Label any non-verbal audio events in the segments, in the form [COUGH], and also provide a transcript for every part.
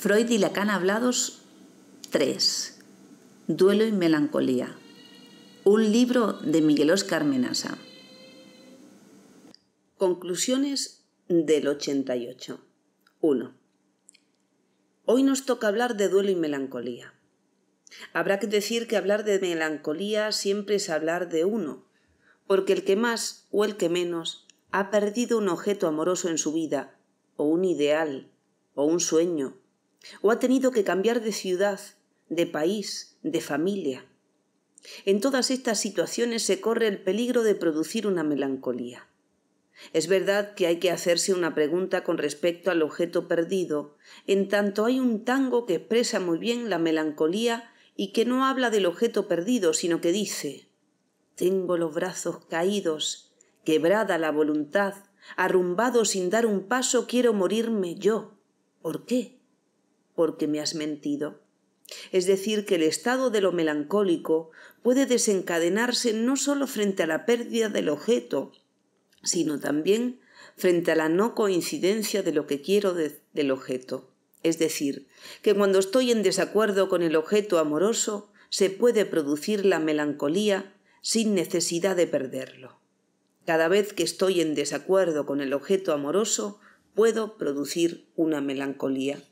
Freud y Lacan hablados 3. Duelo y melancolía. Un libro de Miguel Oscar Menasa. Conclusiones del 88. 1. Hoy nos toca hablar de duelo y melancolía. Habrá que decir que hablar de melancolía siempre es hablar de uno, porque el que más o el que menos ha perdido un objeto amoroso en su vida, o un ideal, o un sueño, o ha tenido que cambiar de ciudad, de país, de familia. En todas estas situaciones se corre el peligro de producir una melancolía. Es verdad que hay que hacerse una pregunta con respecto al objeto perdido, en tanto hay un tango que expresa muy bien la melancolía y que no habla del objeto perdido, sino que dice Tengo los brazos caídos, quebrada la voluntad, arrumbado sin dar un paso, quiero morirme yo. ¿Por qué? porque me has mentido. Es decir, que el estado de lo melancólico puede desencadenarse no sólo frente a la pérdida del objeto, sino también frente a la no coincidencia de lo que quiero del objeto. Es decir, que cuando estoy en desacuerdo con el objeto amoroso, se puede producir la melancolía sin necesidad de perderlo. Cada vez que estoy en desacuerdo con el objeto amoroso, puedo producir una melancolía.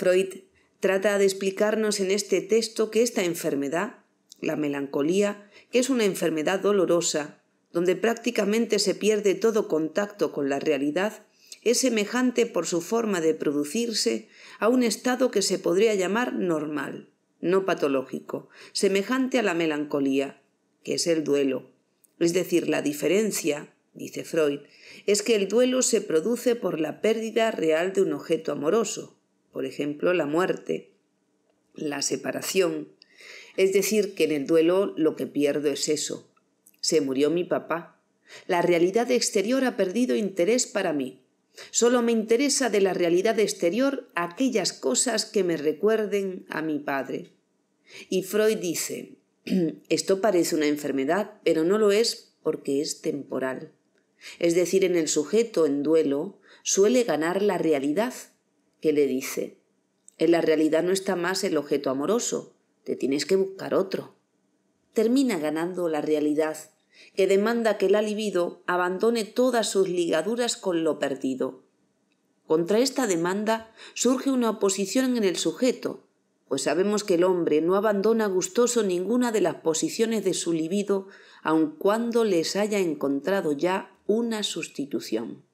Freud trata de explicarnos en este texto que esta enfermedad, la melancolía, que es una enfermedad dolorosa, donde prácticamente se pierde todo contacto con la realidad, es semejante por su forma de producirse a un estado que se podría llamar normal, no patológico, semejante a la melancolía, que es el duelo. Es decir, la diferencia, dice Freud, es que el duelo se produce por la pérdida real de un objeto amoroso, por ejemplo, la muerte, la separación. Es decir, que en el duelo lo que pierdo es eso. Se murió mi papá. La realidad exterior ha perdido interés para mí. Solo me interesa de la realidad exterior aquellas cosas que me recuerden a mi padre. Y Freud dice, [CLEARS THROAT] esto parece una enfermedad, pero no lo es porque es temporal. Es decir, en el sujeto en duelo suele ganar la realidad que le dice, en la realidad no está más el objeto amoroso, te tienes que buscar otro. Termina ganando la realidad, que demanda que la libido abandone todas sus ligaduras con lo perdido. Contra esta demanda surge una oposición en el sujeto, pues sabemos que el hombre no abandona gustoso ninguna de las posiciones de su libido, aun cuando les haya encontrado ya una sustitución.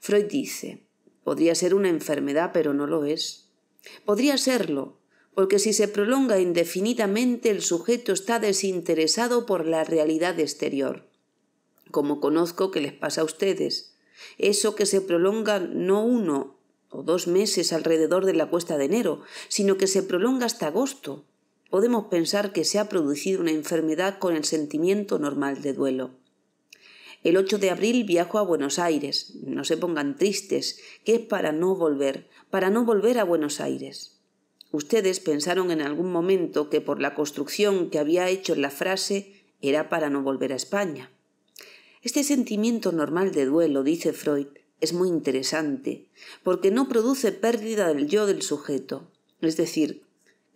Freud dice, Podría ser una enfermedad, pero no lo es. Podría serlo, porque si se prolonga indefinidamente el sujeto está desinteresado por la realidad exterior, como conozco que les pasa a ustedes. Eso que se prolonga no uno o dos meses alrededor de la cuesta de enero, sino que se prolonga hasta agosto. Podemos pensar que se ha producido una enfermedad con el sentimiento normal de duelo. El 8 de abril viajo a Buenos Aires. No se pongan tristes, que es para no volver, para no volver a Buenos Aires. Ustedes pensaron en algún momento que por la construcción que había hecho en la frase era para no volver a España. Este sentimiento normal de duelo, dice Freud, es muy interesante, porque no produce pérdida del yo del sujeto. Es decir,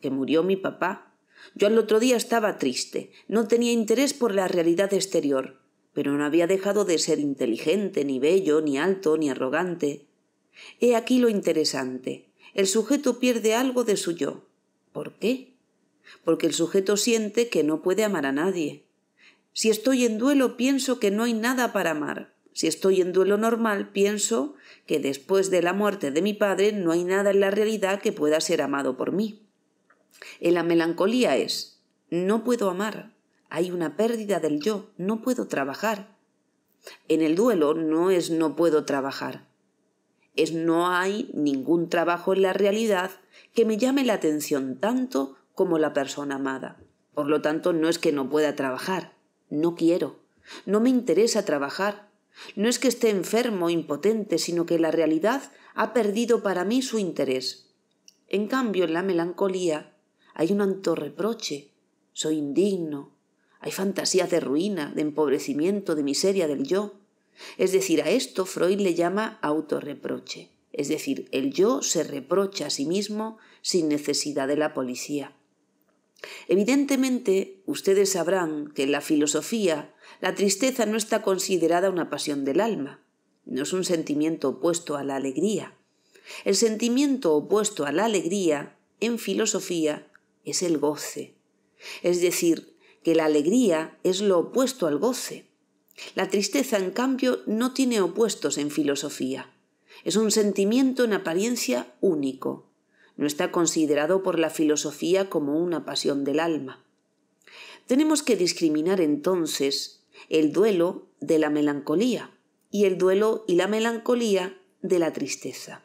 que murió mi papá. Yo al otro día estaba triste, no tenía interés por la realidad exterior, pero no había dejado de ser inteligente, ni bello, ni alto, ni arrogante. He aquí lo interesante. El sujeto pierde algo de su yo. ¿Por qué? Porque el sujeto siente que no puede amar a nadie. Si estoy en duelo pienso que no hay nada para amar. Si estoy en duelo normal pienso que después de la muerte de mi padre no hay nada en la realidad que pueda ser amado por mí. En la melancolía es no puedo amar, hay una pérdida del yo, no puedo trabajar. En el duelo no es no puedo trabajar, es no hay ningún trabajo en la realidad que me llame la atención tanto como la persona amada. Por lo tanto, no es que no pueda trabajar, no quiero, no me interesa trabajar. No es que esté enfermo o impotente, sino que la realidad ha perdido para mí su interés. En cambio, en la melancolía hay un antorreproche. Soy indigno, hay fantasías de ruina, de empobrecimiento, de miseria del yo. Es decir, a esto Freud le llama autorreproche. Es decir, el yo se reprocha a sí mismo sin necesidad de la policía. Evidentemente, ustedes sabrán que en la filosofía la tristeza no está considerada una pasión del alma, no es un sentimiento opuesto a la alegría. El sentimiento opuesto a la alegría, en filosofía, es el goce, es decir, la alegría es lo opuesto al goce. La tristeza, en cambio, no tiene opuestos en filosofía. Es un sentimiento en apariencia único. No está considerado por la filosofía como una pasión del alma. Tenemos que discriminar entonces el duelo de la melancolía y el duelo y la melancolía de la tristeza.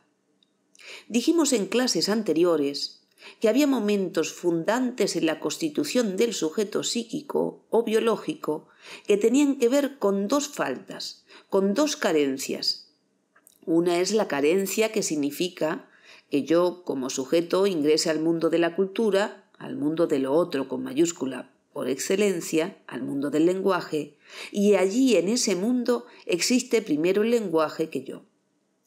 Dijimos en clases anteriores que había momentos fundantes en la constitución del sujeto psíquico o biológico que tenían que ver con dos faltas, con dos carencias. Una es la carencia que significa que yo como sujeto ingrese al mundo de la cultura, al mundo de lo otro con mayúscula por excelencia, al mundo del lenguaje, y allí en ese mundo existe primero el lenguaje que yo.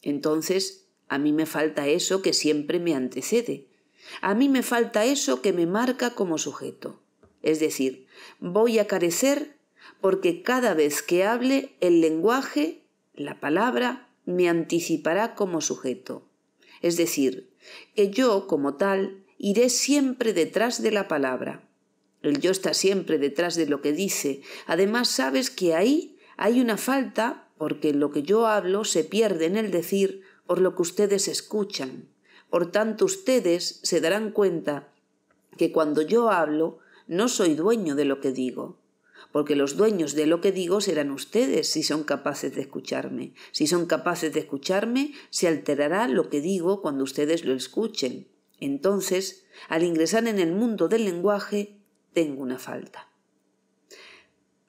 Entonces, a mí me falta eso que siempre me antecede, a mí me falta eso que me marca como sujeto. Es decir, voy a carecer porque cada vez que hable el lenguaje, la palabra, me anticipará como sujeto. Es decir, que yo, como tal, iré siempre detrás de la palabra. El yo está siempre detrás de lo que dice. Además, sabes que ahí hay una falta porque lo que yo hablo se pierde en el decir por lo que ustedes escuchan. Por tanto, ustedes se darán cuenta que cuando yo hablo, no soy dueño de lo que digo, porque los dueños de lo que digo serán ustedes si son capaces de escucharme. Si son capaces de escucharme, se alterará lo que digo cuando ustedes lo escuchen. Entonces, al ingresar en el mundo del lenguaje, tengo una falta.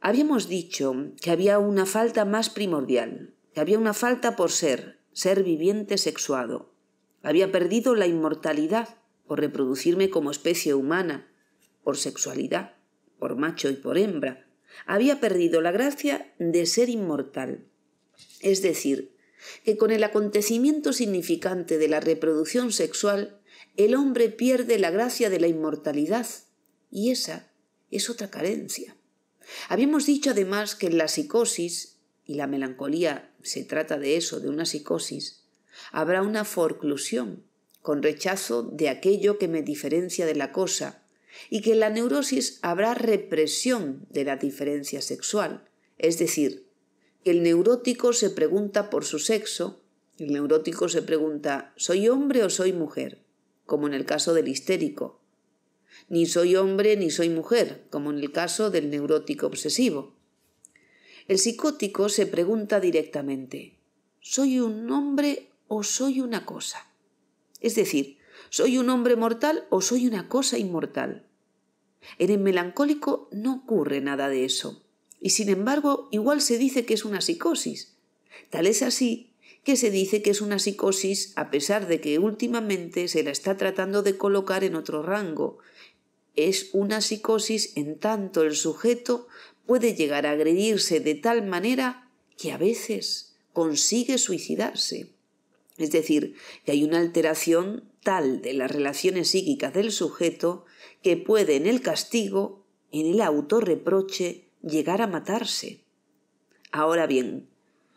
Habíamos dicho que había una falta más primordial, que había una falta por ser, ser viviente sexuado, había perdido la inmortalidad por reproducirme como especie humana, por sexualidad, por macho y por hembra. Había perdido la gracia de ser inmortal. Es decir, que con el acontecimiento significante de la reproducción sexual, el hombre pierde la gracia de la inmortalidad. Y esa es otra carencia. Habíamos dicho además que en la psicosis, y la melancolía se trata de eso, de una psicosis, Habrá una forclusión, con rechazo de aquello que me diferencia de la cosa, y que en la neurosis habrá represión de la diferencia sexual, es decir, que el neurótico se pregunta por su sexo, el neurótico se pregunta ¿soy hombre o soy mujer? como en el caso del histérico. Ni soy hombre ni soy mujer, como en el caso del neurótico obsesivo. El psicótico se pregunta directamente ¿soy un hombre o soy una cosa. Es decir, ¿soy un hombre mortal o soy una cosa inmortal? En el melancólico no ocurre nada de eso, y sin embargo igual se dice que es una psicosis. Tal es así que se dice que es una psicosis a pesar de que últimamente se la está tratando de colocar en otro rango. Es una psicosis en tanto el sujeto puede llegar a agredirse de tal manera que a veces consigue suicidarse. Es decir, que hay una alteración tal de las relaciones psíquicas del sujeto que puede en el castigo, en el autorreproche, llegar a matarse. Ahora bien,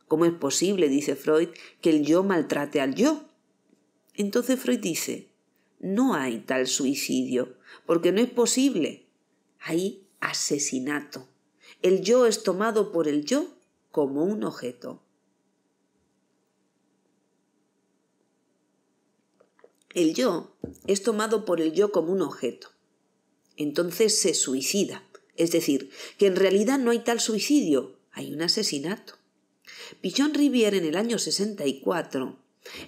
¿cómo es posible, dice Freud, que el yo maltrate al yo? Entonces Freud dice, no hay tal suicidio, porque no es posible. Hay asesinato. El yo es tomado por el yo como un objeto. El yo es tomado por el yo como un objeto. Entonces se suicida. Es decir, que en realidad no hay tal suicidio, hay un asesinato. Pichon Rivière en el año 64,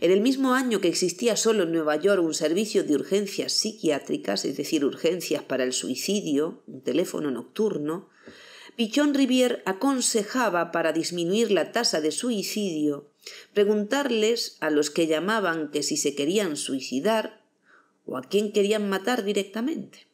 en el mismo año que existía solo en Nueva York un servicio de urgencias psiquiátricas, es decir, urgencias para el suicidio, un teléfono nocturno, Pichon Rivière aconsejaba para disminuir la tasa de suicidio preguntarles a los que llamaban que si se querían suicidar o a quién querían matar directamente.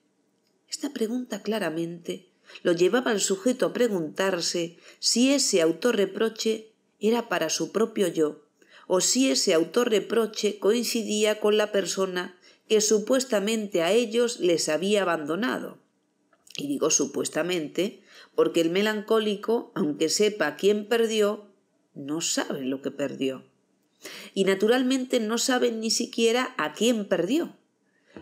Esta pregunta claramente lo llevaba al sujeto a preguntarse si ese autorreproche era para su propio yo o si ese autorreproche coincidía con la persona que supuestamente a ellos les había abandonado. Y digo supuestamente porque el melancólico, aunque sepa quién perdió, no sabe lo que perdió. Y naturalmente no sabe ni siquiera a quién perdió.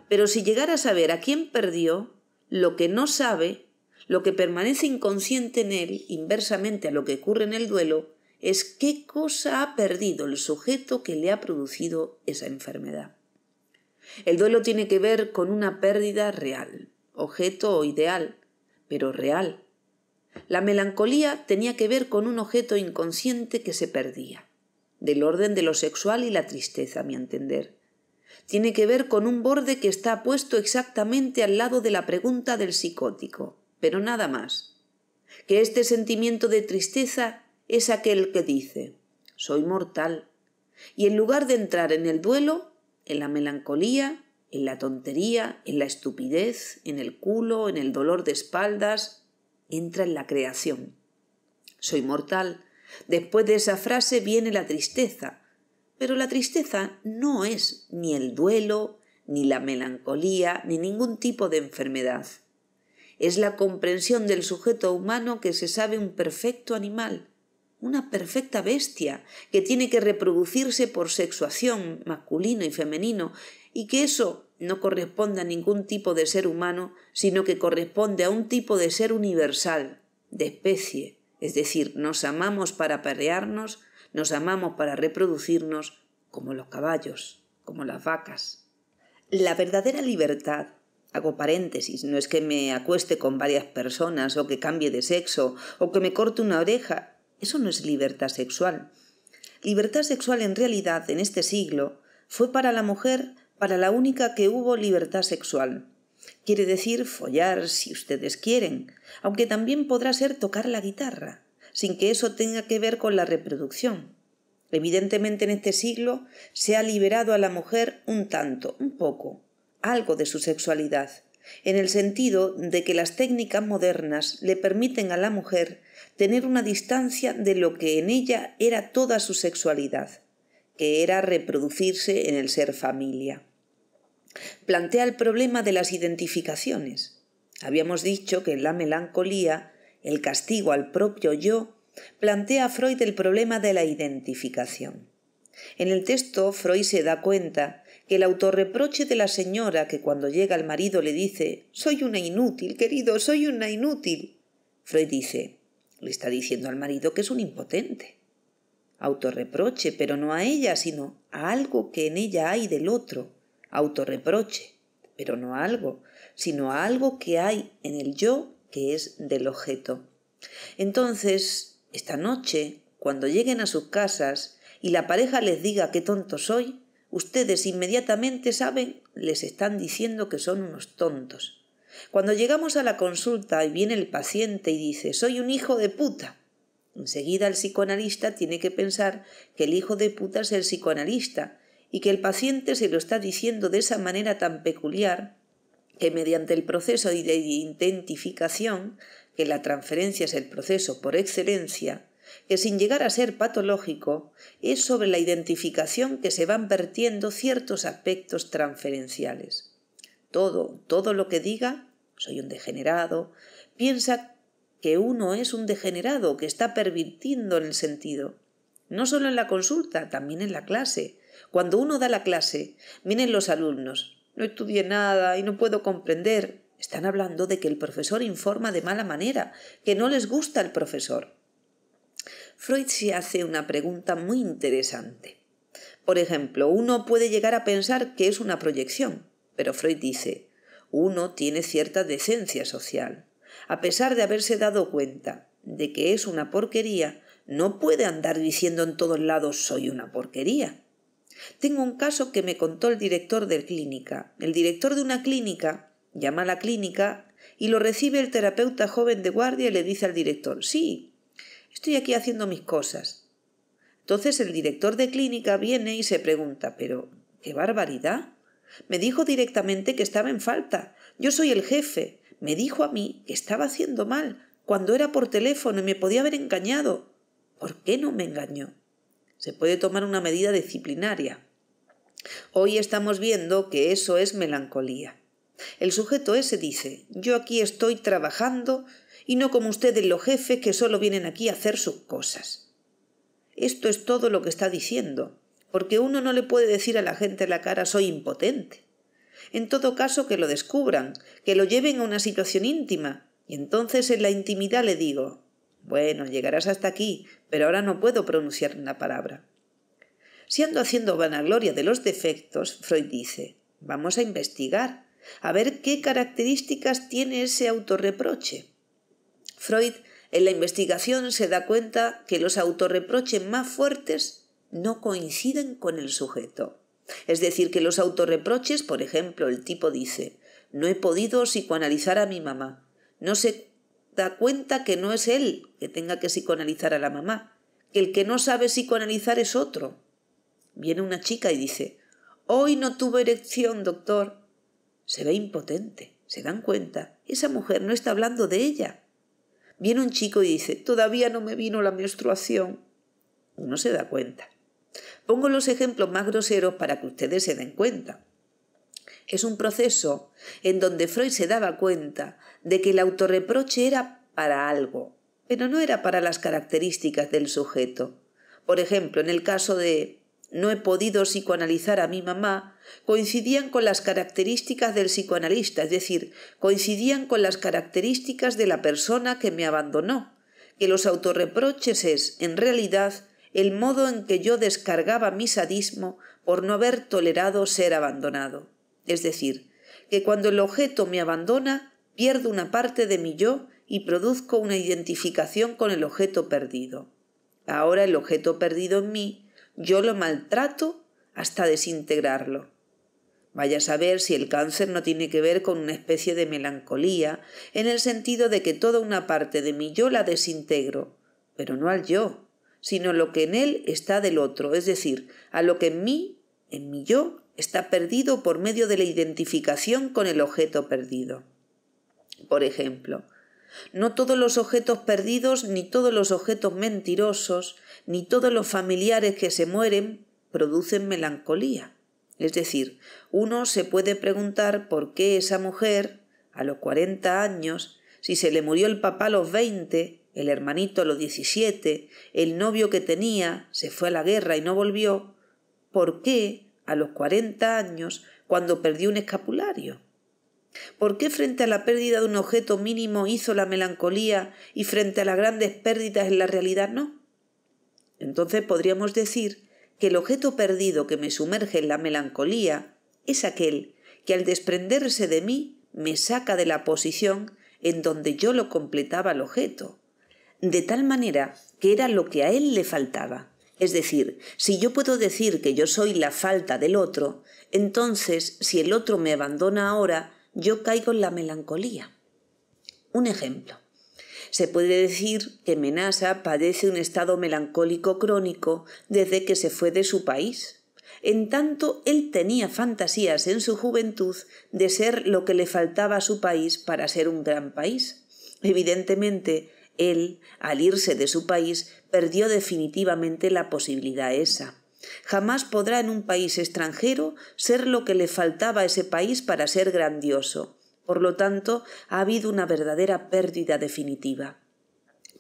Pero si llegara a saber a quién perdió, lo que no sabe, lo que permanece inconsciente en él, inversamente a lo que ocurre en el duelo, es qué cosa ha perdido el sujeto que le ha producido esa enfermedad. El duelo tiene que ver con una pérdida real, objeto o ideal, pero real, la melancolía tenía que ver con un objeto inconsciente que se perdía, del orden de lo sexual y la tristeza, a mi entender. Tiene que ver con un borde que está puesto exactamente al lado de la pregunta del psicótico, pero nada más. Que este sentimiento de tristeza es aquel que dice, soy mortal, y en lugar de entrar en el duelo, en la melancolía, en la tontería, en la estupidez, en el culo, en el dolor de espaldas, entra en la creación. Soy mortal. Después de esa frase viene la tristeza. Pero la tristeza no es ni el duelo, ni la melancolía, ni ningún tipo de enfermedad. Es la comprensión del sujeto humano que se sabe un perfecto animal, una perfecta bestia, que tiene que reproducirse por sexuación masculino y femenino, y que eso no corresponde a ningún tipo de ser humano, sino que corresponde a un tipo de ser universal, de especie, es decir, nos amamos para parearnos, nos amamos para reproducirnos, como los caballos, como las vacas. La verdadera libertad, hago paréntesis, no es que me acueste con varias personas o que cambie de sexo o que me corte una oreja, eso no es libertad sexual. Libertad sexual en realidad en este siglo fue para la mujer para la única que hubo libertad sexual. Quiere decir follar si ustedes quieren, aunque también podrá ser tocar la guitarra, sin que eso tenga que ver con la reproducción. Evidentemente en este siglo se ha liberado a la mujer un tanto, un poco, algo de su sexualidad, en el sentido de que las técnicas modernas le permiten a la mujer tener una distancia de lo que en ella era toda su sexualidad que era reproducirse en el ser familia. Plantea el problema de las identificaciones. Habíamos dicho que en la melancolía, el castigo al propio yo, plantea a Freud el problema de la identificación. En el texto, Freud se da cuenta que el autorreproche de la señora que cuando llega al marido le dice Soy una inútil, querido, soy una inútil. Freud dice, le está diciendo al marido que es un impotente. Autorreproche, pero no a ella, sino a algo que en ella hay del otro. Autorreproche, pero no a algo, sino a algo que hay en el yo que es del objeto. Entonces, esta noche, cuando lleguen a sus casas y la pareja les diga qué tonto soy, ustedes inmediatamente saben, les están diciendo que son unos tontos. Cuando llegamos a la consulta y viene el paciente y dice soy un hijo de puta, Enseguida el psicoanalista tiene que pensar que el hijo de puta es el psicoanalista y que el paciente se lo está diciendo de esa manera tan peculiar que mediante el proceso de identificación, que la transferencia es el proceso por excelencia, que sin llegar a ser patológico, es sobre la identificación que se van vertiendo ciertos aspectos transferenciales. Todo, todo lo que diga, soy un degenerado, piensa que uno es un degenerado que está pervirtiendo el sentido. No solo en la consulta, también en la clase. Cuando uno da la clase, miren los alumnos. No estudié nada y no puedo comprender. Están hablando de que el profesor informa de mala manera, que no les gusta el profesor. Freud se hace una pregunta muy interesante. Por ejemplo, uno puede llegar a pensar que es una proyección, pero Freud dice, uno tiene cierta decencia social a pesar de haberse dado cuenta de que es una porquería, no puede andar diciendo en todos lados soy una porquería. Tengo un caso que me contó el director de clínica. El director de una clínica llama a la clínica y lo recibe el terapeuta joven de guardia y le dice al director, sí, estoy aquí haciendo mis cosas. Entonces el director de clínica viene y se pregunta, pero, ¿qué barbaridad? Me dijo directamente que estaba en falta. Yo soy el jefe me dijo a mí que estaba haciendo mal cuando era por teléfono y me podía haber engañado. ¿Por qué no me engañó? Se puede tomar una medida disciplinaria. Hoy estamos viendo que eso es melancolía. El sujeto ese dice, yo aquí estoy trabajando y no como ustedes los jefes que solo vienen aquí a hacer sus cosas. Esto es todo lo que está diciendo, porque uno no le puede decir a la gente en la cara soy impotente. En todo caso, que lo descubran, que lo lleven a una situación íntima. Y entonces en la intimidad le digo, bueno, llegarás hasta aquí, pero ahora no puedo pronunciar una palabra. Si ando haciendo vanagloria de los defectos, Freud dice, vamos a investigar, a ver qué características tiene ese autorreproche. Freud en la investigación se da cuenta que los autorreproches más fuertes no coinciden con el sujeto. Es decir, que los autorreproches, por ejemplo, el tipo dice, no he podido psicoanalizar a mi mamá. No se da cuenta que no es él que tenga que psicoanalizar a la mamá, que el que no sabe psicoanalizar es otro. Viene una chica y dice, hoy no tuve erección, doctor. Se ve impotente, se dan cuenta, esa mujer no está hablando de ella. Viene un chico y dice, todavía no me vino la menstruación. Uno se da cuenta. Pongo los ejemplos más groseros para que ustedes se den cuenta. Es un proceso en donde Freud se daba cuenta de que el autorreproche era para algo, pero no era para las características del sujeto. Por ejemplo, en el caso de no he podido psicoanalizar a mi mamá, coincidían con las características del psicoanalista, es decir, coincidían con las características de la persona que me abandonó, que los autorreproches es, en realidad, el modo en que yo descargaba mi sadismo por no haber tolerado ser abandonado. Es decir, que cuando el objeto me abandona, pierdo una parte de mi yo y produzco una identificación con el objeto perdido. Ahora el objeto perdido en mí, yo lo maltrato hasta desintegrarlo. Vaya a saber si el cáncer no tiene que ver con una especie de melancolía, en el sentido de que toda una parte de mi yo la desintegro, pero no al yo, sino lo que en él está del otro, es decir, a lo que en mí, en mi yo, está perdido por medio de la identificación con el objeto perdido. Por ejemplo, no todos los objetos perdidos, ni todos los objetos mentirosos, ni todos los familiares que se mueren producen melancolía. Es decir, uno se puede preguntar por qué esa mujer, a los 40 años, si se le murió el papá a los 20, el hermanito a los 17, el novio que tenía se fue a la guerra y no volvió, ¿por qué a los 40 años cuando perdió un escapulario? ¿Por qué frente a la pérdida de un objeto mínimo hizo la melancolía y frente a las grandes pérdidas en la realidad no? Entonces podríamos decir que el objeto perdido que me sumerge en la melancolía es aquel que al desprenderse de mí me saca de la posición en donde yo lo completaba el objeto, de tal manera que era lo que a él le faltaba. Es decir, si yo puedo decir que yo soy la falta del otro, entonces si el otro me abandona ahora, yo caigo en la melancolía. Un ejemplo. Se puede decir que Menasa padece un estado melancólico crónico desde que se fue de su país. En tanto, él tenía fantasías en su juventud de ser lo que le faltaba a su país para ser un gran país. Evidentemente, él, al irse de su país, perdió definitivamente la posibilidad esa. Jamás podrá en un país extranjero ser lo que le faltaba a ese país para ser grandioso. Por lo tanto, ha habido una verdadera pérdida definitiva.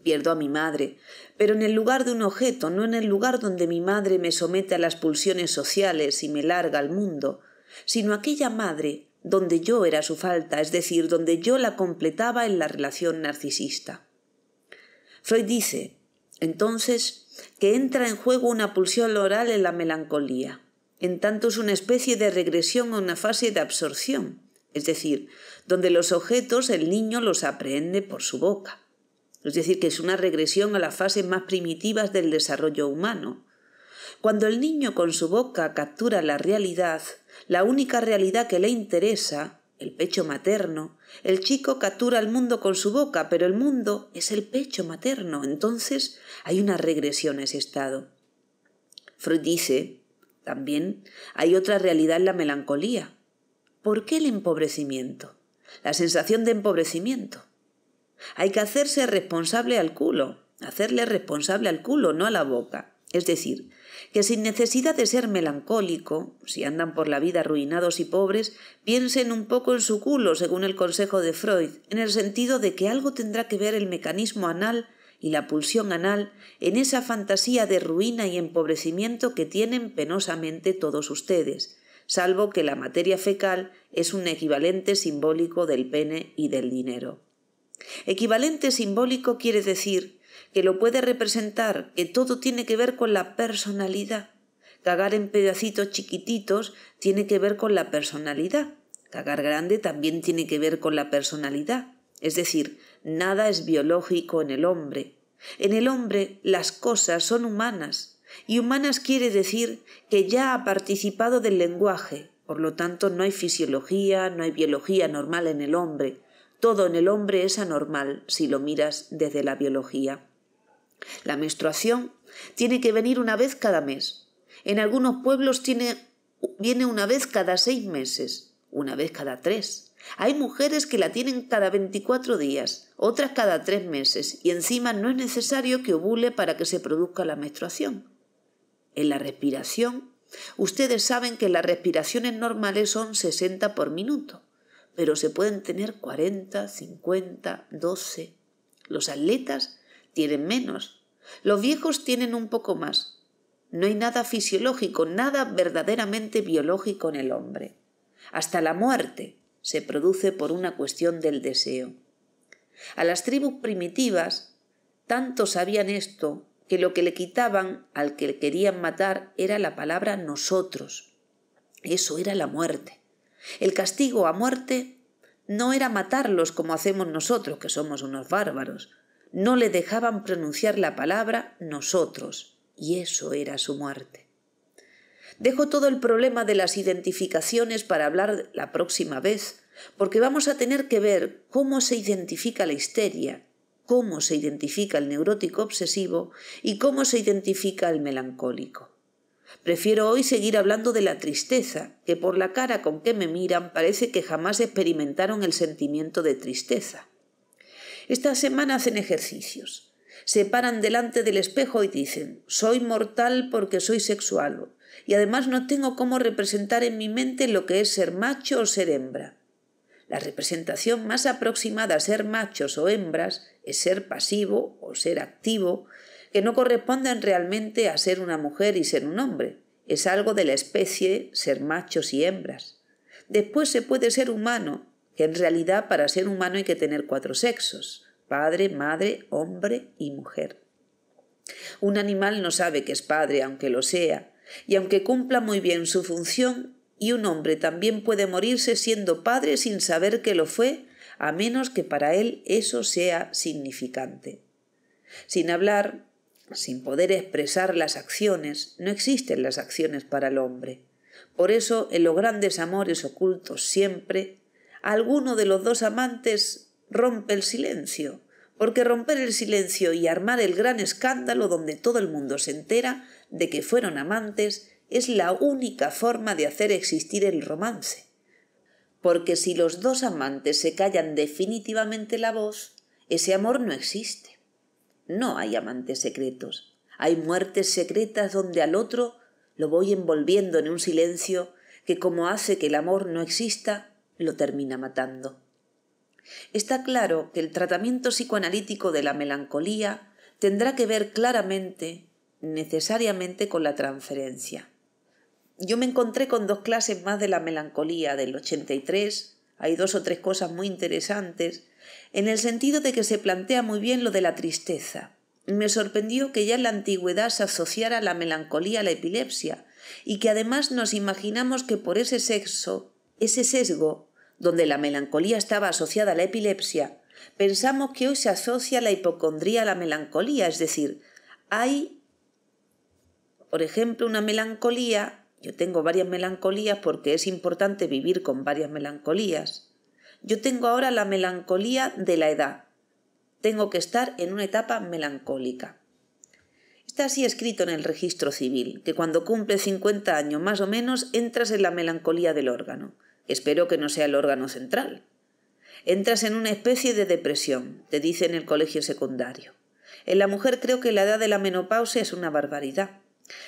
Pierdo a mi madre, pero en el lugar de un objeto, no en el lugar donde mi madre me somete a las pulsiones sociales y me larga al mundo, sino aquella madre donde yo era su falta, es decir, donde yo la completaba en la relación narcisista. Freud dice, entonces, que entra en juego una pulsión oral en la melancolía. En tanto es una especie de regresión a una fase de absorción, es decir, donde los objetos el niño los aprehende por su boca. Es decir, que es una regresión a las fases más primitivas del desarrollo humano. Cuando el niño con su boca captura la realidad, la única realidad que le interesa, el pecho materno, el chico captura al mundo con su boca, pero el mundo es el pecho materno. Entonces hay una regresión a ese estado. Freud dice, también, hay otra realidad en la melancolía. ¿Por qué el empobrecimiento? La sensación de empobrecimiento. Hay que hacerse responsable al culo, hacerle responsable al culo, no a la boca. Es decir, que sin necesidad de ser melancólico, si andan por la vida arruinados y pobres, piensen un poco en su culo, según el consejo de Freud, en el sentido de que algo tendrá que ver el mecanismo anal y la pulsión anal en esa fantasía de ruina y empobrecimiento que tienen penosamente todos ustedes, salvo que la materia fecal es un equivalente simbólico del pene y del dinero. Equivalente simbólico quiere decir que lo puede representar, que todo tiene que ver con la personalidad. Cagar en pedacitos chiquititos tiene que ver con la personalidad. Cagar grande también tiene que ver con la personalidad. Es decir, nada es biológico en el hombre. En el hombre las cosas son humanas, y humanas quiere decir que ya ha participado del lenguaje, por lo tanto no hay fisiología, no hay biología normal en el hombre, todo en el hombre es anormal si lo miras desde la biología. La menstruación tiene que venir una vez cada mes. En algunos pueblos tiene, viene una vez cada seis meses, una vez cada tres. Hay mujeres que la tienen cada 24 días, otras cada tres meses, y encima no es necesario que ovule para que se produzca la menstruación. En la respiración, ustedes saben que las respiraciones normales son 60 por minuto, pero se pueden tener 40, 50, 12. Los atletas tienen menos. Los viejos tienen un poco más. No hay nada fisiológico, nada verdaderamente biológico en el hombre. Hasta la muerte se produce por una cuestión del deseo. A las tribus primitivas, tanto sabían esto que lo que le quitaban al que querían matar era la palabra nosotros. Eso era la muerte. El castigo a muerte no era matarlos como hacemos nosotros, que somos unos bárbaros, no le dejaban pronunciar la palabra nosotros, y eso era su muerte. Dejo todo el problema de las identificaciones para hablar la próxima vez, porque vamos a tener que ver cómo se identifica la histeria, cómo se identifica el neurótico obsesivo y cómo se identifica el melancólico. Prefiero hoy seguir hablando de la tristeza, que por la cara con que me miran parece que jamás experimentaron el sentimiento de tristeza. Esta semana hacen ejercicios. Se paran delante del espejo y dicen, soy mortal porque soy sexual y además no tengo cómo representar en mi mente lo que es ser macho o ser hembra. La representación más aproximada a ser machos o hembras es ser pasivo o ser activo, que no corresponden realmente a ser una mujer y ser un hombre. Es algo de la especie ser machos y hembras. Después se puede ser humano, que en realidad para ser humano hay que tener cuatro sexos, padre, madre, hombre y mujer. Un animal no sabe que es padre, aunque lo sea, y aunque cumpla muy bien su función, y un hombre también puede morirse siendo padre sin saber que lo fue, a menos que para él eso sea significante. Sin hablar, sin poder expresar las acciones, no existen las acciones para el hombre. Por eso, en los grandes amores ocultos siempre alguno de los dos amantes rompe el silencio, porque romper el silencio y armar el gran escándalo donde todo el mundo se entera de que fueron amantes es la única forma de hacer existir el romance. Porque si los dos amantes se callan definitivamente la voz, ese amor no existe. No hay amantes secretos. Hay muertes secretas donde al otro lo voy envolviendo en un silencio que como hace que el amor no exista, lo termina matando. Está claro que el tratamiento psicoanalítico de la melancolía tendrá que ver claramente, necesariamente, con la transferencia. Yo me encontré con dos clases más de la melancolía del 83. Hay dos o tres cosas muy interesantes, en el sentido de que se plantea muy bien lo de la tristeza. Me sorprendió que ya en la antigüedad se asociara la melancolía a la epilepsia, y que además nos imaginamos que por ese sexo, ese sesgo, donde la melancolía estaba asociada a la epilepsia, pensamos que hoy se asocia la hipocondría a la melancolía, es decir, hay, por ejemplo, una melancolía, yo tengo varias melancolías porque es importante vivir con varias melancolías. Yo tengo ahora la melancolía de la edad. Tengo que estar en una etapa melancólica. Está así escrito en el registro civil, que cuando cumple 50 años más o menos entras en la melancolía del órgano. Espero que no sea el órgano central. Entras en una especie de depresión, te dice en el colegio secundario. En la mujer creo que la edad de la menopausia es una barbaridad.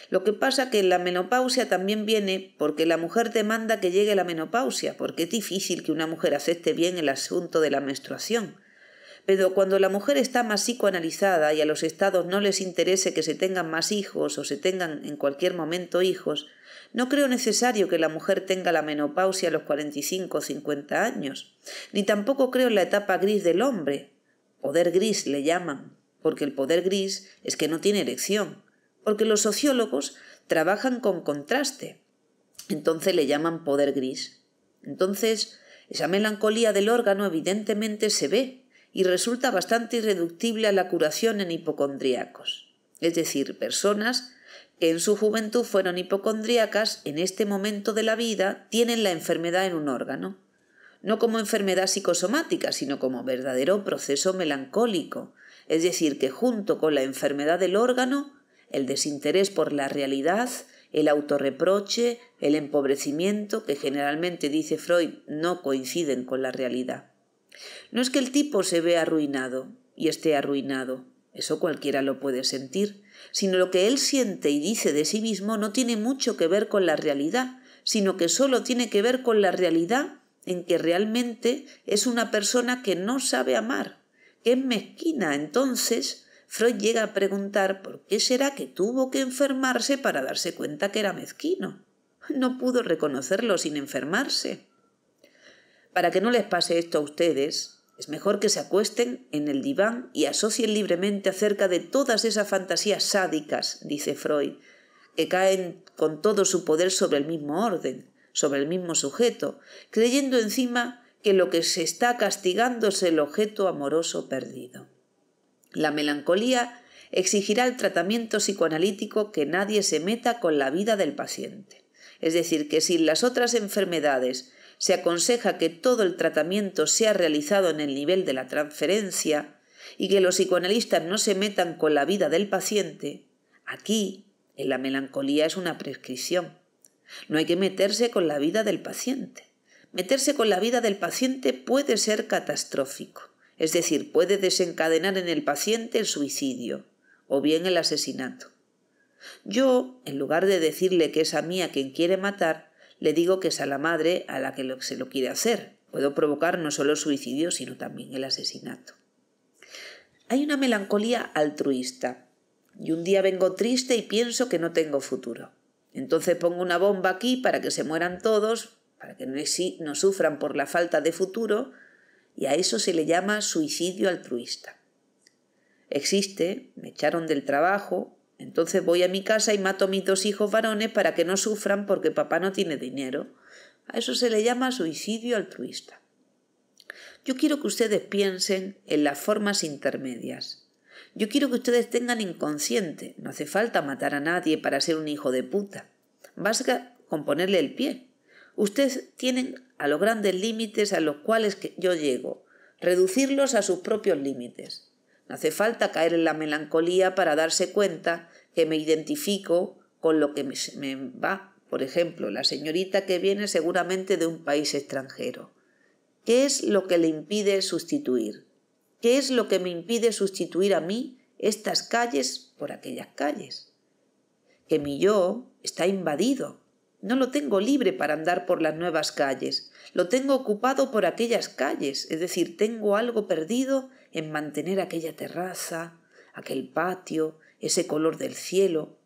Lo que pasa que la menopausia también viene porque la mujer demanda que llegue la menopausia, porque es difícil que una mujer acepte bien el asunto de la menstruación. Pero cuando la mujer está más psicoanalizada y a los estados no les interese que se tengan más hijos o se tengan en cualquier momento hijos, no creo necesario que la mujer tenga la menopausia a los 45 o 50 años, ni tampoco creo en la etapa gris del hombre. Poder gris le llaman, porque el poder gris es que no tiene erección, porque los sociólogos trabajan con contraste. Entonces le llaman poder gris. Entonces, esa melancolía del órgano evidentemente se ve y resulta bastante irreductible a la curación en hipocondriacos, es decir, personas en su juventud fueron hipocondríacas, en este momento de la vida tienen la enfermedad en un órgano, no como enfermedad psicosomática, sino como verdadero proceso melancólico, es decir, que junto con la enfermedad del órgano, el desinterés por la realidad, el autorreproche, el empobrecimiento, que generalmente, dice Freud, no coinciden con la realidad. No es que el tipo se vea arruinado y esté arruinado, eso cualquiera lo puede sentir, sino lo que él siente y dice de sí mismo no tiene mucho que ver con la realidad, sino que solo tiene que ver con la realidad en que realmente es una persona que no sabe amar, que es mezquina. Entonces, Freud llega a preguntar por qué será que tuvo que enfermarse para darse cuenta que era mezquino. No pudo reconocerlo sin enfermarse. Para que no les pase esto a ustedes, es mejor que se acuesten en el diván y asocien libremente acerca de todas esas fantasías sádicas, dice Freud, que caen con todo su poder sobre el mismo orden, sobre el mismo sujeto, creyendo encima que lo que se está castigando es el objeto amoroso perdido. La melancolía exigirá el tratamiento psicoanalítico que nadie se meta con la vida del paciente. Es decir, que sin las otras enfermedades se aconseja que todo el tratamiento sea realizado en el nivel de la transferencia y que los psicoanalistas no se metan con la vida del paciente, aquí, en la melancolía, es una prescripción. No hay que meterse con la vida del paciente. Meterse con la vida del paciente puede ser catastrófico, es decir, puede desencadenar en el paciente el suicidio o bien el asesinato. Yo, en lugar de decirle que es a mí a quien quiere matar, le digo que es a la madre a la que se lo quiere hacer. Puedo provocar no solo el suicidio, sino también el asesinato. Hay una melancolía altruista. Y un día vengo triste y pienso que no tengo futuro. Entonces pongo una bomba aquí para que se mueran todos, para que no, sufran por la falta de futuro, y a eso se le llama suicidio altruista. Existe, me echaron del trabajo, entonces voy a mi casa y mato a mis dos hijos varones para que no sufran porque papá no tiene dinero. A eso se le llama suicidio altruista. Yo quiero que ustedes piensen en las formas intermedias. Yo quiero que ustedes tengan inconsciente. No hace falta matar a nadie para ser un hijo de puta. Basta con ponerle el pie. Ustedes tienen a los grandes límites a los cuales yo llego. Reducirlos a sus propios límites. Hace falta caer en la melancolía para darse cuenta que me identifico con lo que me, me va. Por ejemplo, la señorita que viene seguramente de un país extranjero. ¿Qué es lo que le impide sustituir? ¿Qué es lo que me impide sustituir a mí estas calles por aquellas calles? Que mi yo está invadido. No lo tengo libre para andar por las nuevas calles. Lo tengo ocupado por aquellas calles, es decir, tengo algo perdido en mantener aquella terraza, aquel patio, ese color del cielo.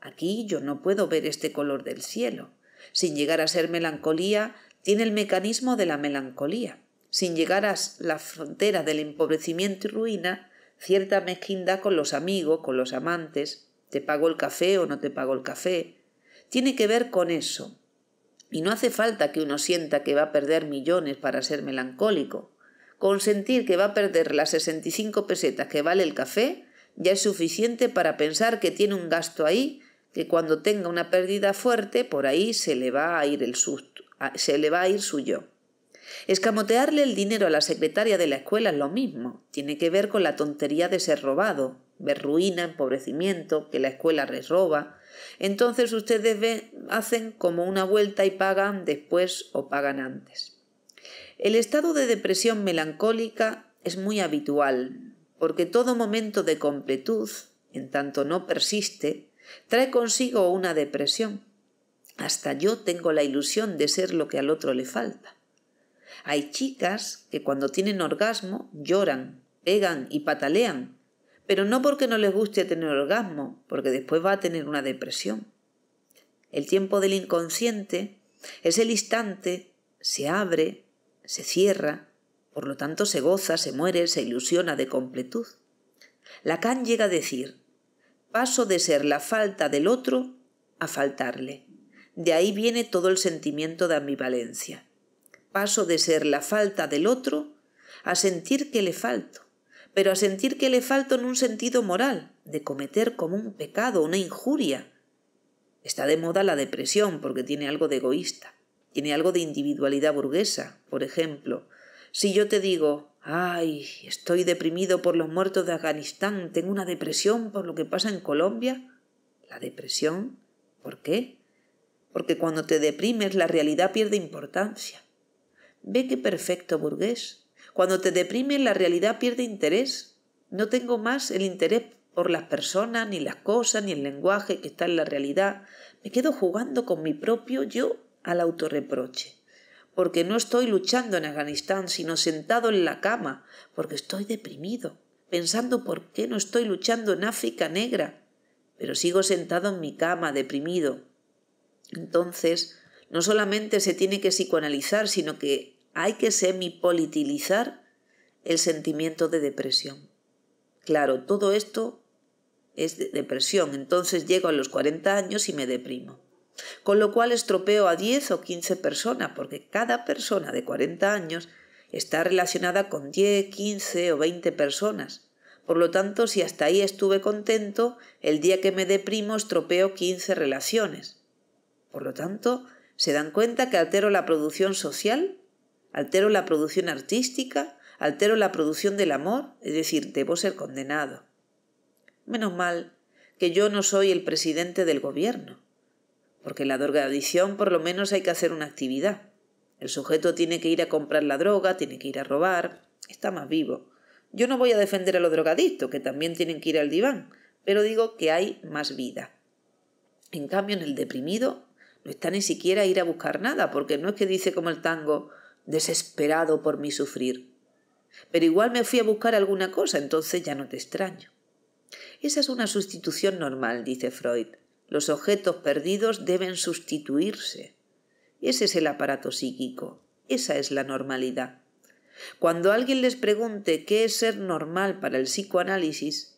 Aquí yo no puedo ver este color del cielo. Sin llegar a ser melancolía, tiene el mecanismo de la melancolía. Sin llegar a la frontera del empobrecimiento y ruina, cierta mezquindad con los amigos, con los amantes, te pago el café o no te pago el café, tiene que ver con eso. Y no hace falta que uno sienta que va a perder millones para ser melancólico. Consentir que va a perder las 65 pesetas que vale el café ya es suficiente para pensar que tiene un gasto ahí que cuando tenga una pérdida fuerte por ahí se le va a ir el susto, se le va a ir su Escamotearle el dinero a la secretaria de la escuela es lo mismo, tiene que ver con la tontería de ser robado, ver ruina, empobrecimiento, que la escuela les Entonces ustedes hacen como una vuelta y pagan después o pagan antes. El estado de depresión melancólica es muy habitual, porque todo momento de completud, en tanto no persiste, trae consigo una depresión. Hasta yo tengo la ilusión de ser lo que al otro le falta. Hay chicas que cuando tienen orgasmo lloran, pegan y patalean, pero no porque no les guste tener orgasmo, porque después va a tener una depresión. El tiempo del inconsciente es el instante, se abre, se cierra, por lo tanto se goza, se muere, se ilusiona de completud. Lacan llega a decir, paso de ser la falta del otro a faltarle. De ahí viene todo el sentimiento de ambivalencia. Paso de ser la falta del otro a sentir que le falto, pero a sentir que le falto en un sentido moral, de cometer como un pecado, una injuria. Está de moda la depresión porque tiene algo de egoísta. Tiene algo de individualidad burguesa, por ejemplo. Si yo te digo, ay, estoy deprimido por los muertos de Afganistán, tengo una depresión por lo que pasa en Colombia. ¿La depresión? ¿Por qué? Porque cuando te deprimes la realidad pierde importancia. Ve qué perfecto burgués. Cuando te deprimes la realidad pierde interés. No tengo más el interés por las personas, ni las cosas, ni el lenguaje que está en la realidad. Me quedo jugando con mi propio yo al autorreproche. Porque no estoy luchando en Afganistán, sino sentado en la cama, porque estoy deprimido, pensando por qué no estoy luchando en África negra, pero sigo sentado en mi cama, deprimido. Entonces, no solamente se tiene que psicoanalizar, sino que hay que semipolitilizar el sentimiento de depresión. Claro, todo esto es depresión, entonces llego a los 40 años y me deprimo. Con lo cual estropeo a 10 o 15 personas, porque cada persona de 40 años está relacionada con 10, 15 o 20 personas. Por lo tanto, si hasta ahí estuve contento, el día que me deprimo estropeo 15 relaciones. Por lo tanto, ¿se dan cuenta que altero la producción social? ¿Altero la producción artística? ¿Altero la producción del amor? Es decir, debo ser condenado. Menos mal que yo no soy el presidente del gobierno porque en la drogadicción por lo menos hay que hacer una actividad. El sujeto tiene que ir a comprar la droga, tiene que ir a robar, está más vivo. Yo no voy a defender a los drogadictos, que también tienen que ir al diván, pero digo que hay más vida. En cambio, en el deprimido no está ni siquiera ir a buscar nada, porque no es que dice como el tango, desesperado por mi sufrir. Pero igual me fui a buscar alguna cosa, entonces ya no te extraño. Esa es una sustitución normal, dice Freud. Los objetos perdidos deben sustituirse. Ese es el aparato psíquico. Esa es la normalidad. Cuando alguien les pregunte qué es ser normal para el psicoanálisis,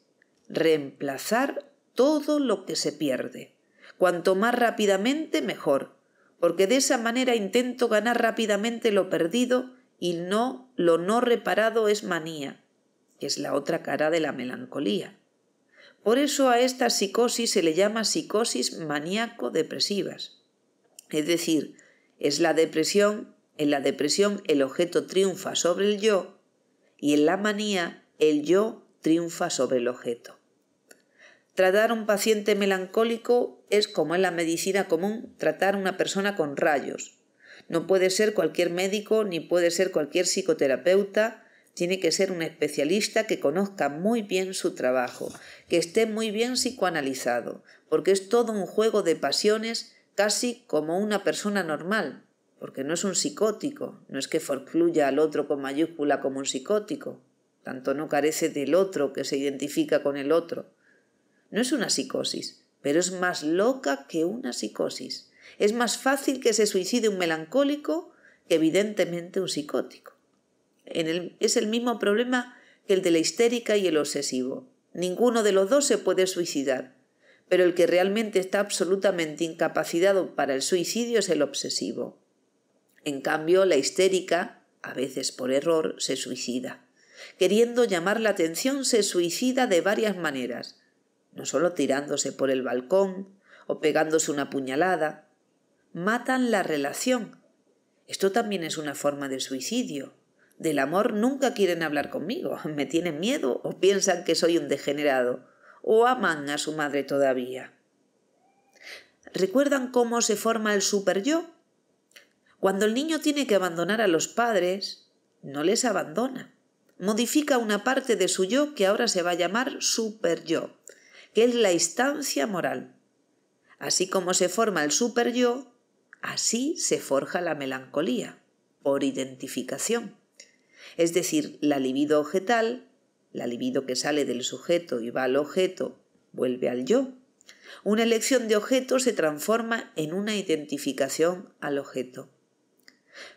reemplazar todo lo que se pierde. Cuanto más rápidamente, mejor, porque de esa manera intento ganar rápidamente lo perdido y no lo no reparado es manía, que es la otra cara de la melancolía. Por eso a esta psicosis se le llama psicosis maníaco-depresivas. Es decir, es la depresión, en la depresión el objeto triunfa sobre el yo y en la manía el yo triunfa sobre el objeto. Tratar a un paciente melancólico es como en la medicina común tratar a una persona con rayos. No puede ser cualquier médico ni puede ser cualquier psicoterapeuta tiene que ser un especialista que conozca muy bien su trabajo, que esté muy bien psicoanalizado, porque es todo un juego de pasiones casi como una persona normal, porque no es un psicótico, no es que forcluya al otro con mayúscula como un psicótico, tanto no carece del otro que se identifica con el otro. No es una psicosis, pero es más loca que una psicosis. Es más fácil que se suicide un melancólico que evidentemente un psicótico es el mismo problema que el de la histérica y el obsesivo. Ninguno de los dos se puede suicidar, pero el que realmente está absolutamente incapacitado para el suicidio es el obsesivo. En cambio, la histérica, a veces por error, se suicida. Queriendo llamar la atención, se suicida de varias maneras, no solo tirándose por el balcón o pegándose una puñalada. Matan la relación. Esto también es una forma de suicidio del amor nunca quieren hablar conmigo, [LAUGHS] me tienen miedo o piensan que soy un degenerado, o aman a su madre todavía. ¿Recuerdan cómo se forma el super yo? Cuando el niño tiene que abandonar a los padres, no les abandona. Modifica una parte de su yo que ahora se va a llamar super yo, que es la instancia moral. Así como se forma el super yo, así se forja la melancolía, por identificación es decir, la libido objetal, la libido que sale del sujeto y va al objeto, vuelve al yo. Una elección de objeto se transforma en una identificación al objeto.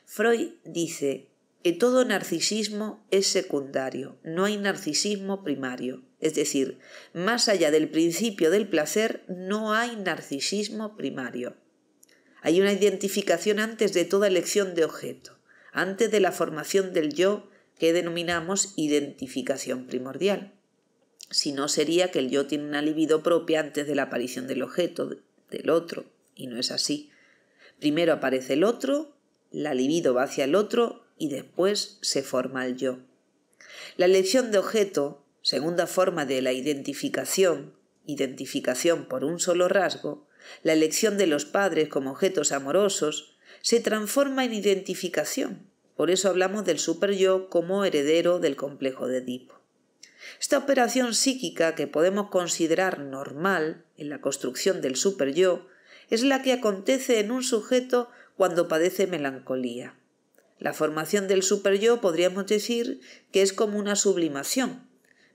Freud dice que todo narcisismo es secundario, no hay narcisismo primario. Es decir, más allá del principio del placer no hay narcisismo primario. Hay una identificación antes de toda elección de objeto antes de la formación del yo que denominamos identificación primordial. Si no sería que el yo tiene una libido propia antes de la aparición del objeto, del otro, y no es así. Primero aparece el otro, la libido va hacia el otro y después se forma el yo. La elección de objeto, segunda forma de la identificación, identificación por un solo rasgo, la elección de los padres como objetos amorosos, se transforma en identificación, por eso hablamos del super-yo como heredero del complejo de Edipo. Esta operación psíquica que podemos considerar normal en la construcción del super-yo es la que acontece en un sujeto cuando padece melancolía. La formación del super-yo podríamos decir que es como una sublimación,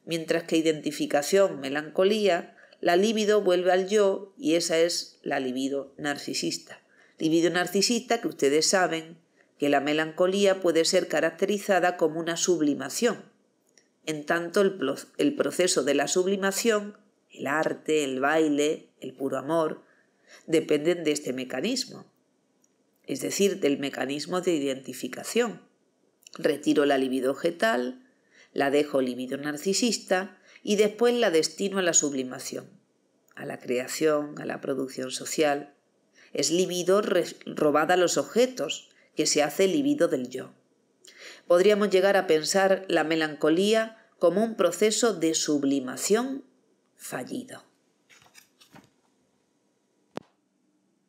mientras que identificación, melancolía, la libido vuelve al yo y esa es la libido narcisista. Libido narcisista que ustedes saben que la melancolía puede ser caracterizada como una sublimación. En tanto, el, proceso de la sublimación, el arte, el baile, el puro amor, dependen de este mecanismo, es decir, del mecanismo de identificación. Retiro la libido objetal, la dejo libido narcisista y después la destino a la sublimación, a la creación, a la producción social. Es libido robada a los objetos, que se hace libido del yo. Podríamos llegar a pensar la melancolía como un proceso de sublimación fallido.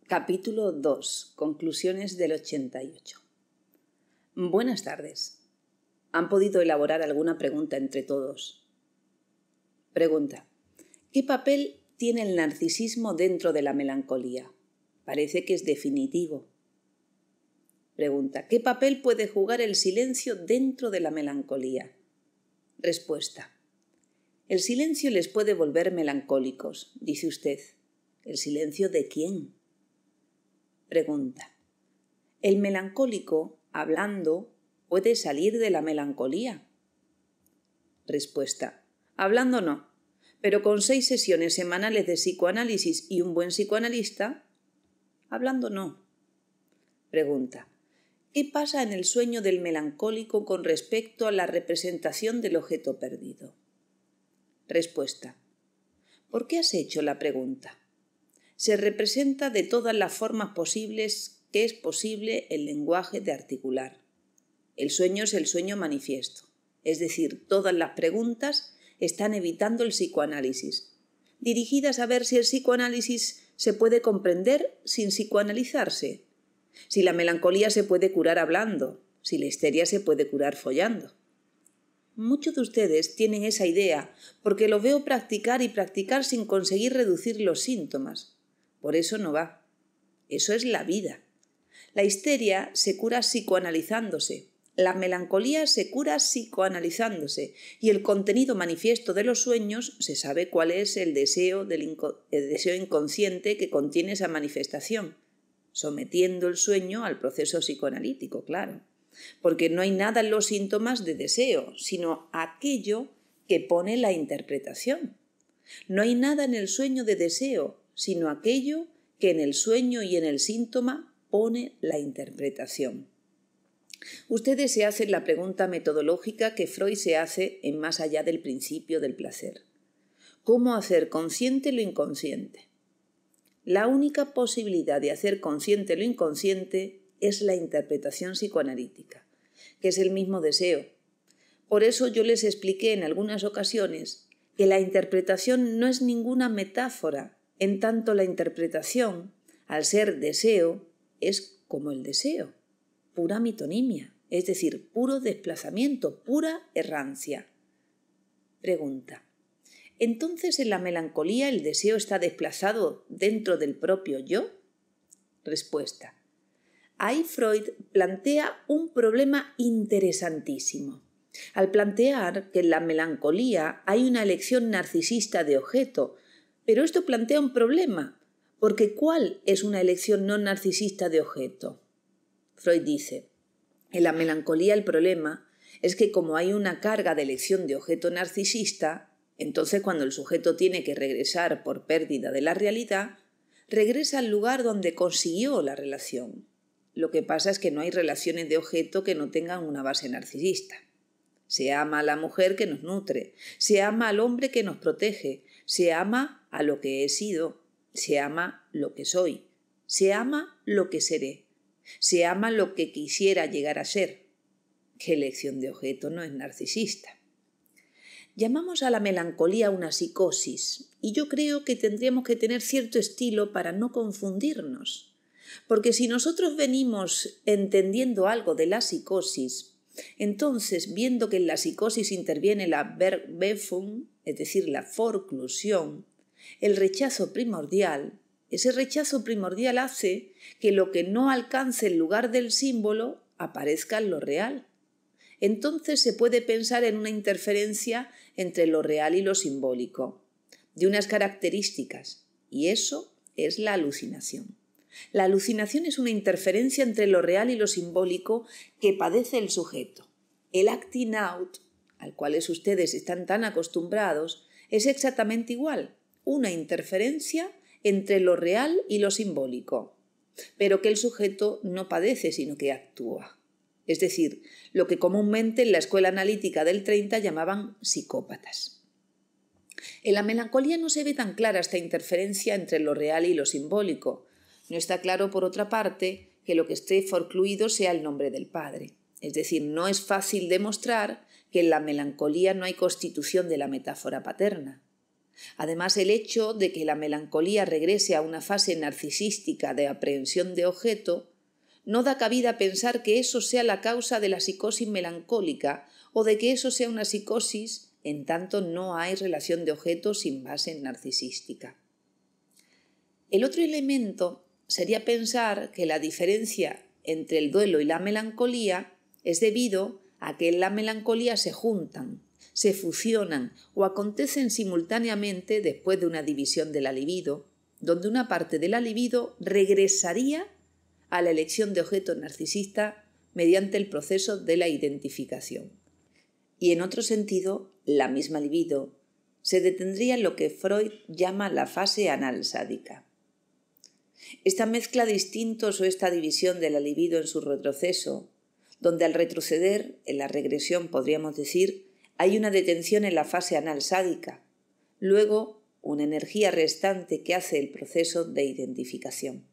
Capítulo 2. Conclusiones del 88. Buenas tardes. ¿Han podido elaborar alguna pregunta entre todos? Pregunta. ¿Qué papel tiene el narcisismo dentro de la melancolía? Parece que es definitivo. Pregunta, ¿qué papel puede jugar el silencio dentro de la melancolía? Respuesta. El silencio les puede volver melancólicos, dice usted. ¿El silencio de quién? Pregunta. El melancólico, hablando, puede salir de la melancolía. Respuesta. Hablando no, pero con seis sesiones semanales de psicoanálisis y un buen psicoanalista, hablando no. Pregunta. ¿Qué pasa en el sueño del melancólico con respecto a la representación del objeto perdido? Respuesta. ¿Por qué has hecho la pregunta? Se representa de todas las formas posibles que es posible el lenguaje de articular. El sueño es el sueño manifiesto, es decir, todas las preguntas están evitando el psicoanálisis, dirigidas a ver si el psicoanálisis se puede comprender sin psicoanalizarse, si la melancolía se puede curar hablando, si la histeria se puede curar follando. Muchos de ustedes tienen esa idea porque lo veo practicar y practicar sin conseguir reducir los síntomas. Por eso no va. Eso es la vida. La histeria se cura psicoanalizándose, la melancolía se cura psicoanalizándose y el contenido manifiesto de los sueños se sabe cuál es el deseo, deseo inconsciente que contiene esa manifestación sometiendo el sueño al proceso psicoanalítico, claro, porque no hay nada en los síntomas de deseo, sino aquello que pone la interpretación. No hay nada en el sueño de deseo, sino aquello que en el sueño y en el síntoma pone la interpretación. Ustedes se hacen la pregunta metodológica que Freud se hace en Más allá del principio del placer. ¿Cómo hacer consciente lo inconsciente? La única posibilidad de hacer consciente lo inconsciente es la interpretación psicoanalítica, que es el mismo deseo. Por eso yo les expliqué en algunas ocasiones que la interpretación no es ninguna metáfora, en tanto la interpretación, al ser deseo, es como el deseo, pura mitonimia, es decir, puro desplazamiento, pura errancia. Pregunta. Entonces en la melancolía el deseo está desplazado dentro del propio yo. Respuesta. Ahí Freud plantea un problema interesantísimo. Al plantear que en la melancolía hay una elección narcisista de objeto, pero esto plantea un problema, porque ¿cuál es una elección no narcisista de objeto? Freud dice, en la melancolía el problema es que como hay una carga de elección de objeto narcisista, entonces cuando el sujeto tiene que regresar por pérdida de la realidad, regresa al lugar donde consiguió la relación. Lo que pasa es que no hay relaciones de objeto que no tengan una base narcisista. Se ama a la mujer que nos nutre, se ama al hombre que nos protege, se ama a lo que he sido, se ama lo que soy, se ama lo que seré, se ama lo que quisiera llegar a ser. ¿Qué elección de objeto no es narcisista? Llamamos a la melancolía una psicosis y yo creo que tendríamos que tener cierto estilo para no confundirnos. Porque si nosotros venimos entendiendo algo de la psicosis, entonces viendo que en la psicosis interviene la verbefum, es decir, la forclusión, el rechazo primordial, ese rechazo primordial hace que lo que no alcance el lugar del símbolo aparezca en lo real. Entonces se puede pensar en una interferencia entre lo real y lo simbólico, de unas características, y eso es la alucinación. La alucinación es una interferencia entre lo real y lo simbólico que padece el sujeto. El acting out, al cual ustedes están tan acostumbrados, es exactamente igual, una interferencia entre lo real y lo simbólico, pero que el sujeto no padece sino que actúa es decir, lo que comúnmente en la escuela analítica del 30 llamaban psicópatas. En la melancolía no se ve tan clara esta interferencia entre lo real y lo simbólico. No está claro, por otra parte, que lo que esté forcluido sea el nombre del padre. Es decir, no es fácil demostrar que en la melancolía no hay constitución de la metáfora paterna. Además, el hecho de que la melancolía regrese a una fase narcisística de aprehensión de objeto no da cabida pensar que eso sea la causa de la psicosis melancólica o de que eso sea una psicosis en tanto no hay relación de objeto sin base narcisística. El otro elemento sería pensar que la diferencia entre el duelo y la melancolía es debido a que en la melancolía se juntan, se fusionan o acontecen simultáneamente después de una división de la libido, donde una parte de la libido regresaría a la elección de objeto narcisista mediante el proceso de la identificación. Y en otro sentido, la misma libido se detendría en lo que Freud llama la fase anal sádica. Esta mezcla de instintos o esta división de la libido en su retroceso, donde al retroceder, en la regresión podríamos decir, hay una detención en la fase anal sádica, luego una energía restante que hace el proceso de identificación.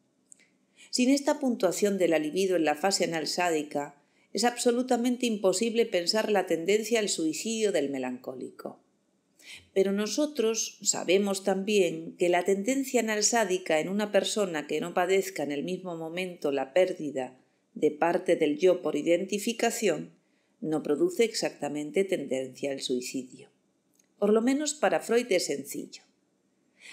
Sin esta puntuación de la libido en la fase anal sádica, es absolutamente imposible pensar la tendencia al suicidio del melancólico. Pero nosotros sabemos también que la tendencia anal sádica en una persona que no padezca en el mismo momento la pérdida de parte del yo por identificación no produce exactamente tendencia al suicidio. Por lo menos para Freud es sencillo.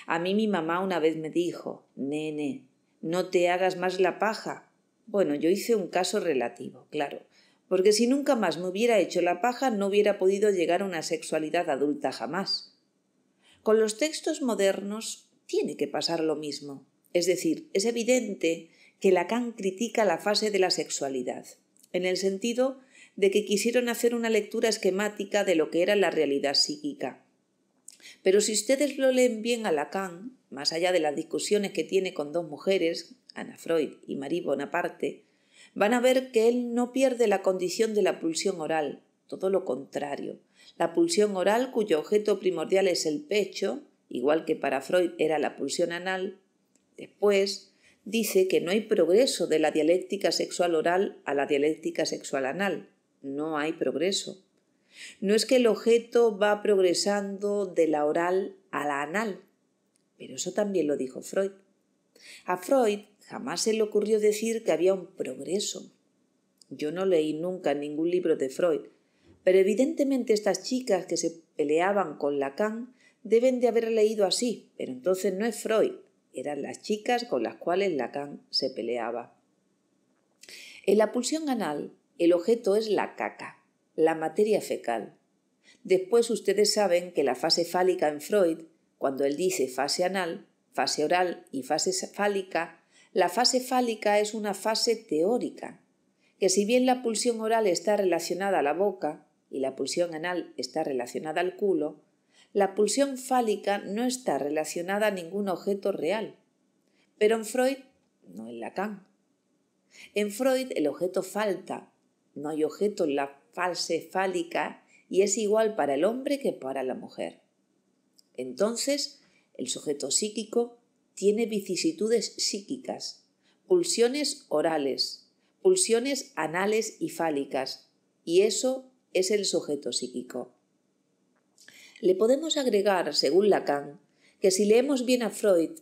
A mí mi mamá una vez me dijo, nene, no te hagas más la paja. Bueno, yo hice un caso relativo, claro, porque si nunca más me hubiera hecho la paja no hubiera podido llegar a una sexualidad adulta jamás. Con los textos modernos tiene que pasar lo mismo. Es decir, es evidente que Lacan critica la fase de la sexualidad, en el sentido de que quisieron hacer una lectura esquemática de lo que era la realidad psíquica. Pero si ustedes lo leen bien a Lacan, más allá de las discusiones que tiene con dos mujeres, Ana Freud y Marie Bonaparte, van a ver que él no pierde la condición de la pulsión oral, todo lo contrario. La pulsión oral, cuyo objeto primordial es el pecho, igual que para Freud era la pulsión anal, después dice que no hay progreso de la dialéctica sexual oral a la dialéctica sexual anal. No hay progreso. No es que el objeto va progresando de la oral a la anal, pero eso también lo dijo Freud. A Freud jamás se le ocurrió decir que había un progreso. Yo no leí nunca ningún libro de Freud, pero evidentemente estas chicas que se peleaban con Lacan deben de haber leído así, pero entonces no es Freud, eran las chicas con las cuales Lacan se peleaba. En la pulsión anal, el objeto es la caca, la materia fecal. Después ustedes saben que la fase fálica en Freud cuando él dice fase anal, fase oral y fase fálica, la fase fálica es una fase teórica, que si bien la pulsión oral está relacionada a la boca y la pulsión anal está relacionada al culo, la pulsión fálica no está relacionada a ningún objeto real. Pero en Freud, no en Lacan. En Freud el objeto falta, no hay objeto en la fase fálica y es igual para el hombre que para la mujer. Entonces, el sujeto psíquico tiene vicisitudes psíquicas, pulsiones orales, pulsiones anales y fálicas, y eso es el sujeto psíquico. Le podemos agregar, según Lacan, que si leemos bien a Freud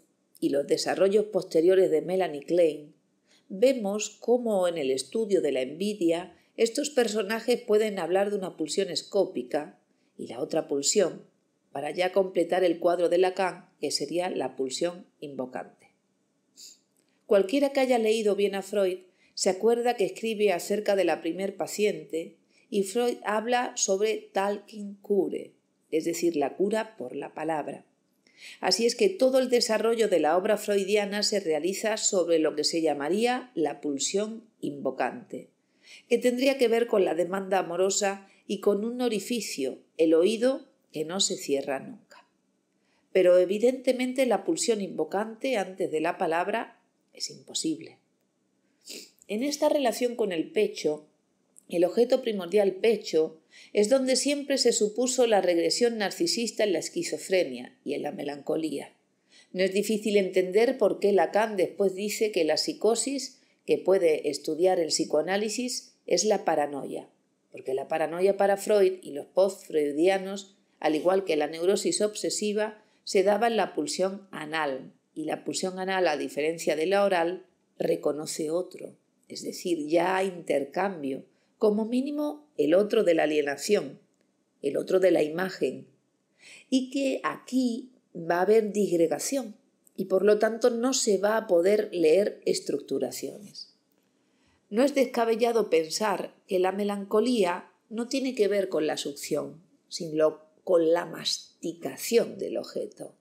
y los desarrollos posteriores de Melanie Klein, vemos cómo en el estudio de la envidia estos personajes pueden hablar de una pulsión escópica y la otra pulsión, para ya completar el cuadro de Lacan, que sería la pulsión invocante. Cualquiera que haya leído bien a Freud se acuerda que escribe acerca de la primer paciente y Freud habla sobre tal talking cure, es decir, la cura por la palabra. Así es que todo el desarrollo de la obra freudiana se realiza sobre lo que se llamaría la pulsión invocante, que tendría que ver con la demanda amorosa y con un orificio, el oído, que no se cierra nunca. Pero evidentemente la pulsión invocante antes de la palabra es imposible. En esta relación con el pecho, el objeto primordial pecho es donde siempre se supuso la regresión narcisista en la esquizofrenia y en la melancolía. No es difícil entender por qué Lacan después dice que la psicosis que puede estudiar el psicoanálisis es la paranoia, porque la paranoia para Freud y los post-freudianos al igual que la neurosis obsesiva, se daba en la pulsión anal, y la pulsión anal, a diferencia de la oral, reconoce otro, es decir, ya intercambio, como mínimo el otro de la alienación, el otro de la imagen, y que aquí va a haber disgregación y por lo tanto no se va a poder leer estructuraciones. No es descabellado pensar que la melancolía no tiene que ver con la succión, sino con la masticación del objeto.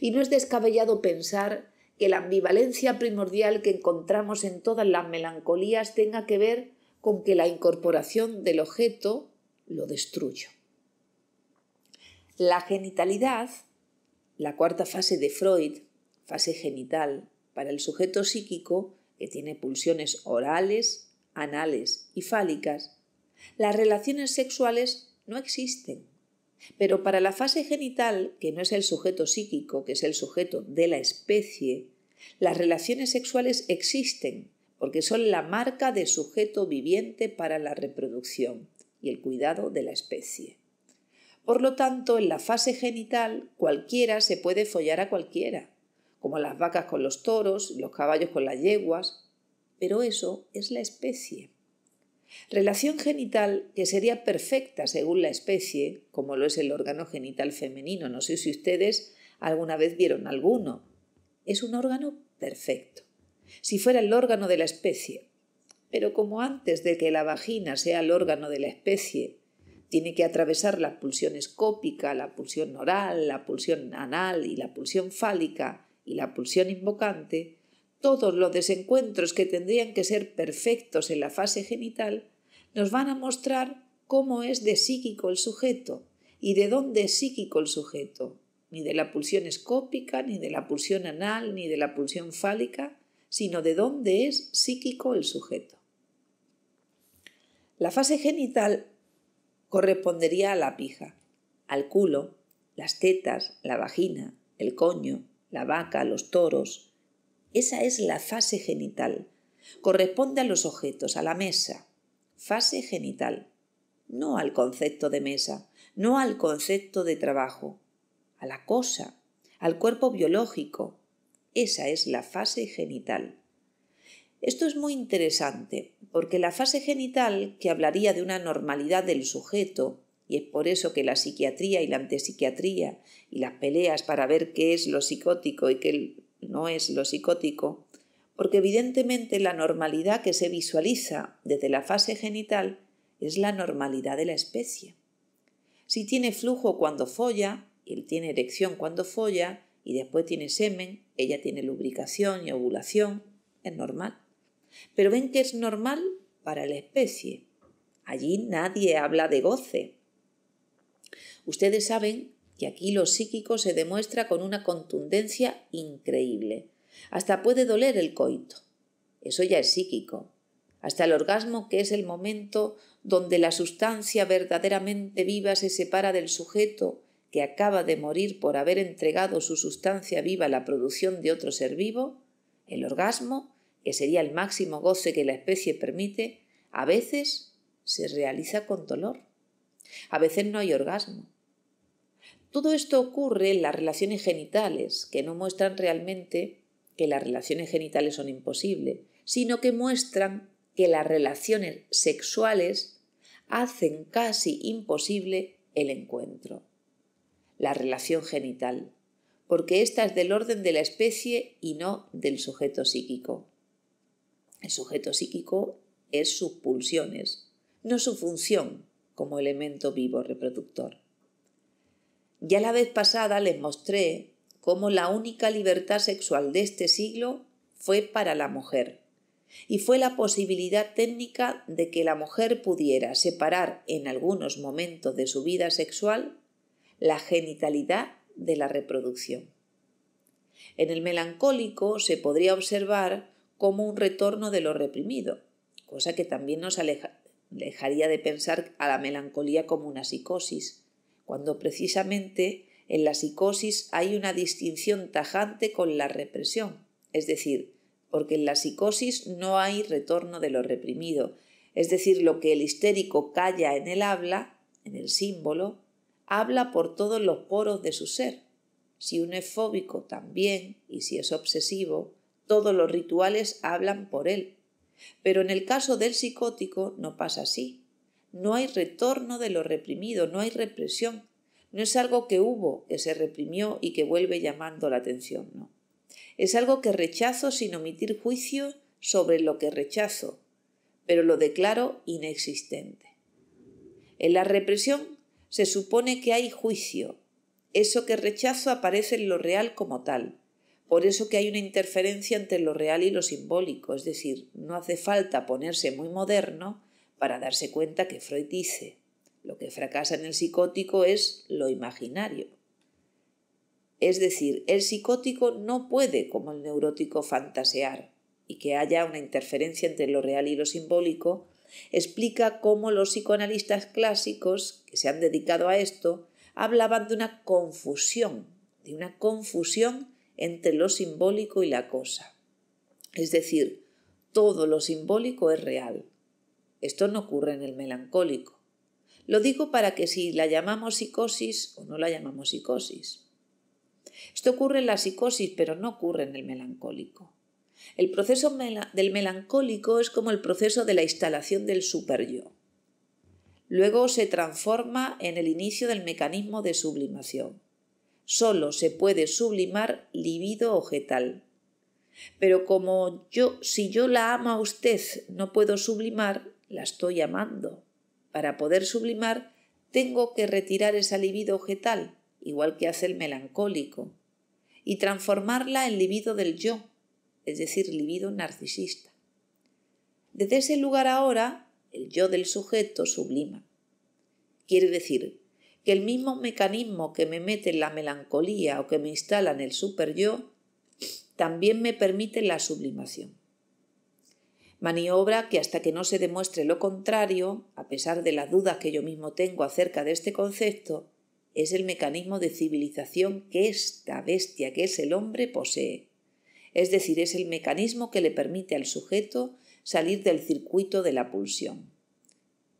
Y no es descabellado pensar que la ambivalencia primordial que encontramos en todas las melancolías tenga que ver con que la incorporación del objeto lo destruyo. La genitalidad, la cuarta fase de Freud, fase genital, para el sujeto psíquico, que tiene pulsiones orales, anales y fálicas, las relaciones sexuales no existen. Pero para la fase genital, que no es el sujeto psíquico, que es el sujeto de la especie, las relaciones sexuales existen porque son la marca de sujeto viviente para la reproducción y el cuidado de la especie. Por lo tanto, en la fase genital cualquiera se puede follar a cualquiera, como las vacas con los toros, los caballos con las yeguas, pero eso es la especie. Relación genital que sería perfecta según la especie, como lo es el órgano genital femenino. No sé si ustedes alguna vez vieron alguno. Es un órgano perfecto. Si fuera el órgano de la especie. Pero como antes de que la vagina sea el órgano de la especie, tiene que atravesar la pulsión escópica, la pulsión oral, la pulsión anal y la pulsión fálica y la pulsión invocante, todos los desencuentros que tendrían que ser perfectos en la fase genital, nos van a mostrar cómo es de psíquico el sujeto y de dónde es psíquico el sujeto, ni de la pulsión escópica, ni de la pulsión anal, ni de la pulsión fálica, sino de dónde es psíquico el sujeto. La fase genital correspondería a la pija, al culo, las tetas, la vagina, el coño, la vaca, los toros, esa es la fase genital. Corresponde a los objetos, a la mesa. Fase genital. No al concepto de mesa, no al concepto de trabajo, a la cosa, al cuerpo biológico. Esa es la fase genital. Esto es muy interesante, porque la fase genital, que hablaría de una normalidad del sujeto, y es por eso que la psiquiatría y la antipsiquiatría y las peleas para ver qué es lo psicótico y qué no es lo psicótico, porque evidentemente la normalidad que se visualiza desde la fase genital es la normalidad de la especie. Si tiene flujo cuando folla, él tiene erección cuando folla, y después tiene semen, ella tiene lubricación y ovulación, es normal. Pero ven que es normal para la especie. Allí nadie habla de goce. Ustedes saben y aquí lo psíquico se demuestra con una contundencia increíble. Hasta puede doler el coito. Eso ya es psíquico. Hasta el orgasmo, que es el momento donde la sustancia verdaderamente viva se separa del sujeto que acaba de morir por haber entregado su sustancia viva a la producción de otro ser vivo, el orgasmo, que sería el máximo goce que la especie permite, a veces se realiza con dolor. A veces no hay orgasmo. Todo esto ocurre en las relaciones genitales, que no muestran realmente que las relaciones genitales son imposibles, sino que muestran que las relaciones sexuales hacen casi imposible el encuentro. La relación genital, porque esta es del orden de la especie y no del sujeto psíquico. El sujeto psíquico es sus pulsiones, no su función como elemento vivo reproductor. Ya la vez pasada les mostré cómo la única libertad sexual de este siglo fue para la mujer, y fue la posibilidad técnica de que la mujer pudiera separar en algunos momentos de su vida sexual la genitalidad de la reproducción. En el melancólico se podría observar como un retorno de lo reprimido, cosa que también nos alejaría de pensar a la melancolía como una psicosis cuando precisamente en la psicosis hay una distinción tajante con la represión, es decir, porque en la psicosis no hay retorno de lo reprimido, es decir, lo que el histérico calla en el habla, en el símbolo, habla por todos los poros de su ser. Si uno es fóbico también, y si es obsesivo, todos los rituales hablan por él. Pero en el caso del psicótico no pasa así. No hay retorno de lo reprimido, no hay represión. No es algo que hubo, que se reprimió y que vuelve llamando la atención, no. Es algo que rechazo sin omitir juicio sobre lo que rechazo, pero lo declaro inexistente. En la represión se supone que hay juicio. Eso que rechazo aparece en lo real como tal. Por eso que hay una interferencia entre lo real y lo simbólico, es decir, no hace falta ponerse muy moderno para darse cuenta que Freud dice, lo que fracasa en el psicótico es lo imaginario. Es decir, el psicótico no puede, como el neurótico, fantasear y que haya una interferencia entre lo real y lo simbólico, explica cómo los psicoanalistas clásicos que se han dedicado a esto hablaban de una confusión, de una confusión entre lo simbólico y la cosa. Es decir, todo lo simbólico es real, esto no ocurre en el melancólico. Lo digo para que si la llamamos psicosis o no la llamamos psicosis. Esto ocurre en la psicosis, pero no ocurre en el melancólico. El proceso del melancólico es como el proceso de la instalación del superyo. Luego se transforma en el inicio del mecanismo de sublimación. Solo se puede sublimar libido ojetal. Pero como yo, si yo la amo a usted, no puedo sublimar, la estoy amando. Para poder sublimar, tengo que retirar esa libido objetal, igual que hace el melancólico, y transformarla en libido del yo, es decir, libido narcisista. Desde ese lugar ahora, el yo del sujeto sublima. Quiere decir que el mismo mecanismo que me mete en la melancolía o que me instala en el super yo, también me permite la sublimación maniobra que hasta que no se demuestre lo contrario, a pesar de las dudas que yo mismo tengo acerca de este concepto, es el mecanismo de civilización que esta bestia que es el hombre posee. Es decir, es el mecanismo que le permite al sujeto salir del circuito de la pulsión.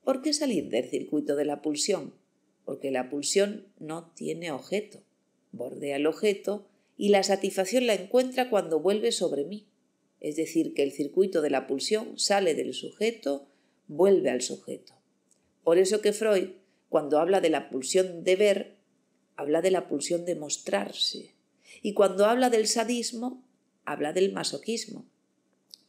¿Por qué salir del circuito de la pulsión? Porque la pulsión no tiene objeto. Bordea el objeto y la satisfacción la encuentra cuando vuelve sobre mí es decir, que el circuito de la pulsión sale del sujeto, vuelve al sujeto. Por eso que Freud, cuando habla de la pulsión de ver, habla de la pulsión de mostrarse. Y cuando habla del sadismo, habla del masoquismo.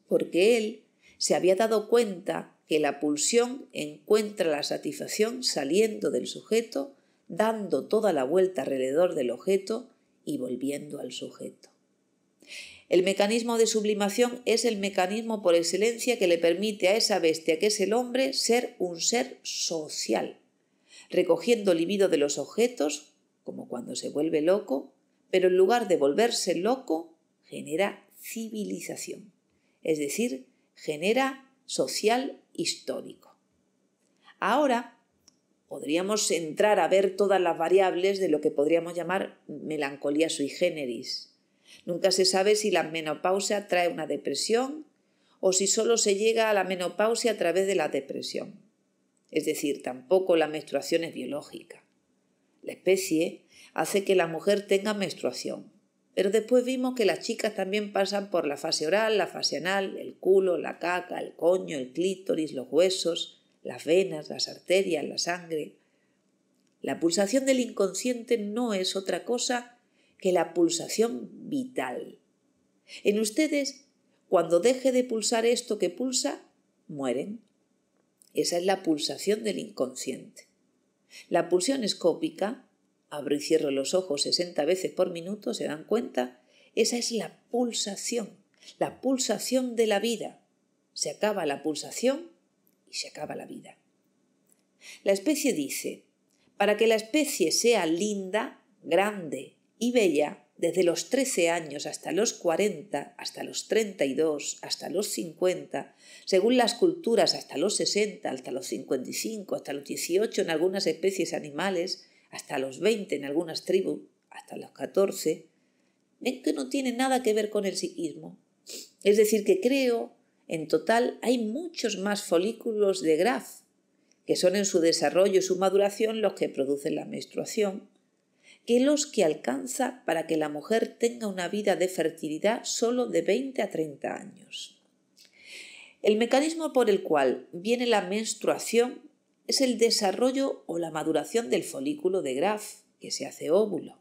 Porque él se había dado cuenta que la pulsión encuentra la satisfacción saliendo del sujeto, dando toda la vuelta alrededor del objeto y volviendo al sujeto. El mecanismo de sublimación es el mecanismo por excelencia que le permite a esa bestia que es el hombre ser un ser social, recogiendo libido de los objetos, como cuando se vuelve loco, pero en lugar de volverse loco, genera civilización, es decir, genera social histórico. Ahora podríamos entrar a ver todas las variables de lo que podríamos llamar melancolía sui generis, Nunca se sabe si la menopausia trae una depresión o si solo se llega a la menopausia a través de la depresión. Es decir, tampoco la menstruación es biológica. La especie hace que la mujer tenga menstruación, pero después vimos que las chicas también pasan por la fase oral, la fase anal, el culo, la caca, el coño, el clítoris, los huesos, las venas, las arterias, la sangre. La pulsación del inconsciente no es otra cosa que la pulsación vital. En ustedes, cuando deje de pulsar esto que pulsa, mueren. Esa es la pulsación del inconsciente. La pulsión escópica, abro y cierro los ojos 60 veces por minuto, se dan cuenta, esa es la pulsación, la pulsación de la vida. Se acaba la pulsación y se acaba la vida. La especie dice, para que la especie sea linda, grande, y Bella, desde los 13 años hasta los 40, hasta los 32, hasta los 50, según las culturas hasta los 60, hasta los 55, hasta los 18 en algunas especies animales, hasta los 20 en algunas tribus, hasta los 14, ven que no tiene nada que ver con el psiquismo. Es decir, que creo, en total, hay muchos más folículos de Graf, que son en su desarrollo y su maduración los que producen la menstruación, que los que alcanza para que la mujer tenga una vida de fertilidad solo de 20 a 30 años. El mecanismo por el cual viene la menstruación es el desarrollo o la maduración del folículo de Graf, que se hace óvulo.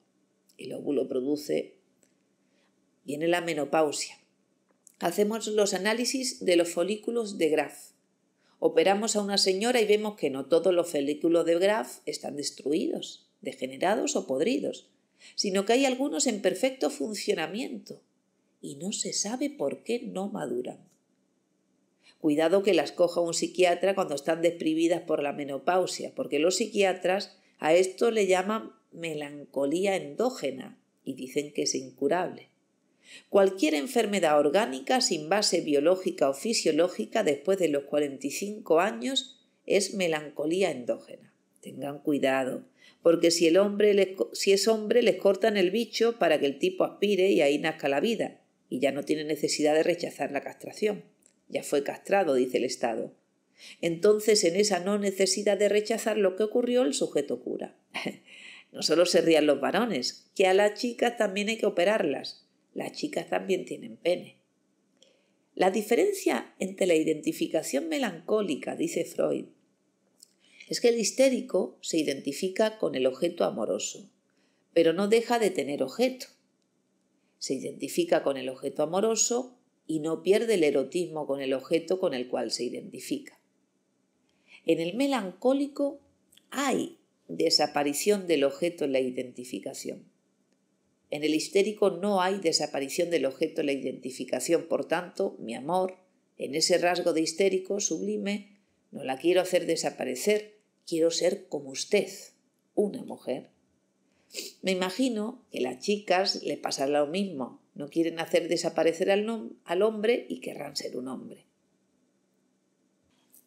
El óvulo produce... Viene la menopausia. Hacemos los análisis de los folículos de Graf. Operamos a una señora y vemos que no todos los folículos de Graf están destruidos degenerados o podridos, sino que hay algunos en perfecto funcionamiento y no se sabe por qué no maduran. Cuidado que las coja un psiquiatra cuando están desprividas por la menopausia, porque los psiquiatras a esto le llaman melancolía endógena y dicen que es incurable. Cualquier enfermedad orgánica sin base biológica o fisiológica después de los 45 años es melancolía endógena. Tengan cuidado, porque si, el hombre si es hombre les cortan el bicho para que el tipo aspire y ahí nazca la vida, y ya no tiene necesidad de rechazar la castración. Ya fue castrado, dice el Estado. Entonces, en esa no necesidad de rechazar lo que ocurrió, el sujeto cura. [LAUGHS] no solo se rían los varones, que a las chicas también hay que operarlas. Las chicas también tienen pene. La diferencia entre la identificación melancólica, dice Freud, es que el histérico se identifica con el objeto amoroso, pero no deja de tener objeto. Se identifica con el objeto amoroso y no pierde el erotismo con el objeto con el cual se identifica. En el melancólico hay desaparición del objeto en la identificación. En el histérico no hay desaparición del objeto en la identificación, por tanto, mi amor, en ese rasgo de histérico sublime, no la quiero hacer desaparecer, quiero ser como usted, una mujer. Me imagino que a las chicas le pasará lo mismo, no quieren hacer desaparecer al hombre y querrán ser un hombre.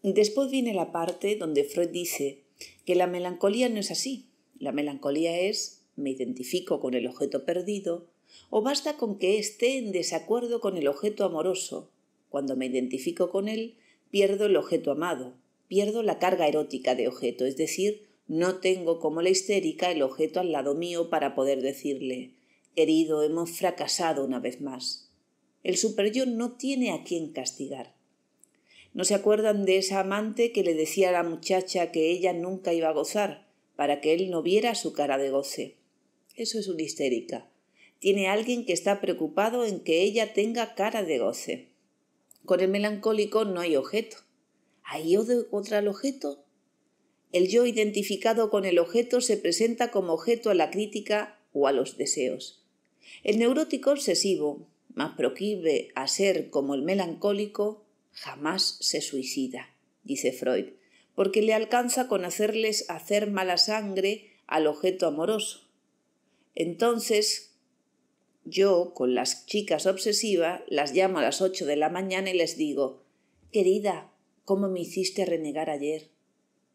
Después viene la parte donde Freud dice que la melancolía no es así. La melancolía es me identifico con el objeto perdido o basta con que esté en desacuerdo con el objeto amoroso. Cuando me identifico con él, pierdo el objeto amado pierdo la carga erótica de objeto, es decir, no tengo como la histérica el objeto al lado mío para poder decirle Querido, hemos fracasado una vez más. El superyo no tiene a quién castigar. ¿No se acuerdan de esa amante que le decía a la muchacha que ella nunca iba a gozar, para que él no viera su cara de goce? Eso es una histérica. Tiene alguien que está preocupado en que ella tenga cara de goce. Con el melancólico no hay objeto. ¿Hay contra el objeto? El yo identificado con el objeto se presenta como objeto a la crítica o a los deseos. El neurótico obsesivo, más proclive a ser como el melancólico, jamás se suicida, dice Freud, porque le alcanza con hacerles hacer mala sangre al objeto amoroso. Entonces, yo, con las chicas obsesivas, las llamo a las ocho de la mañana y les digo, querida, cómo me hiciste renegar ayer,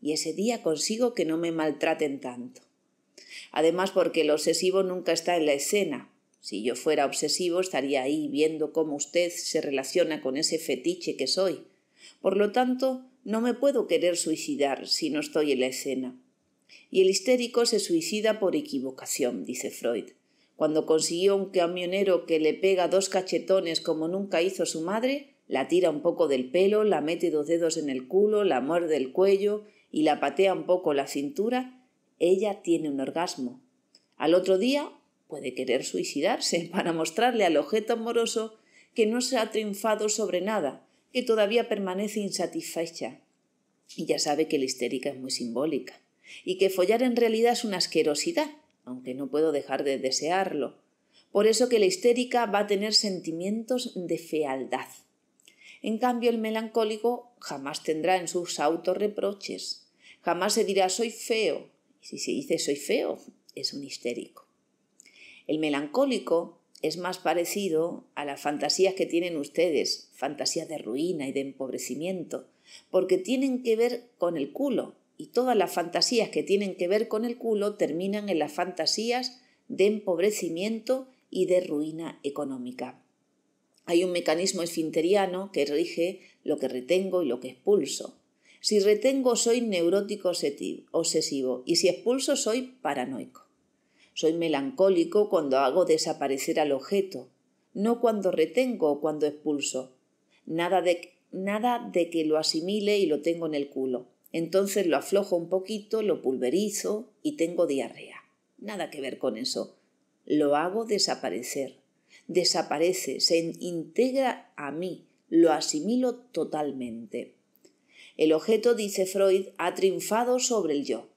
y ese día consigo que no me maltraten tanto. Además, porque el obsesivo nunca está en la escena. Si yo fuera obsesivo, estaría ahí viendo cómo usted se relaciona con ese fetiche que soy. Por lo tanto, no me puedo querer suicidar si no estoy en la escena. Y el histérico se suicida por equivocación, dice Freud. Cuando consiguió un camionero que le pega dos cachetones como nunca hizo su madre, la tira un poco del pelo, la mete dos dedos en el culo, la muerde el cuello y la patea un poco la cintura, ella tiene un orgasmo. Al otro día puede querer suicidarse [LAUGHS] para mostrarle al objeto amoroso que no se ha triunfado sobre nada, que todavía permanece insatisfecha. Y ya sabe que la histérica es muy simbólica, y que follar en realidad es una asquerosidad, aunque no puedo dejar de desearlo. Por eso que la histérica va a tener sentimientos de fealdad. En cambio, el melancólico jamás tendrá en sus autorreproches, jamás se dirá soy feo, y si se dice soy feo, es un histérico. El melancólico es más parecido a las fantasías que tienen ustedes, fantasías de ruina y de empobrecimiento, porque tienen que ver con el culo, y todas las fantasías que tienen que ver con el culo terminan en las fantasías de empobrecimiento y de ruina económica. Hay un mecanismo esfinteriano que rige lo que retengo y lo que expulso. Si retengo soy neurótico obsesivo y si expulso soy paranoico. Soy melancólico cuando hago desaparecer al objeto, no cuando retengo o cuando expulso. Nada de, nada de que lo asimile y lo tengo en el culo. Entonces lo aflojo un poquito, lo pulverizo y tengo diarrea. Nada que ver con eso. Lo hago desaparecer desaparece, se integra a mí, lo asimilo totalmente. El objeto, dice Freud, ha triunfado sobre el yo.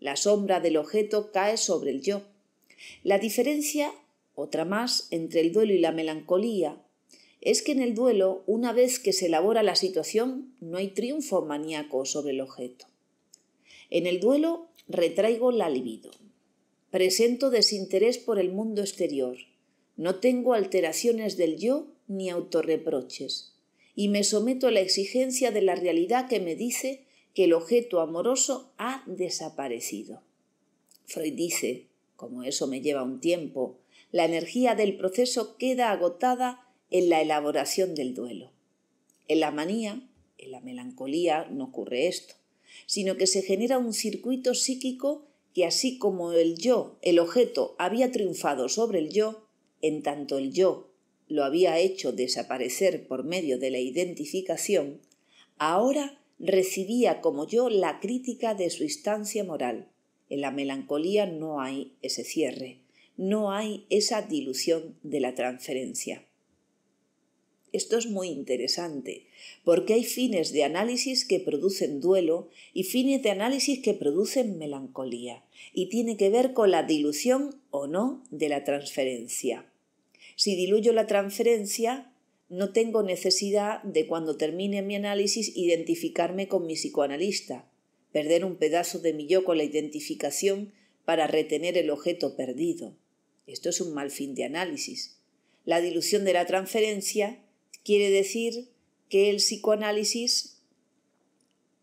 La sombra del objeto cae sobre el yo. La diferencia, otra más, entre el duelo y la melancolía, es que en el duelo, una vez que se elabora la situación, no hay triunfo maníaco sobre el objeto. En el duelo retraigo la libido. Presento desinterés por el mundo exterior. No tengo alteraciones del yo ni autorreproches, y me someto a la exigencia de la realidad que me dice que el objeto amoroso ha desaparecido. Freud dice, como eso me lleva un tiempo, la energía del proceso queda agotada en la elaboración del duelo. En la manía, en la melancolía, no ocurre esto, sino que se genera un circuito psíquico que así como el yo, el objeto, había triunfado sobre el yo, en tanto el yo lo había hecho desaparecer por medio de la identificación, ahora recibía como yo la crítica de su instancia moral. En la melancolía no hay ese cierre, no hay esa dilución de la transferencia. Esto es muy interesante, porque hay fines de análisis que producen duelo y fines de análisis que producen melancolía, y tiene que ver con la dilución o no de la transferencia. Si diluyo la transferencia, no tengo necesidad de cuando termine mi análisis identificarme con mi psicoanalista, perder un pedazo de mi yo con la identificación para retener el objeto perdido. Esto es un mal fin de análisis. La dilución de la transferencia Quiere decir que el psicoanálisis,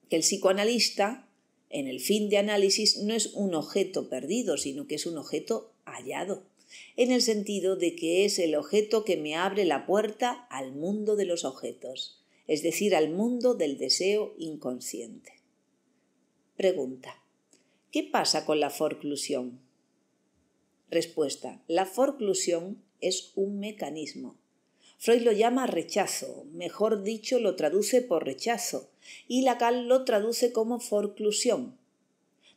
que el psicoanalista, en el fin de análisis, no es un objeto perdido, sino que es un objeto hallado, en el sentido de que es el objeto que me abre la puerta al mundo de los objetos, es decir, al mundo del deseo inconsciente. Pregunta. ¿Qué pasa con la forclusión? Respuesta. La forclusión es un mecanismo, Freud lo llama rechazo, mejor dicho lo traduce por rechazo, y Lacan lo traduce como forclusión.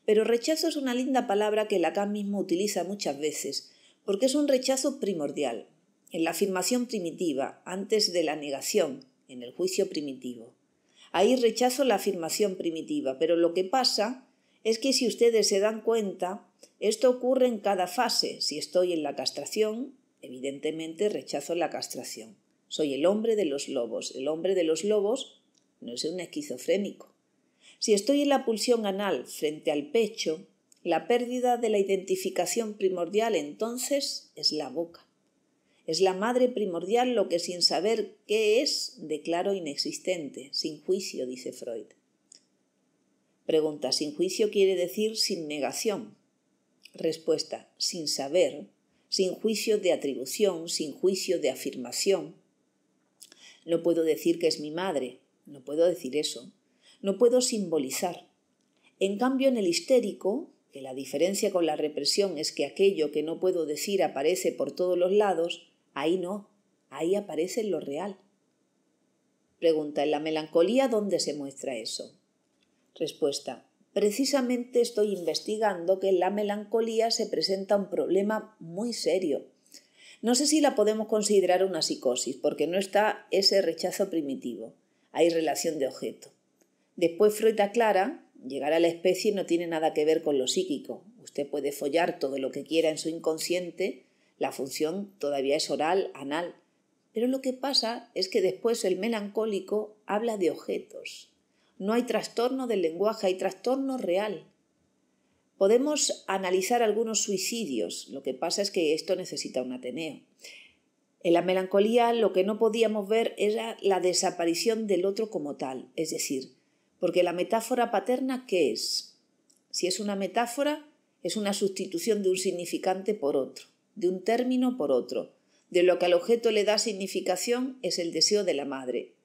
Pero rechazo es una linda palabra que Lacan mismo utiliza muchas veces, porque es un rechazo primordial, en la afirmación primitiva, antes de la negación, en el juicio primitivo. Ahí rechazo la afirmación primitiva, pero lo que pasa es que si ustedes se dan cuenta, esto ocurre en cada fase, si estoy en la castración, Evidentemente rechazo la castración. Soy el hombre de los lobos. El hombre de los lobos no es un esquizofrénico. Si estoy en la pulsión anal frente al pecho, la pérdida de la identificación primordial entonces es la boca. Es la madre primordial lo que sin saber qué es declaro inexistente, sin juicio, dice Freud. Pregunta, sin juicio quiere decir sin negación. Respuesta, sin saber sin juicio de atribución, sin juicio de afirmación. No puedo decir que es mi madre, no puedo decir eso, no puedo simbolizar. En cambio, en el histérico, que la diferencia con la represión es que aquello que no puedo decir aparece por todos los lados, ahí no, ahí aparece lo real. Pregunta, ¿en la melancolía dónde se muestra eso? Respuesta, Precisamente estoy investigando que la melancolía se presenta un problema muy serio. No sé si la podemos considerar una psicosis, porque no está ese rechazo primitivo. Hay relación de objeto. Después Freud aclara, llegar a la especie no tiene nada que ver con lo psíquico. Usted puede follar todo lo que quiera en su inconsciente, la función todavía es oral, anal. Pero lo que pasa es que después el melancólico habla de objetos. No hay trastorno del lenguaje, hay trastorno real. Podemos analizar algunos suicidios, lo que pasa es que esto necesita un ateneo. En la melancolía lo que no podíamos ver era la desaparición del otro como tal, es decir, porque la metáfora paterna, ¿qué es? Si es una metáfora, es una sustitución de un significante por otro, de un término por otro. De lo que al objeto le da significación es el deseo de la madre,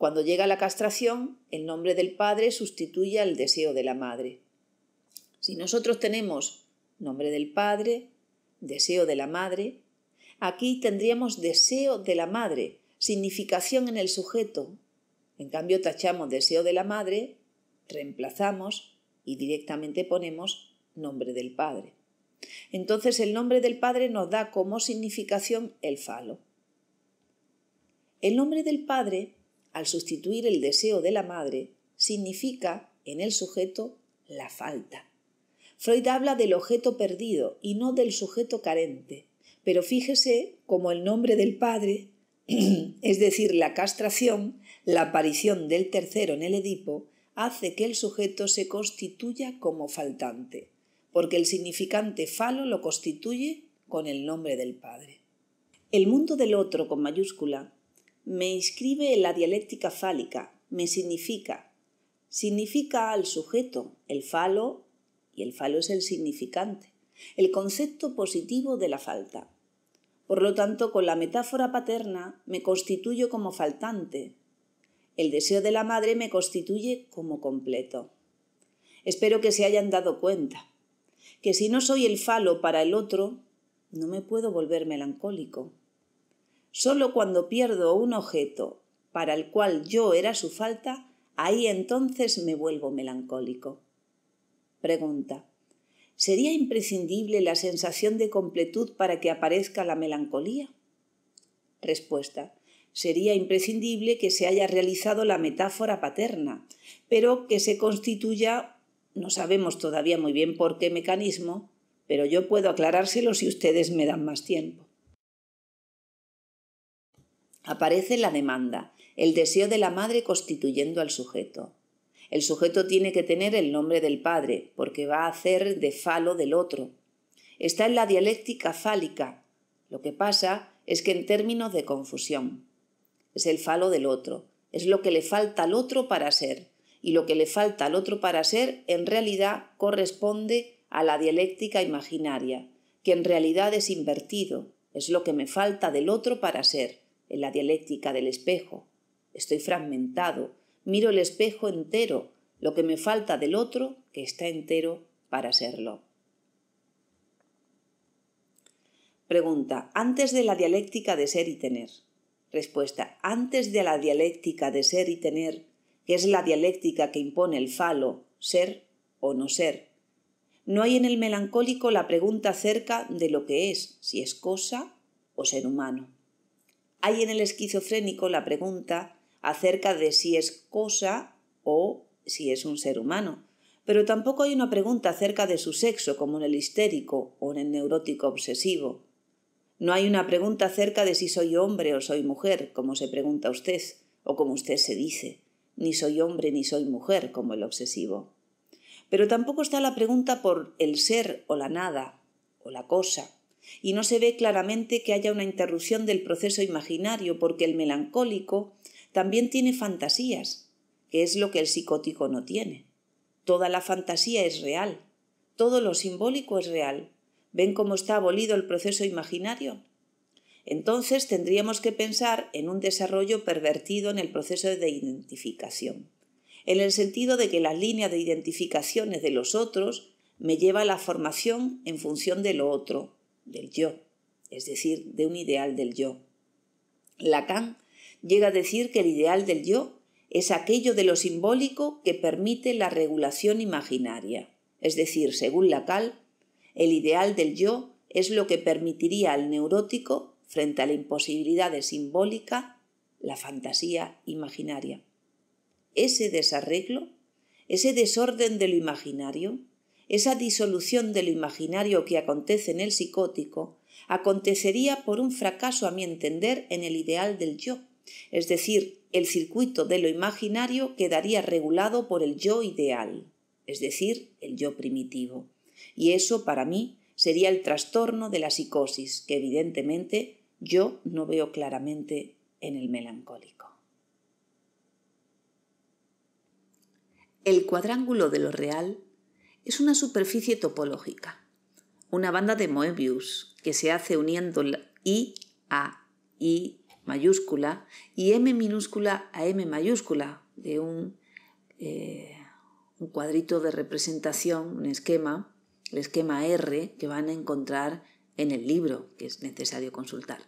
cuando llega la castración, el nombre del padre sustituye al deseo de la madre. Si nosotros tenemos nombre del padre, deseo de la madre, aquí tendríamos deseo de la madre, significación en el sujeto. En cambio, tachamos deseo de la madre, reemplazamos y directamente ponemos nombre del padre. Entonces el nombre del padre nos da como significación el falo. El nombre del padre al sustituir el deseo de la madre, significa en el sujeto la falta. Freud habla del objeto perdido y no del sujeto carente, pero fíjese como el nombre del padre, [CLEARS THROAT] es decir, la castración, la aparición del tercero en el Edipo, hace que el sujeto se constituya como faltante, porque el significante falo lo constituye con el nombre del padre. El mundo del otro con mayúscula me inscribe en la dialéctica fálica, me significa. Significa al sujeto, el falo, y el falo es el significante, el concepto positivo de la falta. Por lo tanto, con la metáfora paterna me constituyo como faltante. El deseo de la madre me constituye como completo. Espero que se hayan dado cuenta que si no soy el falo para el otro, no me puedo volver melancólico. Solo cuando pierdo un objeto para el cual yo era su falta, ahí entonces me vuelvo melancólico. Pregunta. ¿Sería imprescindible la sensación de completud para que aparezca la melancolía? Respuesta. Sería imprescindible que se haya realizado la metáfora paterna, pero que se constituya, no sabemos todavía muy bien por qué mecanismo, pero yo puedo aclarárselo si ustedes me dan más tiempo. Aparece la demanda, el deseo de la madre constituyendo al sujeto. El sujeto tiene que tener el nombre del padre, porque va a hacer de falo del otro. Está en la dialéctica fálica. Lo que pasa es que en términos de confusión. Es el falo del otro, es lo que le falta al otro para ser, y lo que le falta al otro para ser en realidad corresponde a la dialéctica imaginaria, que en realidad es invertido, es lo que me falta del otro para ser en la dialéctica del espejo. Estoy fragmentado, miro el espejo entero, lo que me falta del otro que está entero para serlo. Pregunta. Antes de la dialéctica de ser y tener. Respuesta. Antes de la dialéctica de ser y tener, que es la dialéctica que impone el falo, ser o no ser. No hay en el melancólico la pregunta acerca de lo que es, si es cosa o ser humano hay en el esquizofrénico la pregunta acerca de si es cosa o si es un ser humano, pero tampoco hay una pregunta acerca de su sexo como en el histérico o en el neurótico obsesivo. No hay una pregunta acerca de si soy hombre o soy mujer, como se pregunta usted, o como usted se dice, ni soy hombre ni soy mujer, como el obsesivo. Pero tampoco está la pregunta por el ser o la nada, o la cosa, y no se ve claramente que haya una interrupción del proceso imaginario porque el melancólico también tiene fantasías, que es lo que el psicótico no tiene. Toda la fantasía es real, todo lo simbólico es real. ¿Ven cómo está abolido el proceso imaginario? Entonces tendríamos que pensar en un desarrollo pervertido en el proceso de identificación, en el sentido de que la línea de identificaciones de los otros me lleva a la formación en función de lo otro, del yo, es decir, de un ideal del yo. Lacan llega a decir que el ideal del yo es aquello de lo simbólico que permite la regulación imaginaria. Es decir, según Lacan, el ideal del yo es lo que permitiría al neurótico, frente a la imposibilidad de simbólica, la fantasía imaginaria. Ese desarreglo, ese desorden de lo imaginario, esa disolución de lo imaginario que acontece en el psicótico, acontecería por un fracaso, a mi entender, en el ideal del yo, es decir, el circuito de lo imaginario quedaría regulado por el yo ideal, es decir, el yo primitivo. Y eso, para mí, sería el trastorno de la psicosis, que evidentemente yo no veo claramente en el melancólico. El cuadrángulo de lo real es una superficie topológica, una banda de Moebius que se hace uniendo I a I mayúscula y M minúscula a M mayúscula de un, eh, un cuadrito de representación, un esquema, el esquema R que van a encontrar en el libro que es necesario consultar.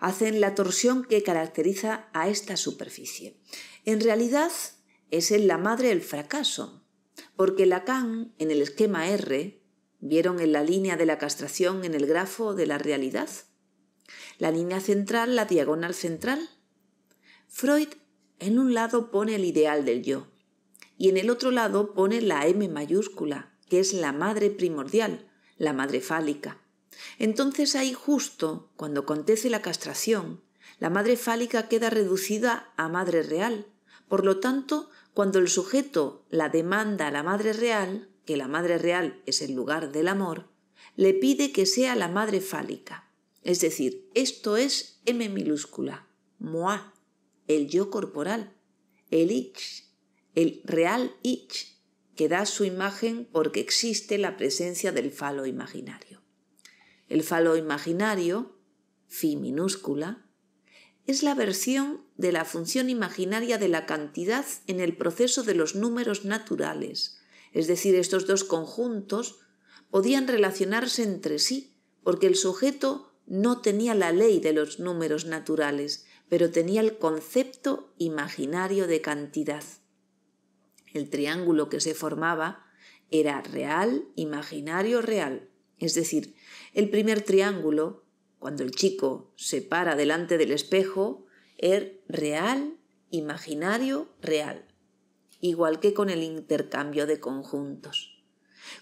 Hacen la torsión que caracteriza a esta superficie. En realidad es en la madre el fracaso, porque Lacan, en el esquema R, vieron en la línea de la castración en el grafo de la realidad, la línea central, la diagonal central. Freud en un lado pone el ideal del yo y en el otro lado pone la M mayúscula, que es la madre primordial, la madre fálica. Entonces ahí justo, cuando acontece la castración, la madre fálica queda reducida a madre real, por lo tanto cuando el sujeto la demanda a la madre real, que la madre real es el lugar del amor, le pide que sea la madre fálica. Es decir, esto es M minúscula, moi, el yo corporal, el ich, el real ich, que da su imagen porque existe la presencia del falo imaginario. El falo imaginario, fi minúscula, es la versión de la función imaginaria de la cantidad en el proceso de los números naturales, es decir, estos dos conjuntos podían relacionarse entre sí, porque el sujeto no tenía la ley de los números naturales, pero tenía el concepto imaginario de cantidad. El triángulo que se formaba era real, imaginario, real. Es decir, el primer triángulo cuando el chico se para delante del espejo, es er real, imaginario, real. Igual que con el intercambio de conjuntos.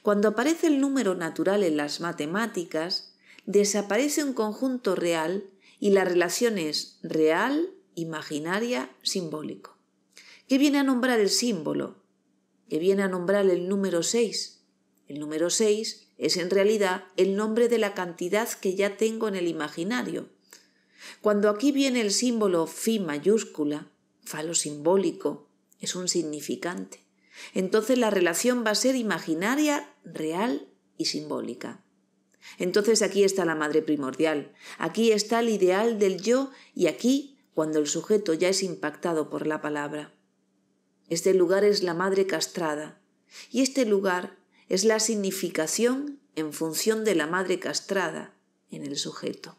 Cuando aparece el número natural en las matemáticas, desaparece un conjunto real y la relación es real, imaginaria, simbólico. ¿Qué viene a nombrar el símbolo? ¿Qué viene a nombrar el número 6. El número 6 es en realidad el nombre de la cantidad que ya tengo en el imaginario. Cuando aquí viene el símbolo Fi mayúscula, falo simbólico, es un significante. Entonces la relación va a ser imaginaria, real y simbólica. Entonces aquí está la madre primordial, aquí está el ideal del yo y aquí cuando el sujeto ya es impactado por la palabra. Este lugar es la madre castrada y este lugar es la significación en función de la madre castrada en el sujeto.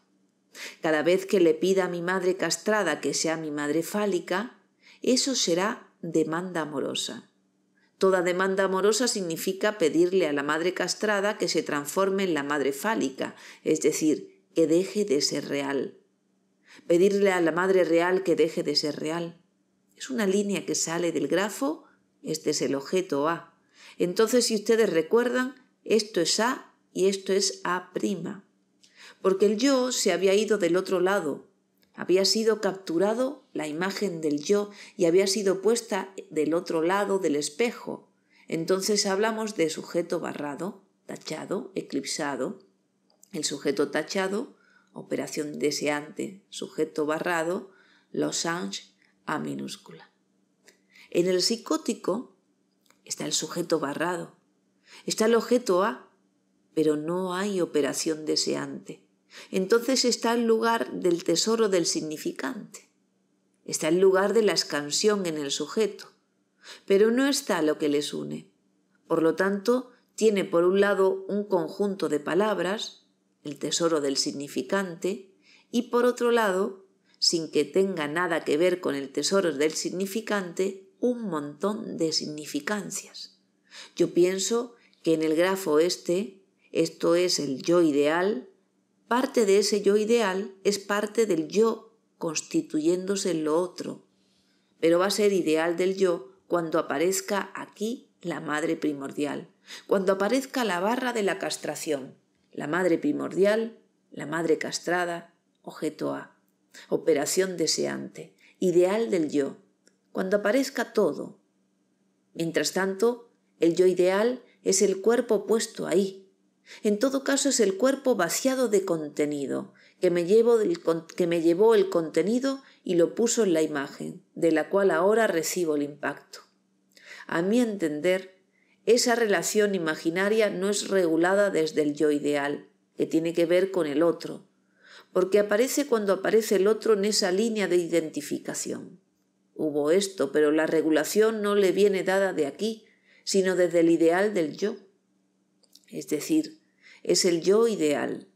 Cada vez que le pida a mi madre castrada que sea mi madre fálica, eso será demanda amorosa. Toda demanda amorosa significa pedirle a la madre castrada que se transforme en la madre fálica, es decir, que deje de ser real. Pedirle a la madre real que deje de ser real. Es una línea que sale del grafo, este es el objeto A. Entonces, si ustedes recuerdan, esto es A y esto es A', porque el yo se había ido del otro lado, había sido capturado la imagen del yo y había sido puesta del otro lado del espejo. Entonces hablamos de sujeto barrado, tachado, eclipsado. El sujeto tachado, operación deseante, sujeto barrado, losange, a minúscula. En el psicótico Está el sujeto barrado. Está el objeto A, pero no hay operación deseante. Entonces está el lugar del tesoro del significante. Está el lugar de la escansión en el sujeto, pero no está lo que les une. Por lo tanto, tiene por un lado un conjunto de palabras, el tesoro del significante, y por otro lado, sin que tenga nada que ver con el tesoro del significante, un montón de significancias. Yo pienso que en el grafo este, esto es el yo ideal, parte de ese yo ideal es parte del yo constituyéndose en lo otro, pero va a ser ideal del yo cuando aparezca aquí la madre primordial, cuando aparezca la barra de la castración, la madre primordial, la madre castrada, objeto A, operación deseante, ideal del yo, cuando aparezca todo. Mientras tanto, el yo ideal es el cuerpo puesto ahí. En todo caso es el cuerpo vaciado de contenido, que me, que me llevó el contenido y lo puso en la imagen, de la cual ahora recibo el impacto. A mi entender, esa relación imaginaria no es regulada desde el yo ideal, que tiene que ver con el otro, porque aparece cuando aparece el otro en esa línea de identificación. Hubo esto, pero la regulación no le viene dada de aquí, sino desde el ideal del yo. Es decir, es el yo ideal.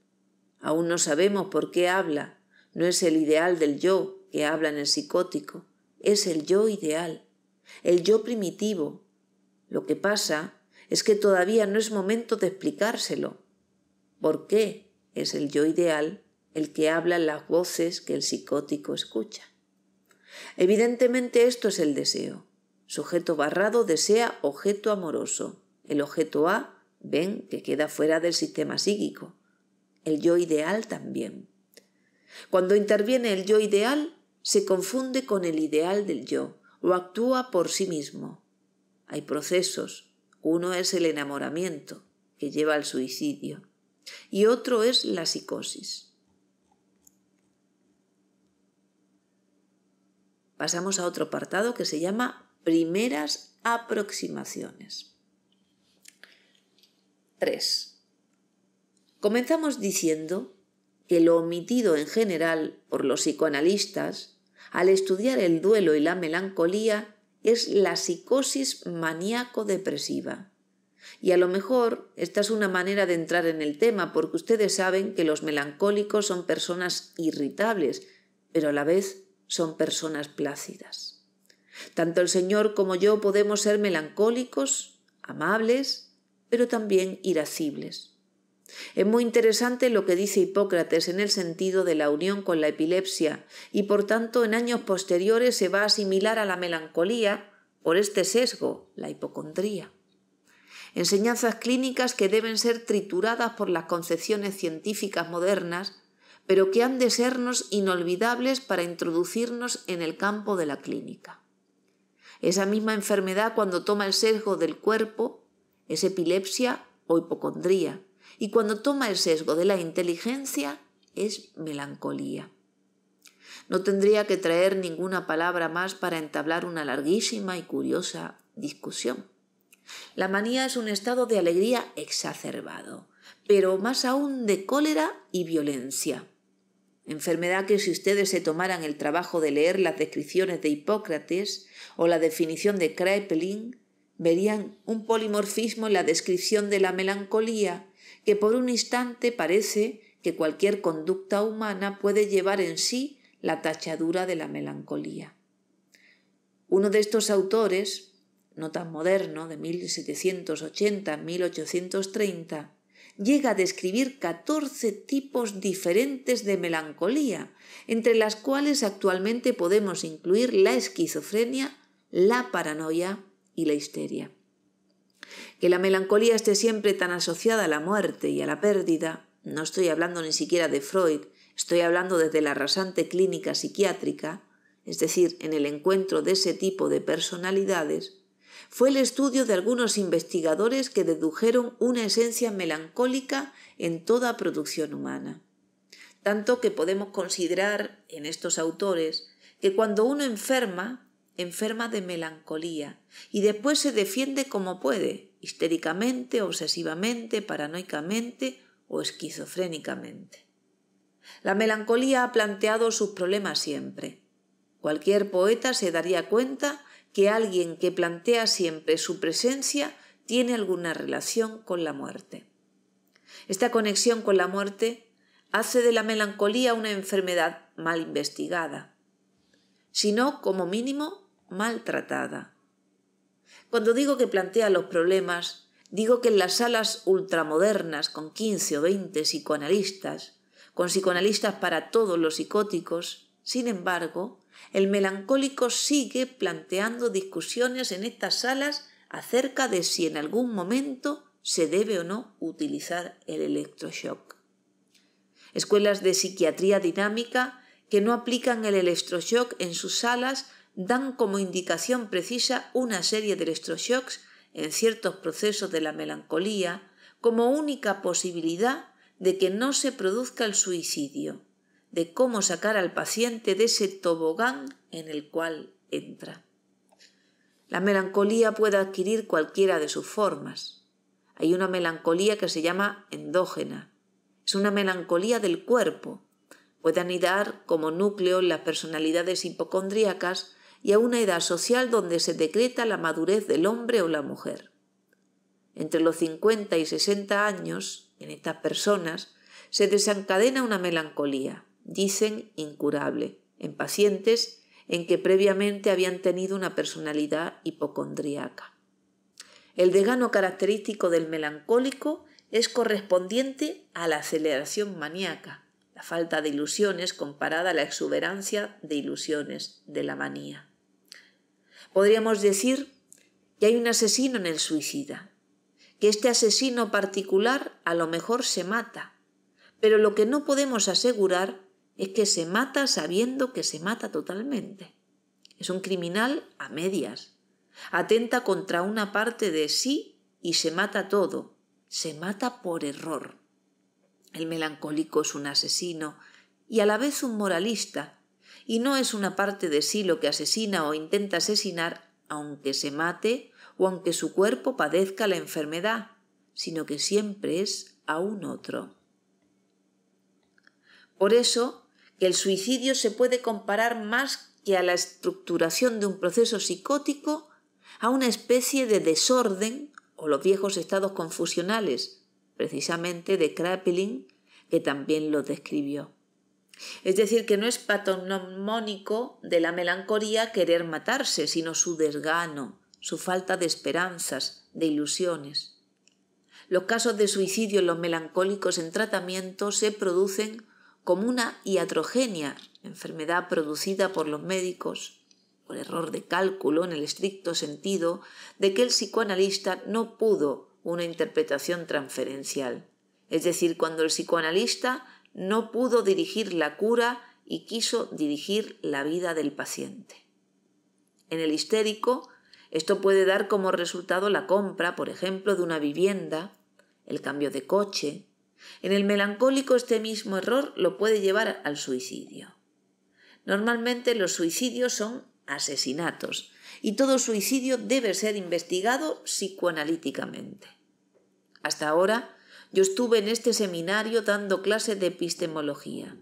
Aún no sabemos por qué habla, no es el ideal del yo que habla en el psicótico, es el yo ideal, el yo primitivo. Lo que pasa es que todavía no es momento de explicárselo. ¿Por qué es el yo ideal el que habla las voces que el psicótico escucha? Evidentemente esto es el deseo. Sujeto barrado desea objeto amoroso. El objeto A, ven, que queda fuera del sistema psíquico. El yo ideal también. Cuando interviene el yo ideal, se confunde con el ideal del yo, o actúa por sí mismo. Hay procesos. Uno es el enamoramiento, que lleva al suicidio, y otro es la psicosis. pasamos a otro apartado que se llama primeras aproximaciones. 3. Comenzamos diciendo que lo omitido en general por los psicoanalistas al estudiar el duelo y la melancolía es la psicosis maníaco-depresiva. Y a lo mejor esta es una manera de entrar en el tema, porque ustedes saben que los melancólicos son personas irritables, pero a la vez son personas plácidas. Tanto el Señor como yo podemos ser melancólicos, amables, pero también irascibles. Es muy interesante lo que dice Hipócrates en el sentido de la unión con la epilepsia, y por tanto en años posteriores se va a asimilar a la melancolía por este sesgo, la hipocondría. Enseñanzas clínicas que deben ser trituradas por las concepciones científicas modernas pero que han de sernos inolvidables para introducirnos en el campo de la clínica. Esa misma enfermedad cuando toma el sesgo del cuerpo es epilepsia o hipocondría, y cuando toma el sesgo de la inteligencia es melancolía. No tendría que traer ninguna palabra más para entablar una larguísima y curiosa discusión. La manía es un estado de alegría exacerbado, pero más aún de cólera y violencia enfermedad que si ustedes se tomaran el trabajo de leer las descripciones de Hipócrates o la definición de Kraepelin, verían un polimorfismo en la descripción de la melancolía que por un instante parece que cualquier conducta humana puede llevar en sí la tachadura de la melancolía. Uno de estos autores, no tan moderno, de 1780-1830, llega a describir 14 tipos diferentes de melancolía, entre las cuales actualmente podemos incluir la esquizofrenia, la paranoia y la histeria. Que la melancolía esté siempre tan asociada a la muerte y a la pérdida, no estoy hablando ni siquiera de Freud, estoy hablando desde la rasante clínica psiquiátrica, es decir, en el encuentro de ese tipo de personalidades, fue el estudio de algunos investigadores que dedujeron una esencia melancólica en toda producción humana. Tanto que podemos considerar en estos autores que cuando uno enferma, enferma de melancolía y después se defiende como puede, histéricamente, obsesivamente, paranoicamente o esquizofrénicamente. La melancolía ha planteado sus problemas siempre. Cualquier poeta se daría cuenta que alguien que plantea siempre su presencia tiene alguna relación con la muerte. Esta conexión con la muerte hace de la melancolía una enfermedad mal investigada, sino como mínimo maltratada. Cuando digo que plantea los problemas, digo que en las salas ultramodernas con 15 o 20 psicoanalistas, con psicoanalistas para todos los psicóticos, sin embargo, el melancólico sigue planteando discusiones en estas salas acerca de si en algún momento se debe o no utilizar el electroshock. Escuelas de psiquiatría dinámica que no aplican el electroshock en sus salas dan como indicación precisa una serie de electroshocks en ciertos procesos de la melancolía como única posibilidad de que no se produzca el suicidio de cómo sacar al paciente de ese tobogán en el cual entra. La melancolía puede adquirir cualquiera de sus formas. Hay una melancolía que se llama endógena. Es una melancolía del cuerpo. Puede anidar como núcleo en las personalidades hipocondríacas y a una edad social donde se decreta la madurez del hombre o la mujer. Entre los 50 y 60 años, en estas personas, se desencadena una melancolía dicen incurable, en pacientes en que previamente habían tenido una personalidad hipocondriaca. El degano característico del melancólico es correspondiente a la aceleración maníaca, la falta de ilusiones comparada a la exuberancia de ilusiones de la manía. Podríamos decir que hay un asesino en el suicida, que este asesino particular a lo mejor se mata, pero lo que no podemos asegurar es que se mata sabiendo que se mata totalmente. Es un criminal a medias. Atenta contra una parte de sí y se mata todo. Se mata por error. El melancólico es un asesino y a la vez un moralista, y no es una parte de sí lo que asesina o intenta asesinar, aunque se mate o aunque su cuerpo padezca la enfermedad, sino que siempre es a un otro. Por eso, que el suicidio se puede comparar más que a la estructuración de un proceso psicótico a una especie de desorden o los viejos estados confusionales, precisamente de Kraepelin, que también los describió. Es decir, que no es patognomónico de la melancolía querer matarse, sino su desgano, su falta de esperanzas, de ilusiones. Los casos de suicidio en los melancólicos en tratamiento se producen como una iatrogenia, enfermedad producida por los médicos por error de cálculo en el estricto sentido de que el psicoanalista no pudo una interpretación transferencial, es decir, cuando el psicoanalista no pudo dirigir la cura y quiso dirigir la vida del paciente. En el histérico, esto puede dar como resultado la compra, por ejemplo, de una vivienda, el cambio de coche, en el melancólico este mismo error lo puede llevar al suicidio. Normalmente los suicidios son asesinatos y todo suicidio debe ser investigado psicoanalíticamente. Hasta ahora yo estuve en este seminario dando clases de epistemología.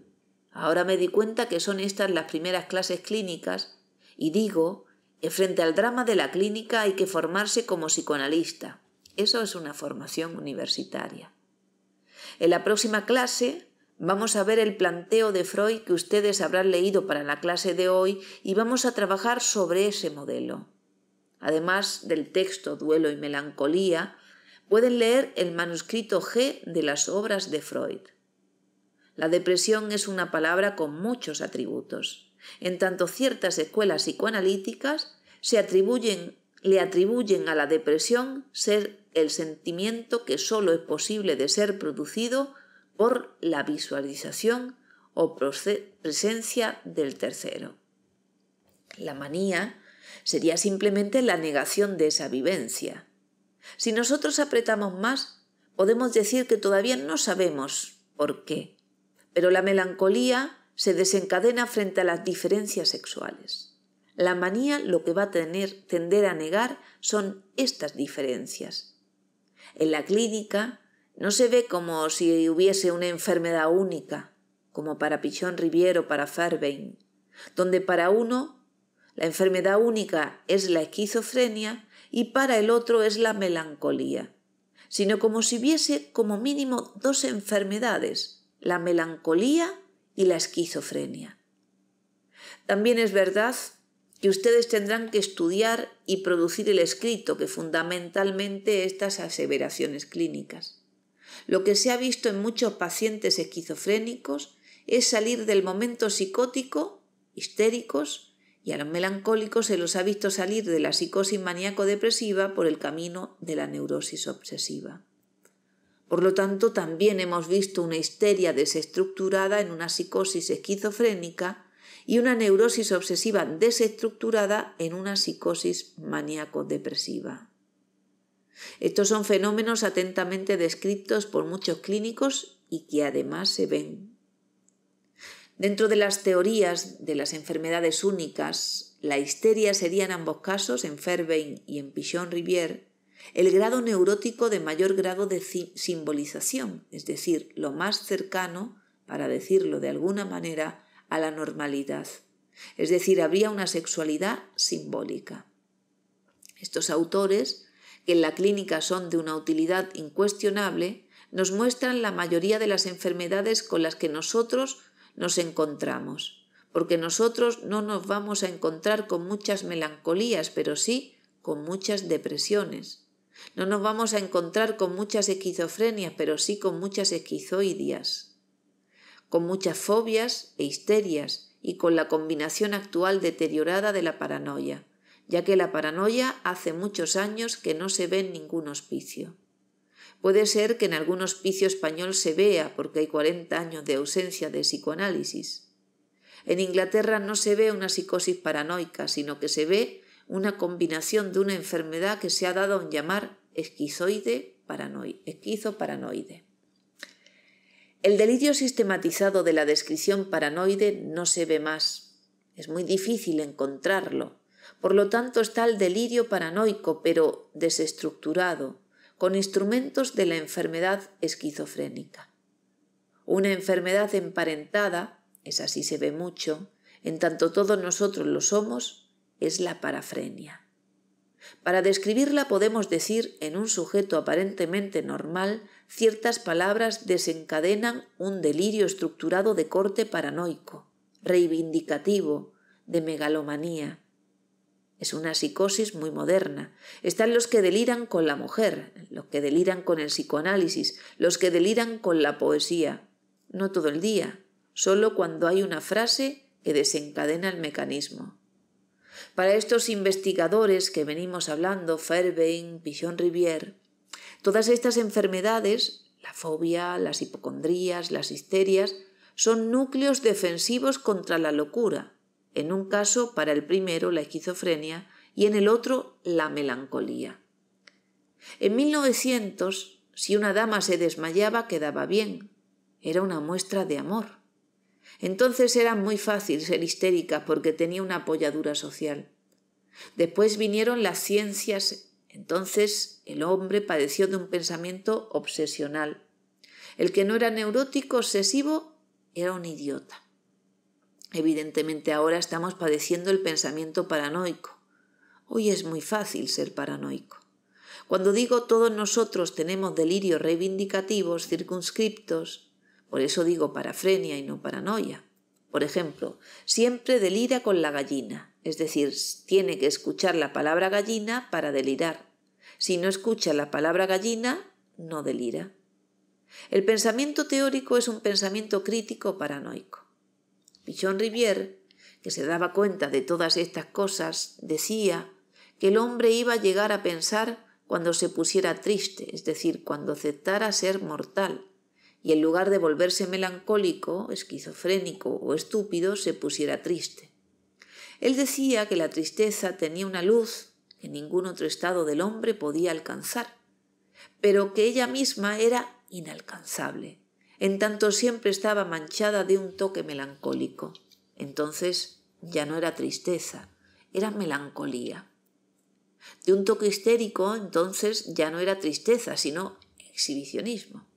Ahora me di cuenta que son estas las primeras clases clínicas y digo que frente al drama de la clínica hay que formarse como psicoanalista. Eso es una formación universitaria. En la próxima clase vamos a ver el planteo de Freud que ustedes habrán leído para la clase de hoy y vamos a trabajar sobre ese modelo. Además del texto Duelo y Melancolía, pueden leer el manuscrito G de las obras de Freud. La depresión es una palabra con muchos atributos. En tanto ciertas escuelas psicoanalíticas se le atribuyen a la depresión ser el sentimiento que sólo es posible de ser producido por la visualización o presencia del tercero. La manía sería simplemente la negación de esa vivencia. Si nosotros apretamos más, podemos decir que todavía no sabemos por qué, pero la melancolía se desencadena frente a las diferencias sexuales. La manía lo que va a tener, tender a negar son estas diferencias, en la clínica no se ve como si hubiese una enfermedad única, como para Pichón Riviero, para Fairbairn, donde para uno la enfermedad única es la esquizofrenia y para el otro es la melancolía, sino como si hubiese como mínimo dos enfermedades, la melancolía y la esquizofrenia. También es verdad que ustedes tendrán que estudiar y producir el escrito, que fundamentalmente estas aseveraciones clínicas. Lo que se ha visto en muchos pacientes esquizofrénicos es salir del momento psicótico, histéricos, y a los melancólicos se los ha visto salir de la psicosis maníaco-depresiva por el camino de la neurosis obsesiva. Por lo tanto, también hemos visto una histeria desestructurada en una psicosis esquizofrénica y una neurosis obsesiva desestructurada en una psicosis maníaco-depresiva. Estos son fenómenos atentamente descritos por muchos clínicos y que además se ven. Dentro de las teorías de las enfermedades únicas, la histeria sería en ambos casos, en Fairbairn y en Pichon-Rivière, el grado neurótico de mayor grado de simbolización, es decir, lo más cercano, para decirlo de alguna manera, a la normalidad. Es decir, habría una sexualidad simbólica. Estos autores, que en la clínica son de una utilidad incuestionable, nos muestran la mayoría de las enfermedades con las que nosotros nos encontramos, porque nosotros no nos vamos a encontrar con muchas melancolías, pero sí con muchas depresiones. No nos vamos a encontrar con muchas esquizofrenias, pero sí con muchas esquizoidias con muchas fobias e histerias y con la combinación actual deteriorada de la paranoia, ya que la paranoia hace muchos años que no se ve en ningún hospicio. Puede ser que en algún hospicio español se vea porque hay 40 años de ausencia de psicoanálisis. En Inglaterra no se ve una psicosis paranoica, sino que se ve una combinación de una enfermedad que se ha dado a llamar esquizoide esquizo paranoide. El delirio sistematizado de la descripción paranoide no se ve más. Es muy difícil encontrarlo. Por lo tanto está el delirio paranoico, pero desestructurado, con instrumentos de la enfermedad esquizofrénica. Una enfermedad emparentada, es así se ve mucho, en tanto todos nosotros lo somos, es la parafrenia. Para describirla podemos decir en un sujeto aparentemente normal ciertas palabras desencadenan un delirio estructurado de corte paranoico, reivindicativo, de megalomanía. Es una psicosis muy moderna. Están los que deliran con la mujer, los que deliran con el psicoanálisis, los que deliran con la poesía. No todo el día, solo cuando hay una frase que desencadena el mecanismo. Para estos investigadores que venimos hablando, Fairbairn, Pichon Rivière, Todas estas enfermedades, la fobia, las hipocondrías, las histerias, son núcleos defensivos contra la locura, en un caso para el primero la esquizofrenia y en el otro la melancolía. En 1900, si una dama se desmayaba quedaba bien, era una muestra de amor. Entonces era muy fácil ser histérica porque tenía una apoyadura social. Después vinieron las ciencias entonces el hombre padeció de un pensamiento obsesional. El que no era neurótico obsesivo era un idiota. Evidentemente ahora estamos padeciendo el pensamiento paranoico. Hoy es muy fácil ser paranoico. Cuando digo todos nosotros tenemos delirios reivindicativos circunscriptos, por eso digo parafrenia y no paranoia. Por ejemplo, siempre delira con la gallina, es decir, tiene que escuchar la palabra gallina para delirar. Si no escucha la palabra gallina, no delira. El pensamiento teórico es un pensamiento crítico paranoico. pichon Rivière, que se daba cuenta de todas estas cosas, decía que el hombre iba a llegar a pensar cuando se pusiera triste, es decir, cuando aceptara ser mortal, y en lugar de volverse melancólico, esquizofrénico o estúpido, se pusiera triste. Él decía que la tristeza tenía una luz que ningún otro estado del hombre podía alcanzar, pero que ella misma era inalcanzable, en tanto siempre estaba manchada de un toque melancólico. Entonces ya no era tristeza, era melancolía. De un toque histérico, entonces ya no era tristeza, sino exhibicionismo.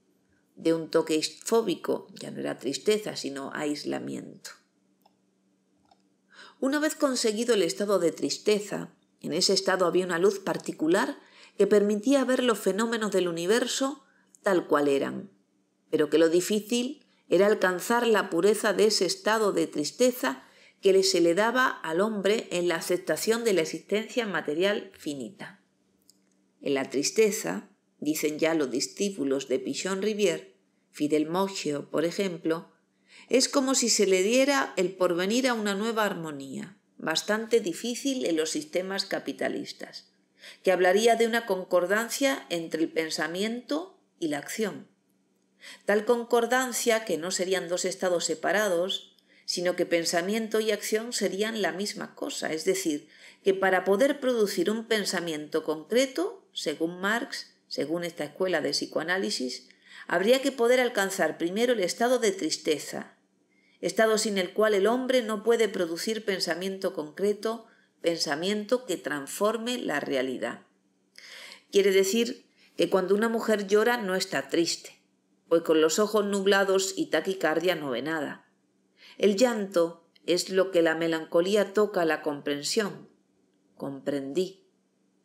De un toque fóbico, ya no era tristeza, sino aislamiento. Una vez conseguido el estado de tristeza, en ese estado había una luz particular que permitía ver los fenómenos del universo tal cual eran, pero que lo difícil era alcanzar la pureza de ese estado de tristeza que se le daba al hombre en la aceptación de la existencia material finita. En la tristeza, dicen ya los discípulos de Pichon Rivière, Fidel Moggio, por ejemplo, es como si se le diera el porvenir a una nueva armonía, bastante difícil en los sistemas capitalistas, que hablaría de una concordancia entre el pensamiento y la acción. Tal concordancia que no serían dos estados separados, sino que pensamiento y acción serían la misma cosa, es decir, que para poder producir un pensamiento concreto, según Marx, según esta escuela de psicoanálisis, habría que poder alcanzar primero el estado de tristeza, estado sin el cual el hombre no puede producir pensamiento concreto, pensamiento que transforme la realidad. Quiere decir que cuando una mujer llora no está triste, pues con los ojos nublados y taquicardia no ve nada. El llanto es lo que la melancolía toca a la comprensión. Comprendí,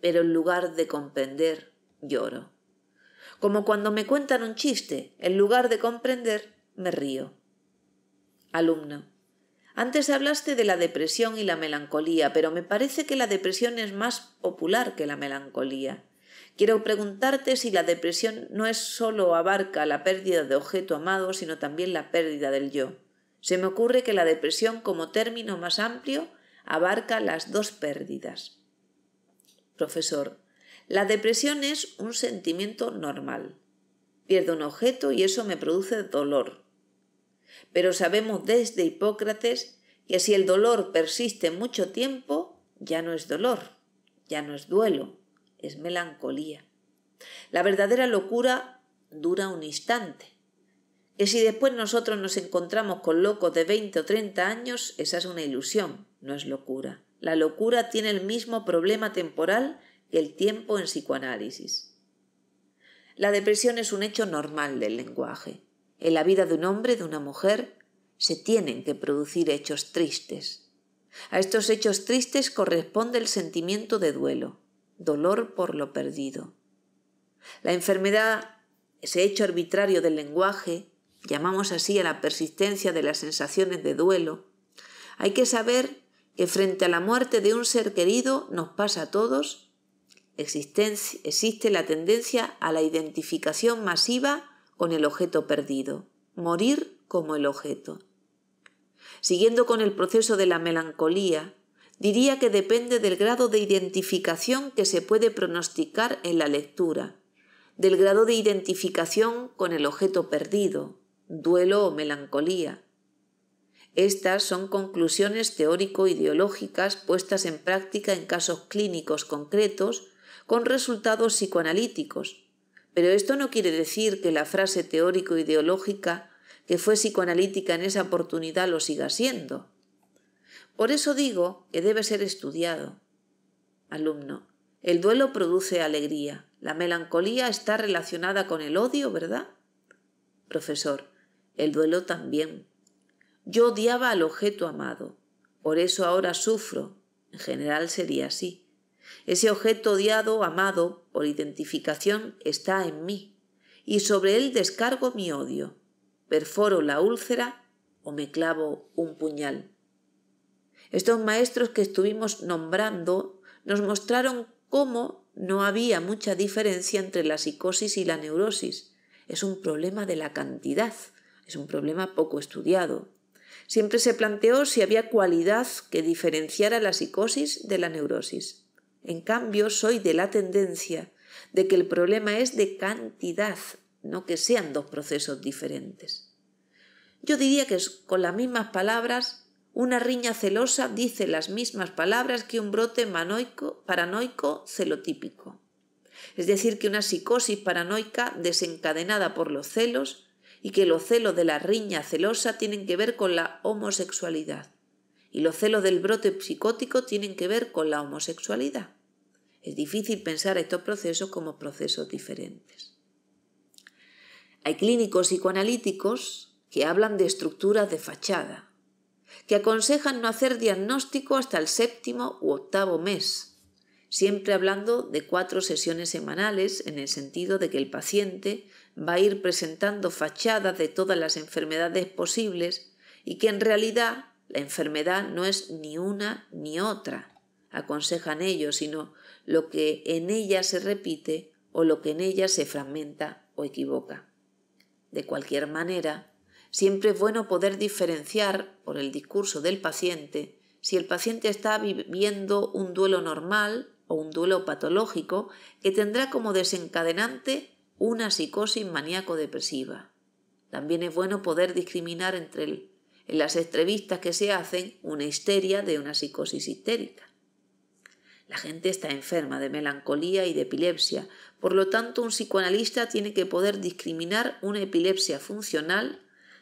pero en lugar de comprender, lloro. Como cuando me cuentan un chiste, en lugar de comprender, me río. Alumno: Antes hablaste de la depresión y la melancolía, pero me parece que la depresión es más popular que la melancolía. Quiero preguntarte si la depresión no es solo abarca la pérdida de objeto amado, sino también la pérdida del yo. Se me ocurre que la depresión como término más amplio abarca las dos pérdidas. Profesor, la depresión es un sentimiento normal. Pierdo un objeto y eso me produce dolor pero sabemos desde Hipócrates que si el dolor persiste mucho tiempo, ya no es dolor, ya no es duelo, es melancolía. La verdadera locura dura un instante. Que si después nosotros nos encontramos con locos de 20 o 30 años, esa es una ilusión, no es locura. La locura tiene el mismo problema temporal que el tiempo en psicoanálisis. La depresión es un hecho normal del lenguaje. En la vida de un hombre, de una mujer, se tienen que producir hechos tristes. A estos hechos tristes corresponde el sentimiento de duelo, dolor por lo perdido. La enfermedad, ese hecho arbitrario del lenguaje, llamamos así a la persistencia de las sensaciones de duelo, hay que saber que frente a la muerte de un ser querido nos pasa a todos, existe la tendencia a la identificación masiva con el objeto perdido, morir como el objeto. Siguiendo con el proceso de la melancolía, diría que depende del grado de identificación que se puede pronosticar en la lectura, del grado de identificación con el objeto perdido, duelo o melancolía. Estas son conclusiones teórico-ideológicas puestas en práctica en casos clínicos concretos con resultados psicoanalíticos, pero esto no quiere decir que la frase teórico-ideológica que fue psicoanalítica en esa oportunidad lo siga siendo. Por eso digo que debe ser estudiado. Alumno, el duelo produce alegría. La melancolía está relacionada con el odio, ¿verdad? Profesor, el duelo también. Yo odiaba al objeto amado. Por eso ahora sufro. En general sería así. Ese objeto odiado, amado, por identificación, está en mí, y sobre él descargo mi odio, perforo la úlcera o me clavo un puñal. Estos maestros que estuvimos nombrando nos mostraron cómo no había mucha diferencia entre la psicosis y la neurosis. Es un problema de la cantidad, es un problema poco estudiado. Siempre se planteó si había cualidad que diferenciara la psicosis de la neurosis. En cambio, soy de la tendencia de que el problema es de cantidad, no que sean dos procesos diferentes. Yo diría que con las mismas palabras, una riña celosa dice las mismas palabras que un brote manoico, paranoico celotípico. Es decir, que una psicosis paranoica desencadenada por los celos y que los celos de la riña celosa tienen que ver con la homosexualidad y los celos del brote psicótico tienen que ver con la homosexualidad. Es difícil pensar estos procesos como procesos diferentes. Hay clínicos psicoanalíticos que hablan de estructuras de fachada, que aconsejan no hacer diagnóstico hasta el séptimo u octavo mes, siempre hablando de cuatro sesiones semanales en el sentido de que el paciente va a ir presentando fachadas de todas las enfermedades posibles y que en realidad la enfermedad no es ni una ni otra, aconsejan ellos, sino lo que en ella se repite o lo que en ella se fragmenta o equivoca. De cualquier manera, siempre es bueno poder diferenciar por el discurso del paciente si el paciente está viviendo un duelo normal o un duelo patológico que tendrá como desencadenante una psicosis maníaco-depresiva. También es bueno poder discriminar entre en las entrevistas que se hacen una histeria de una psicosis histérica. La gente está enferma de melancolía y de epilepsia, por lo tanto un psicoanalista tiene que poder discriminar una epilepsia funcional,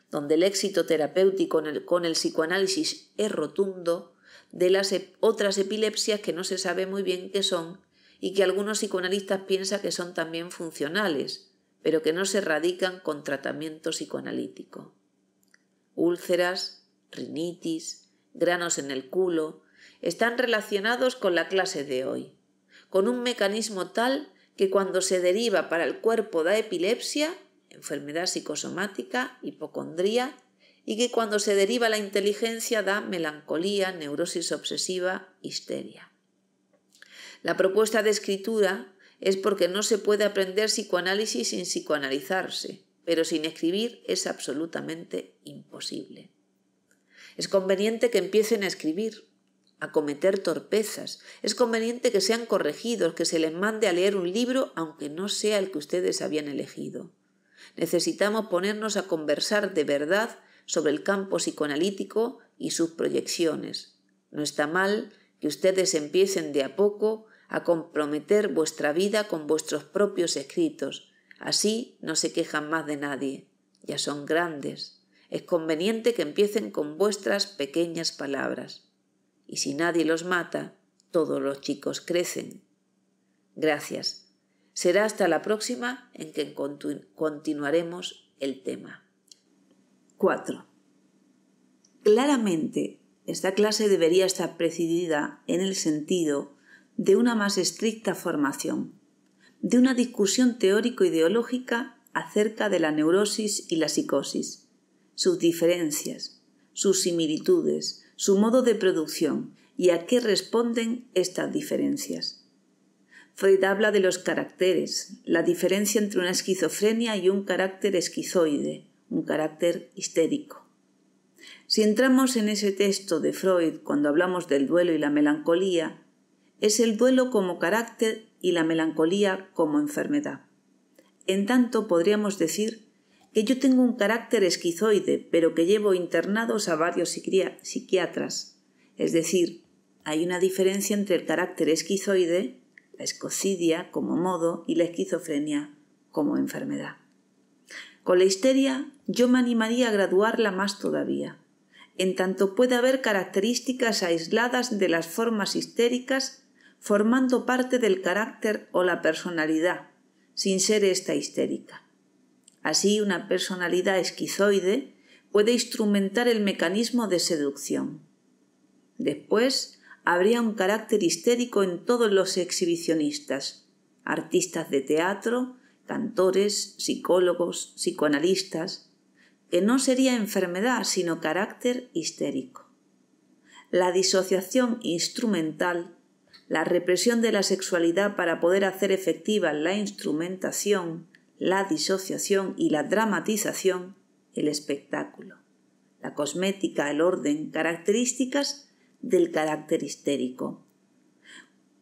donde el éxito terapéutico con el, psicoanálisis es rotundo, de las otras epilepsias que no se sabe muy bien qué son y que algunos psicoanalistas piensan que son también funcionales, pero que no se radican con tratamiento psicoanalítico. Úlceras, rinitis, granos en el culo, están relacionados con la clase de hoy, con un mecanismo tal que cuando se deriva para el cuerpo da epilepsia, enfermedad psicosomática, hipocondría, y que cuando se deriva la inteligencia da melancolía, neurosis obsesiva, histeria. La propuesta de escritura es porque no se puede aprender psicoanálisis sin psicoanalizarse, pero sin escribir es absolutamente imposible. Es conveniente que empiecen a escribir, a cometer torpezas. Es conveniente que sean corregidos, que se les mande a leer un libro, aunque no sea el que ustedes habían elegido. Necesitamos ponernos a conversar de verdad sobre el campo psicoanalítico y sus proyecciones. No está mal que ustedes empiecen de a poco a comprometer vuestra vida con vuestros propios escritos. Así no se quejan más de nadie. Ya son grandes. Es conveniente que empiecen con vuestras pequeñas palabras y si nadie los mata, todos los chicos crecen. Gracias. Será hasta la próxima en que continuaremos el tema. 4. Claramente, esta clase debería estar presidida en el sentido de una más estricta formación, de una discusión teórico-ideológica acerca de la neurosis y la psicosis, sus diferencias, sus similitudes, su modo de producción y a qué responden estas diferencias. Freud habla de los caracteres, la diferencia entre una esquizofrenia y un carácter esquizoide, un carácter histérico. Si entramos en ese texto de Freud cuando hablamos del duelo y la melancolía, es el duelo como carácter y la melancolía como enfermedad. En tanto podríamos decir que yo tengo un carácter esquizoide, pero que llevo internados a varios psiquiatras. Es decir, hay una diferencia entre el carácter esquizoide, la escocidia como modo, y la esquizofrenia como enfermedad. Con la histeria yo me animaría a graduarla más todavía, en tanto puede haber características aisladas de las formas histéricas formando parte del carácter o la personalidad, sin ser esta histérica. Así, una personalidad esquizoide puede instrumentar el mecanismo de seducción. Después, habría un carácter histérico en todos los exhibicionistas, artistas de teatro, cantores, psicólogos, psicoanalistas, que no sería enfermedad sino carácter histérico. La disociación instrumental, la represión de la sexualidad para poder hacer efectiva la instrumentación, la disociación y la dramatización, el espectáculo, la cosmética, el orden, características del carácter histérico.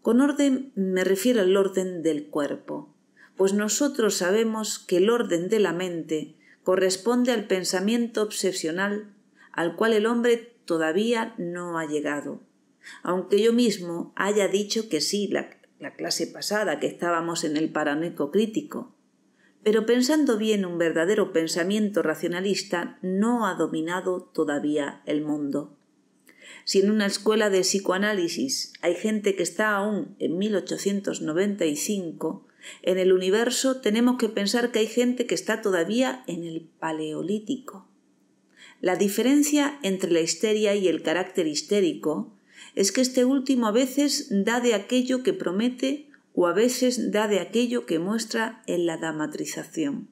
Con orden me refiero al orden del cuerpo, pues nosotros sabemos que el orden de la mente corresponde al pensamiento obsesional al cual el hombre todavía no ha llegado. Aunque yo mismo haya dicho que sí la, clase pasada que estábamos en el paranoico crítico, pero pensando bien, un verdadero pensamiento racionalista no ha dominado todavía el mundo. Si en una escuela de psicoanálisis hay gente que está aún en 1895, en el universo tenemos que pensar que hay gente que está todavía en el paleolítico. La diferencia entre la histeria y el carácter histérico es que este último a veces da de aquello que promete o a veces da de aquello que muestra en la damatrización.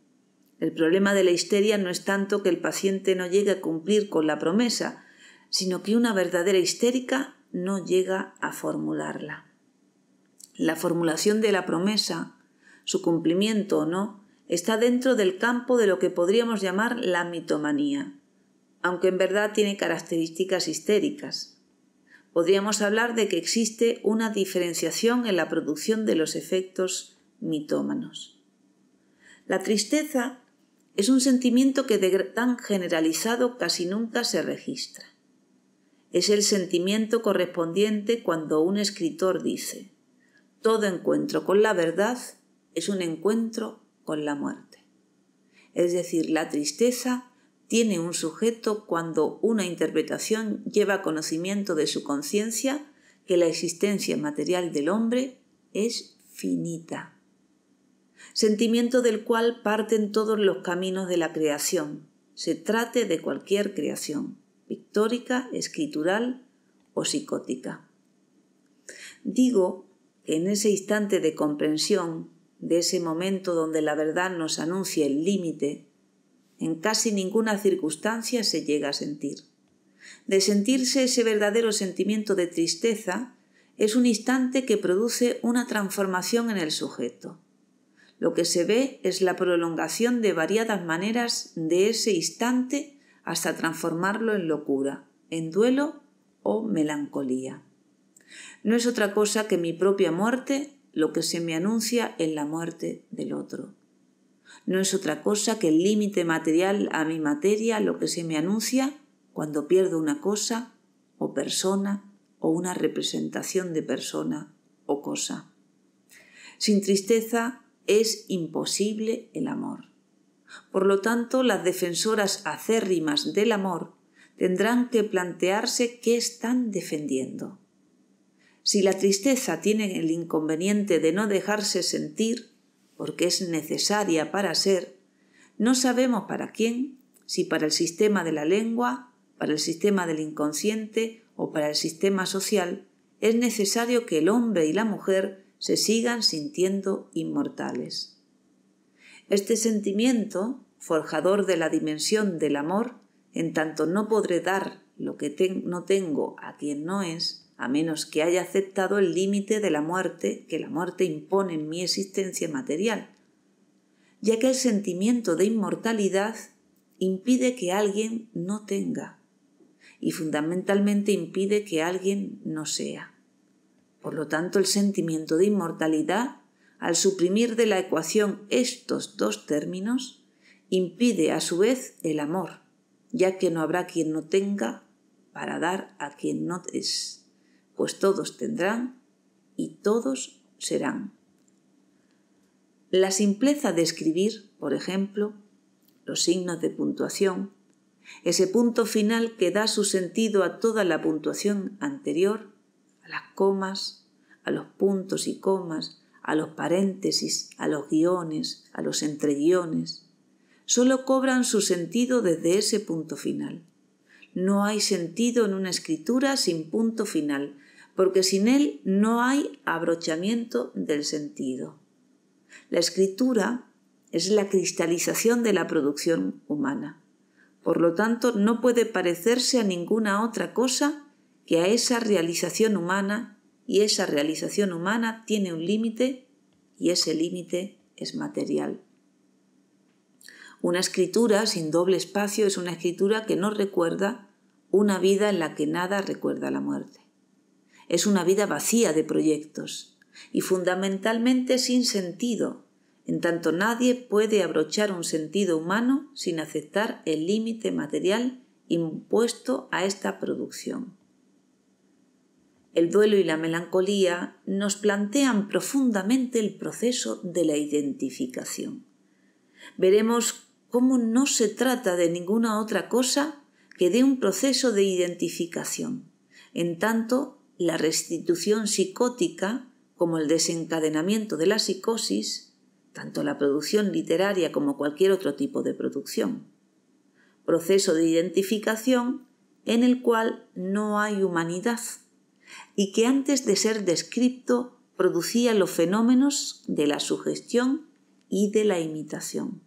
El problema de la histeria no es tanto que el paciente no llegue a cumplir con la promesa, sino que una verdadera histérica no llega a formularla. La formulación de la promesa, su cumplimiento o no, está dentro del campo de lo que podríamos llamar la mitomanía, aunque en verdad tiene características histéricas podríamos hablar de que existe una diferenciación en la producción de los efectos mitómanos. La tristeza es un sentimiento que tan generalizado casi nunca se registra. Es el sentimiento correspondiente cuando un escritor dice, todo encuentro con la verdad es un encuentro con la muerte. Es decir, la tristeza tiene un sujeto cuando una interpretación lleva a conocimiento de su conciencia que la existencia material del hombre es finita, sentimiento del cual parten todos los caminos de la creación, se trate de cualquier creación, pictórica, escritural o psicótica. Digo que en ese instante de comprensión, de ese momento donde la verdad nos anuncia el límite, en casi ninguna circunstancia se llega a sentir. De sentirse ese verdadero sentimiento de tristeza, es un instante que produce una transformación en el sujeto. Lo que se ve es la prolongación de variadas maneras de ese instante hasta transformarlo en locura, en duelo o melancolía. No es otra cosa que mi propia muerte lo que se me anuncia en la muerte del otro no es otra cosa que el límite material a mi materia, lo que se me anuncia cuando pierdo una cosa o persona o una representación de persona o cosa. Sin tristeza es imposible el amor. Por lo tanto, las defensoras acérrimas del amor tendrán que plantearse qué están defendiendo. Si la tristeza tiene el inconveniente de no dejarse sentir, porque es necesaria para ser, no sabemos para quién, si para el sistema de la lengua, para el sistema del inconsciente o para el sistema social, es necesario que el hombre y la mujer se sigan sintiendo inmortales. Este sentimiento, forjador de la dimensión del amor, en tanto no podré dar lo que no tengo a quien no es, a menos que haya aceptado el límite de la muerte que la muerte impone en mi existencia material, ya que el sentimiento de inmortalidad impide que alguien no tenga y fundamentalmente impide que alguien no sea. Por lo tanto, el sentimiento de inmortalidad, al suprimir de la ecuación estos dos términos, impide a su vez el amor, ya que no habrá quien no tenga para dar a quien no es pues todos tendrán y todos serán. La simpleza de escribir, por ejemplo, los signos de puntuación, ese punto final que da su sentido a toda la puntuación anterior, a las comas, a los puntos y comas, a los paréntesis, a los guiones, a los entreguiones, solo cobran su sentido desde ese punto final. No hay sentido en una escritura sin punto final, porque sin él no hay abrochamiento del sentido. La escritura es la cristalización de la producción humana. Por lo tanto, no puede parecerse a ninguna otra cosa que a esa realización humana, y esa realización humana tiene un límite, y ese límite es material. Una escritura sin doble espacio es una escritura que no recuerda una vida en la que nada recuerda la muerte. Es una vida vacía de proyectos y fundamentalmente sin sentido, en tanto nadie puede abrochar un sentido humano sin aceptar el límite material impuesto a esta producción. El duelo y la melancolía nos plantean profundamente el proceso de la identificación. Veremos cómo no se trata de ninguna otra cosa que de un proceso de identificación, en tanto la restitución psicótica como el desencadenamiento de la psicosis, tanto la producción literaria como cualquier otro tipo de producción. Proceso de identificación en el cual no hay humanidad y que antes de ser descripto producía los fenómenos de la sugestión y de la imitación.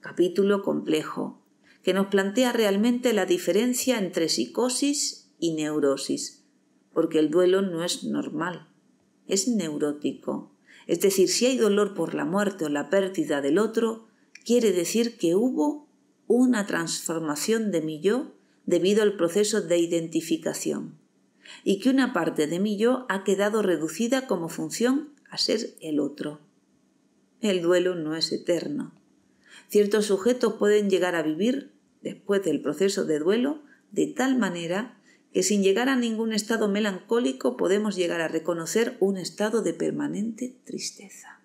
Capítulo complejo que nos plantea realmente la diferencia entre psicosis y neurosis porque el duelo no es normal, es neurótico. Es decir, si hay dolor por la muerte o la pérdida del otro, quiere decir que hubo una transformación de mi yo debido al proceso de identificación y que una parte de mi yo ha quedado reducida como función a ser el otro. El duelo no es eterno. Ciertos sujetos pueden llegar a vivir, después del proceso de duelo, de tal manera que sin llegar a ningún estado melancólico podemos llegar a reconocer un estado de permanente tristeza.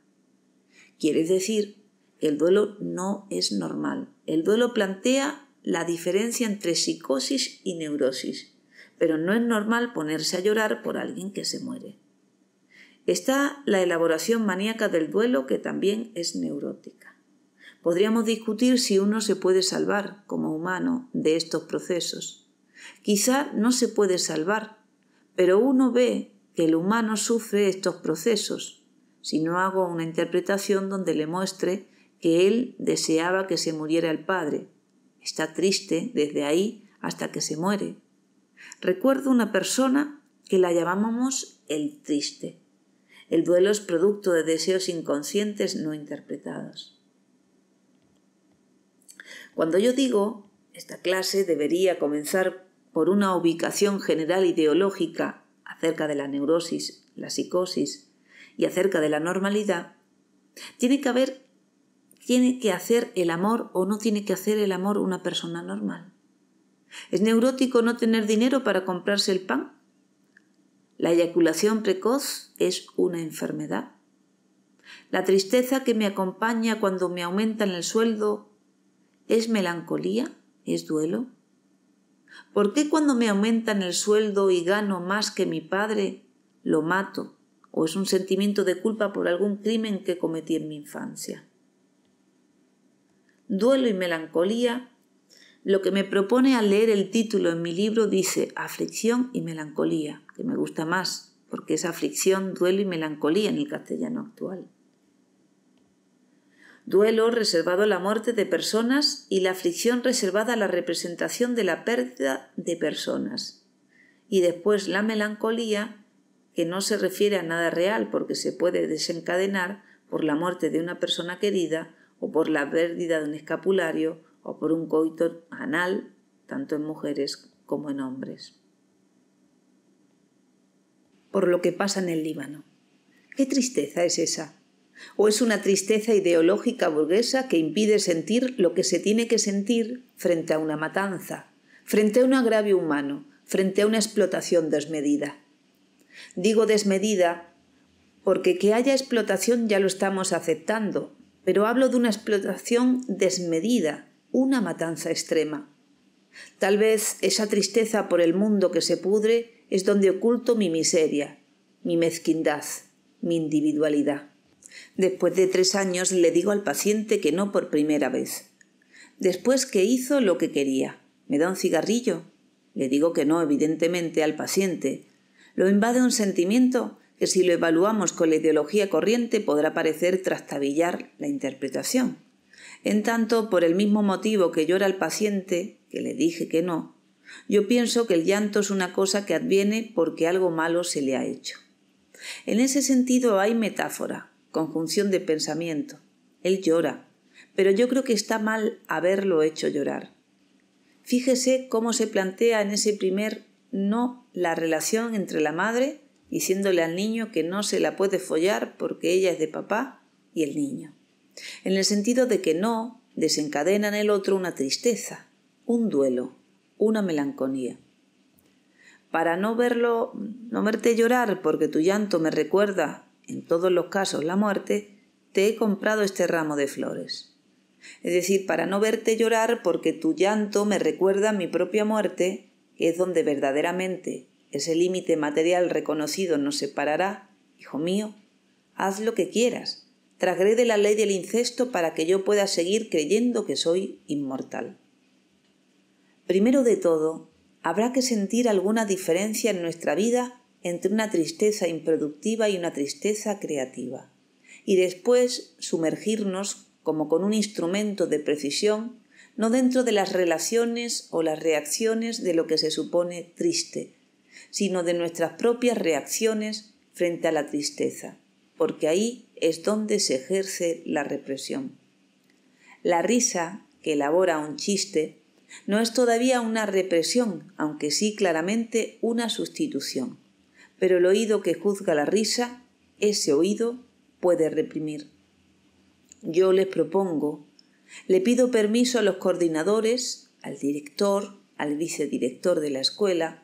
Quiere decir, el duelo no es normal. El duelo plantea la diferencia entre psicosis y neurosis, pero no es normal ponerse a llorar por alguien que se muere. Está la elaboración maníaca del duelo que también es neurótica. Podríamos discutir si uno se puede salvar como humano de estos procesos Quizá no se puede salvar, pero uno ve que el humano sufre estos procesos, si no hago una interpretación donde le muestre que él deseaba que se muriera el padre. Está triste desde ahí hasta que se muere. Recuerdo una persona que la llamábamos el triste. El duelo es producto de deseos inconscientes no interpretados. Cuando yo digo, esta clase debería comenzar por una ubicación general ideológica acerca de la neurosis, la psicosis y acerca de la normalidad, tiene que haber, tiene que hacer el amor o no tiene que hacer el amor una persona normal. ¿Es neurótico no tener dinero para comprarse el pan? ¿La eyaculación precoz es una enfermedad? ¿La tristeza que me acompaña cuando me aumentan el sueldo es melancolía? ¿Es duelo? ¿Por qué cuando me aumentan el sueldo y gano más que mi padre, lo mato? ¿O es un sentimiento de culpa por algún crimen que cometí en mi infancia? Duelo y melancolía. Lo que me propone al leer el título en mi libro dice aflicción y melancolía, que me gusta más, porque es aflicción, duelo y melancolía en el castellano actual duelo reservado a la muerte de personas y la aflicción reservada a la representación de la pérdida de personas. Y después la melancolía, que no se refiere a nada real porque se puede desencadenar por la muerte de una persona querida o por la pérdida de un escapulario o por un coito anal, tanto en mujeres como en hombres. Por lo que pasa en el Líbano. ¿Qué tristeza es esa? ¿O es una tristeza ideológica burguesa que impide sentir lo que se tiene que sentir frente a una matanza, frente a un agravio humano, frente a una explotación desmedida? Digo desmedida porque que haya explotación ya lo estamos aceptando, pero hablo de una explotación desmedida, una matanza extrema. Tal vez esa tristeza por el mundo que se pudre es donde oculto mi miseria, mi mezquindad, mi individualidad. Después de tres años le digo al paciente que no por primera vez. Después que hizo lo que quería. ¿Me da un cigarrillo? Le digo que no, evidentemente, al paciente. Lo invade un sentimiento que si lo evaluamos con la ideología corriente podrá parecer trastabillar la interpretación. En tanto, por el mismo motivo que llora el paciente, que le dije que no, yo pienso que el llanto es una cosa que adviene porque algo malo se le ha hecho. En ese sentido hay metáfora, conjunción de pensamiento. Él llora, pero yo creo que está mal haberlo hecho llorar. Fíjese cómo se plantea en ese primer no la relación entre la madre, diciéndole al niño que no se la puede follar porque ella es de papá, y el niño. En el sentido de que no desencadena en el otro una tristeza, un duelo, una melancolía. Para no verlo, no verte llorar porque tu llanto me recuerda en todos los casos la muerte, te he comprado este ramo de flores. Es decir, para no verte llorar porque tu llanto me recuerda mi propia muerte, es donde verdaderamente ese límite material reconocido nos separará, hijo mío, haz lo que quieras, trasgrede la ley del incesto para que yo pueda seguir creyendo que soy inmortal. Primero de todo, habrá que sentir alguna diferencia en nuestra vida entre una tristeza improductiva y una tristeza creativa, y después sumergirnos como con un instrumento de precisión, no dentro de las relaciones o las reacciones de lo que se supone triste, sino de nuestras propias reacciones frente a la tristeza, porque ahí es donde se ejerce la represión. La risa, que elabora un chiste, no es todavía una represión, aunque sí claramente una sustitución pero el oído que juzga la risa, ese oído puede reprimir. Yo les propongo, le pido permiso a los coordinadores, al director, al vicedirector de la escuela.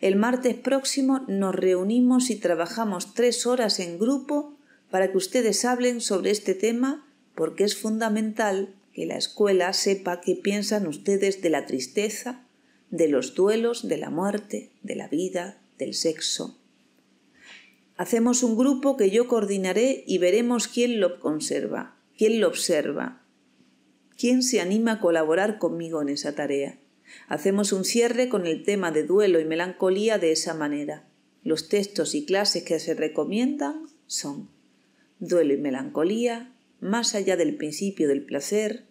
El martes próximo nos reunimos y trabajamos tres horas en grupo para que ustedes hablen sobre este tema porque es fundamental que la escuela sepa qué piensan ustedes de la tristeza, de los duelos, de la muerte, de la vida, del sexo, Hacemos un grupo que yo coordinaré y veremos quién lo conserva, quién lo observa, quién se anima a colaborar conmigo en esa tarea. Hacemos un cierre con el tema de duelo y melancolía de esa manera. Los textos y clases que se recomiendan son Duelo y melancolía, Más allá del principio del placer,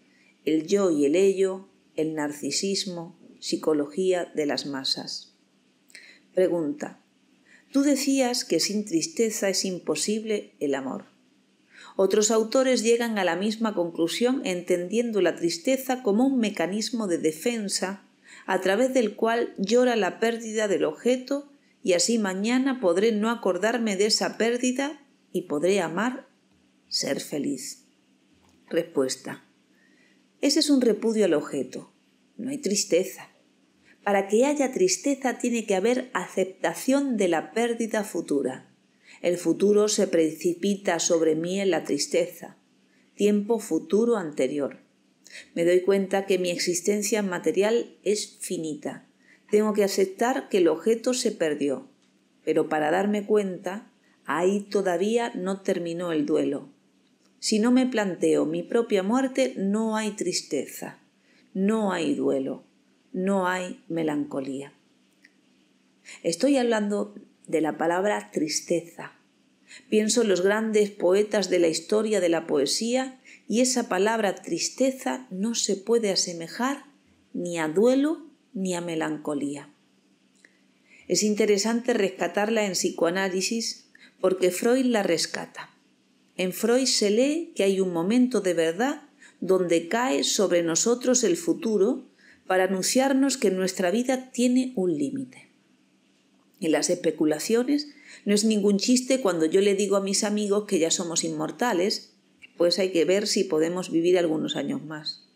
El yo y el ello, El narcisismo, Psicología de las masas. Pregunta. Tú decías que sin tristeza es imposible el amor. Otros autores llegan a la misma conclusión entendiendo la tristeza como un mecanismo de defensa a través del cual llora la pérdida del objeto y así mañana podré no acordarme de esa pérdida y podré amar, ser feliz. Respuesta. Ese es un repudio al objeto. No hay tristeza. Para que haya tristeza tiene que haber aceptación de la pérdida futura. El futuro se precipita sobre mí en la tristeza, tiempo futuro anterior. Me doy cuenta que mi existencia material es finita. Tengo que aceptar que el objeto se perdió. Pero para darme cuenta, ahí todavía no terminó el duelo. Si no me planteo mi propia muerte, no hay tristeza, no hay duelo no hay melancolía. Estoy hablando de la palabra tristeza. Pienso en los grandes poetas de la historia de la poesía y esa palabra tristeza no se puede asemejar ni a duelo ni a melancolía. Es interesante rescatarla en psicoanálisis porque Freud la rescata. En Freud se lee que hay un momento de verdad donde cae sobre nosotros el futuro para anunciarnos que nuestra vida tiene un límite. En las especulaciones no es ningún chiste cuando yo le digo a mis amigos que ya somos inmortales, pues hay que ver si podemos vivir algunos años más.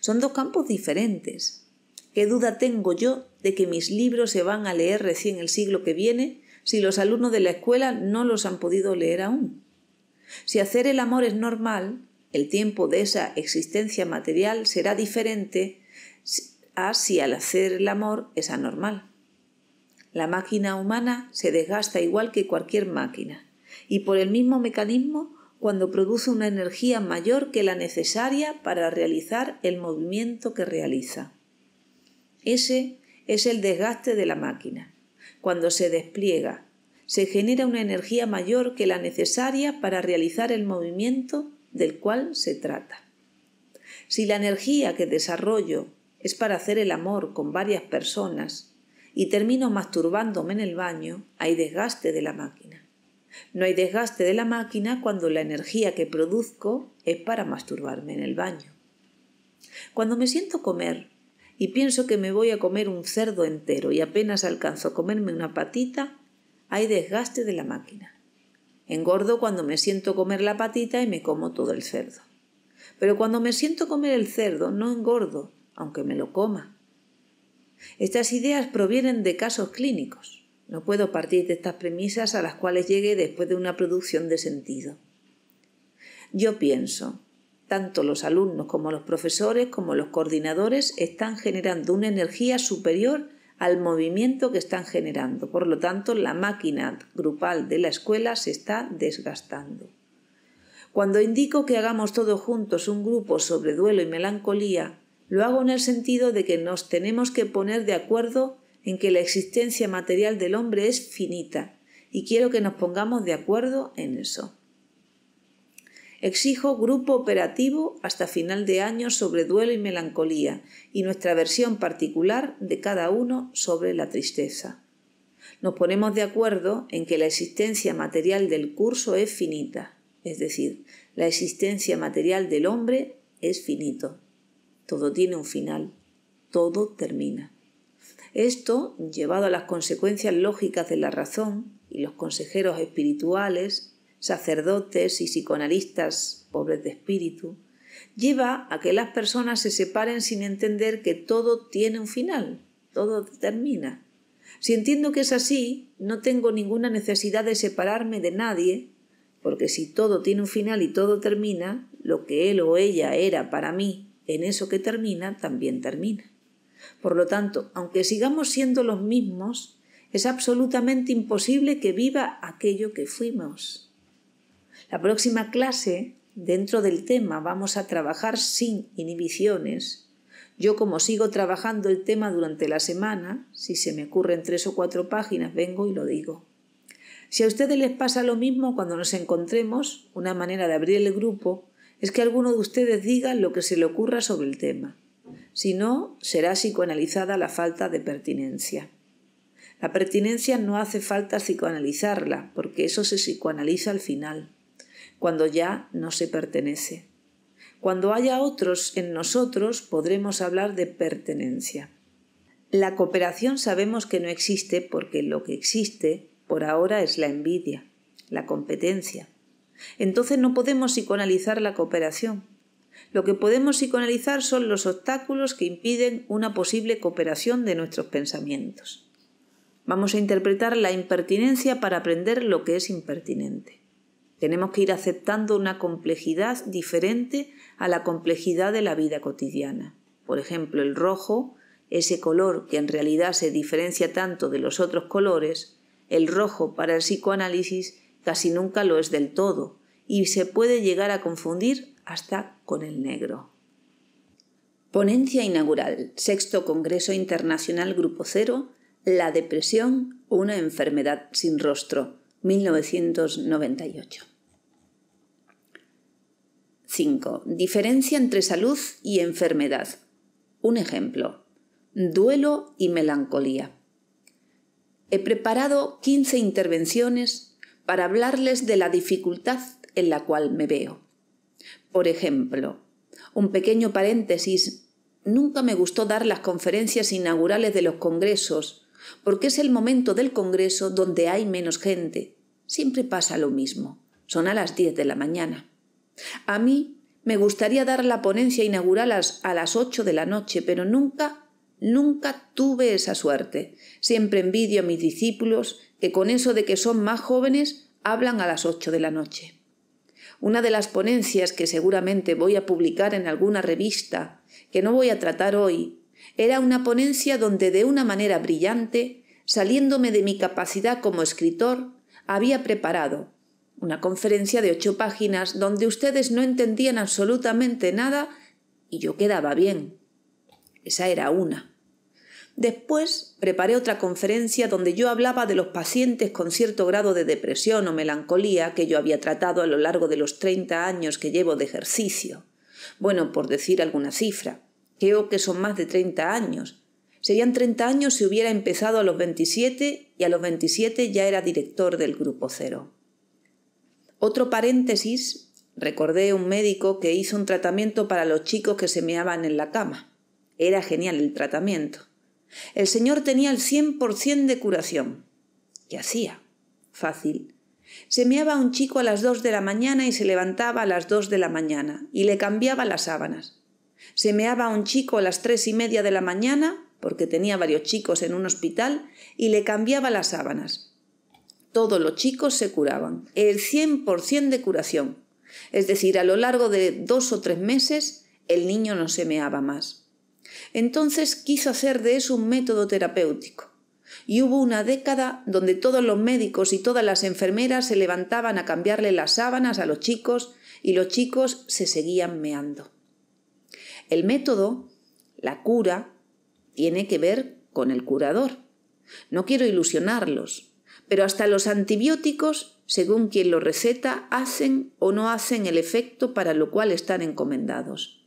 Son dos campos diferentes. ¿Qué duda tengo yo de que mis libros se van a leer recién el siglo que viene si los alumnos de la escuela no los han podido leer aún? Si hacer el amor es normal, el tiempo de esa existencia material será diferente si al hacer el amor es anormal. La máquina humana se desgasta igual que cualquier máquina y por el mismo mecanismo cuando produce una energía mayor que la necesaria para realizar el movimiento que realiza. Ese es el desgaste de la máquina. Cuando se despliega, se genera una energía mayor que la necesaria para realizar el movimiento del cual se trata. Si la energía que desarrollo es para hacer el amor con varias personas y termino masturbándome en el baño, hay desgaste de la máquina. No hay desgaste de la máquina cuando la energía que produzco es para masturbarme en el baño. Cuando me siento comer y pienso que me voy a comer un cerdo entero y apenas alcanzo a comerme una patita, hay desgaste de la máquina. Engordo cuando me siento comer la patita y me como todo el cerdo. Pero cuando me siento comer el cerdo no engordo, aunque me lo coma. Estas ideas provienen de casos clínicos. No puedo partir de estas premisas a las cuales llegue después de una producción de sentido. Yo pienso, tanto los alumnos como los profesores como los coordinadores están generando una energía superior al movimiento que están generando. Por lo tanto, la máquina grupal de la escuela se está desgastando. Cuando indico que hagamos todos juntos un grupo sobre duelo y melancolía, lo hago en el sentido de que nos tenemos que poner de acuerdo en que la existencia material del hombre es finita y quiero que nos pongamos de acuerdo en eso. Exijo grupo operativo hasta final de año sobre duelo y melancolía y nuestra versión particular de cada uno sobre la tristeza. Nos ponemos de acuerdo en que la existencia material del curso es finita, es decir, la existencia material del hombre es finito todo tiene un final, todo termina. Esto, llevado a las consecuencias lógicas de la razón, y los consejeros espirituales, sacerdotes y psicoanalistas pobres de espíritu, lleva a que las personas se separen sin entender que todo tiene un final, todo termina. Si entiendo que es así, no tengo ninguna necesidad de separarme de nadie, porque si todo tiene un final y todo termina, lo que él o ella era para mí en eso que termina también termina. Por lo tanto, aunque sigamos siendo los mismos, es absolutamente imposible que viva aquello que fuimos. La próxima clase, dentro del tema, vamos a trabajar sin inhibiciones. Yo como sigo trabajando el tema durante la semana, si se me ocurren tres o cuatro páginas, vengo y lo digo. Si a ustedes les pasa lo mismo cuando nos encontremos, una manera de abrir el grupo es que alguno de ustedes diga lo que se le ocurra sobre el tema. Si no, será psicoanalizada la falta de pertinencia. La pertinencia no hace falta psicoanalizarla, porque eso se psicoanaliza al final, cuando ya no se pertenece. Cuando haya otros en nosotros podremos hablar de pertenencia. La cooperación sabemos que no existe porque lo que existe por ahora es la envidia, la competencia, entonces no podemos psicoanalizar la cooperación. Lo que podemos psicoanalizar son los obstáculos que impiden una posible cooperación de nuestros pensamientos. Vamos a interpretar la impertinencia para aprender lo que es impertinente. Tenemos que ir aceptando una complejidad diferente a la complejidad de la vida cotidiana. Por ejemplo, el rojo, ese color que en realidad se diferencia tanto de los otros colores, el rojo para el psicoanálisis casi nunca lo es del todo, y se puede llegar a confundir hasta con el negro. Ponencia inaugural, sexto Congreso Internacional Grupo Cero, La Depresión, una enfermedad sin rostro, 1998. 5. Diferencia entre salud y enfermedad. Un ejemplo. Duelo y melancolía. He preparado 15 intervenciones para hablarles de la dificultad en la cual me veo. Por ejemplo, un pequeño paréntesis, nunca me gustó dar las conferencias inaugurales de los congresos, porque es el momento del congreso donde hay menos gente. Siempre pasa lo mismo, son a las 10 de la mañana. A mí me gustaría dar la ponencia inaugural a las 8 de la noche, pero nunca, nunca tuve esa suerte. Siempre envidio a mis discípulos que con eso de que son más jóvenes hablan a las ocho de la noche. Una de las ponencias que seguramente voy a publicar en alguna revista, que no voy a tratar hoy, era una ponencia donde de una manera brillante, saliéndome de mi capacidad como escritor, había preparado una conferencia de ocho páginas donde ustedes no entendían absolutamente nada y yo quedaba bien. Esa era una. Después preparé otra conferencia donde yo hablaba de los pacientes con cierto grado de depresión o melancolía que yo había tratado a lo largo de los 30 años que llevo de ejercicio. Bueno, por decir alguna cifra, creo que son más de 30 años. Serían 30 años si hubiera empezado a los 27 y a los 27 ya era director del Grupo Cero. Otro paréntesis Recordé un médico que hizo un tratamiento para los chicos que se meaban en la cama. Era genial el tratamiento. El señor tenía el 100% de curación. ¿Qué hacía? Fácil. Semeaba a un chico a las 2 de la mañana y se levantaba a las dos de la mañana y le cambiaba las sábanas. Semeaba a un chico a las 3 y media de la mañana, porque tenía varios chicos en un hospital, y le cambiaba las sábanas. Todos los chicos se curaban, el 100% de curación. Es decir, a lo largo de dos o tres meses el niño no semeaba más. Entonces quiso hacer de eso un método terapéutico. Y hubo una década donde todos los médicos y todas las enfermeras se levantaban a cambiarle las sábanas a los chicos y los chicos se seguían meando. El método, la cura, tiene que ver con el curador. No quiero ilusionarlos, pero hasta los antibióticos, según quien los receta, hacen o no hacen el efecto para lo cual están encomendados.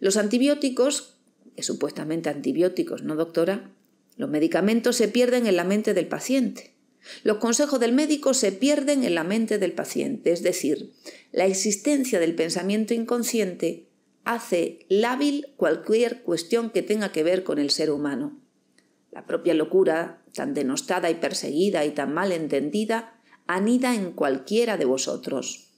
Los antibióticos, supuestamente antibióticos, no doctora, los medicamentos se pierden en la mente del paciente. Los consejos del médico se pierden en la mente del paciente, es decir, la existencia del pensamiento inconsciente hace lábil cualquier cuestión que tenga que ver con el ser humano. La propia locura, tan denostada y perseguida y tan mal entendida, anida en cualquiera de vosotros.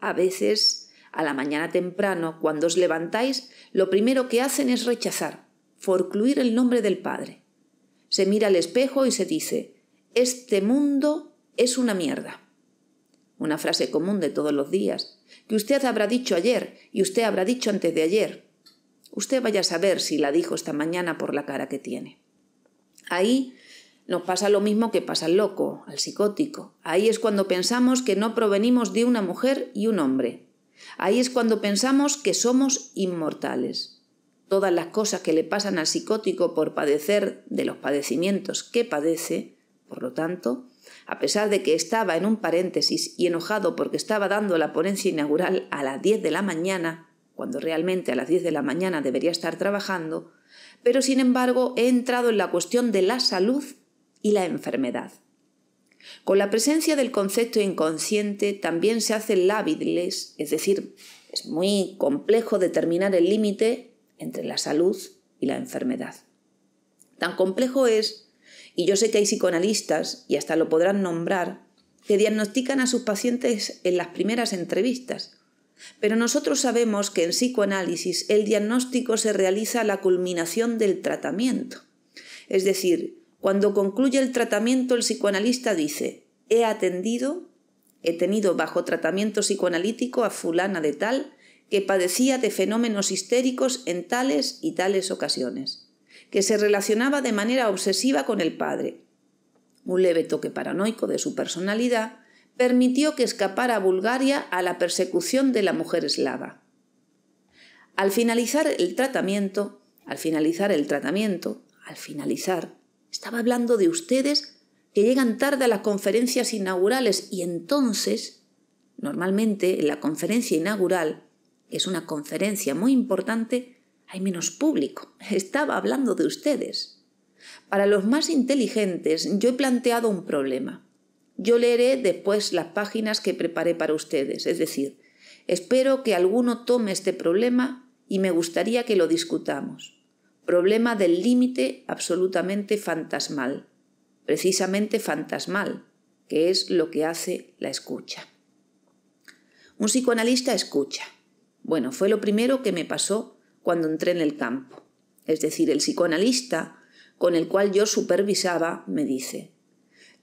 A veces a la mañana temprano, cuando os levantáis, lo primero que hacen es rechazar, forcluir el nombre del Padre. Se mira al espejo y se dice, este mundo es una mierda. Una frase común de todos los días, que usted habrá dicho ayer y usted habrá dicho antes de ayer. Usted vaya a saber si la dijo esta mañana por la cara que tiene. Ahí nos pasa lo mismo que pasa al loco, al psicótico. Ahí es cuando pensamos que no provenimos de una mujer y un hombre, Ahí es cuando pensamos que somos inmortales. Todas las cosas que le pasan al psicótico por padecer de los padecimientos que padece, por lo tanto, a pesar de que estaba en un paréntesis y enojado porque estaba dando la ponencia inaugural a las 10 de la mañana, cuando realmente a las 10 de la mañana debería estar trabajando, pero sin embargo he entrado en la cuestión de la salud y la enfermedad. Con la presencia del concepto inconsciente también se hace lábiles, es decir, es muy complejo determinar el límite entre la salud y la enfermedad. Tan complejo es, y yo sé que hay psicoanalistas, y hasta lo podrán nombrar, que diagnostican a sus pacientes en las primeras entrevistas. Pero nosotros sabemos que en psicoanálisis el diagnóstico se realiza a la culminación del tratamiento. Es decir, cuando concluye el tratamiento, el psicoanalista dice, he atendido, he tenido bajo tratamiento psicoanalítico a fulana de tal que padecía de fenómenos histéricos en tales y tales ocasiones, que se relacionaba de manera obsesiva con el padre. Un leve toque paranoico de su personalidad permitió que escapara a Bulgaria a la persecución de la mujer eslava. Al finalizar el tratamiento, al finalizar el tratamiento, al finalizar, estaba hablando de ustedes que llegan tarde a las conferencias inaugurales y entonces, normalmente en la conferencia inaugural, que es una conferencia muy importante, hay menos público. [LAUGHS] Estaba hablando de ustedes. Para los más inteligentes, yo he planteado un problema. Yo leeré después las páginas que preparé para ustedes, es decir, espero que alguno tome este problema y me gustaría que lo discutamos problema del límite absolutamente fantasmal, precisamente fantasmal, que es lo que hace la escucha. Un psicoanalista escucha. Bueno, fue lo primero que me pasó cuando entré en el campo. Es decir, el psicoanalista con el cual yo supervisaba me dice,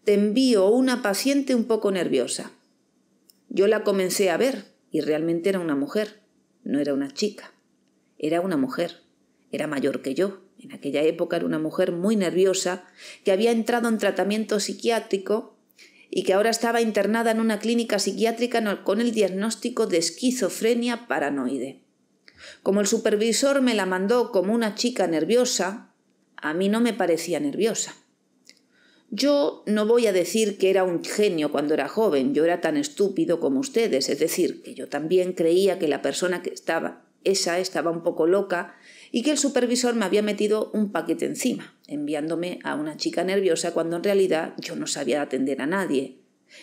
te envío una paciente un poco nerviosa. Yo la comencé a ver y realmente era una mujer, no era una chica, era una mujer. Era mayor que yo. En aquella época era una mujer muy nerviosa que había entrado en tratamiento psiquiátrico y que ahora estaba internada en una clínica psiquiátrica con el diagnóstico de esquizofrenia paranoide. Como el supervisor me la mandó como una chica nerviosa, a mí no me parecía nerviosa. Yo no voy a decir que era un genio cuando era joven, yo era tan estúpido como ustedes, es decir, que yo también creía que la persona que estaba, esa estaba un poco loca y que el supervisor me había metido un paquete encima, enviándome a una chica nerviosa cuando en realidad yo no sabía atender a nadie,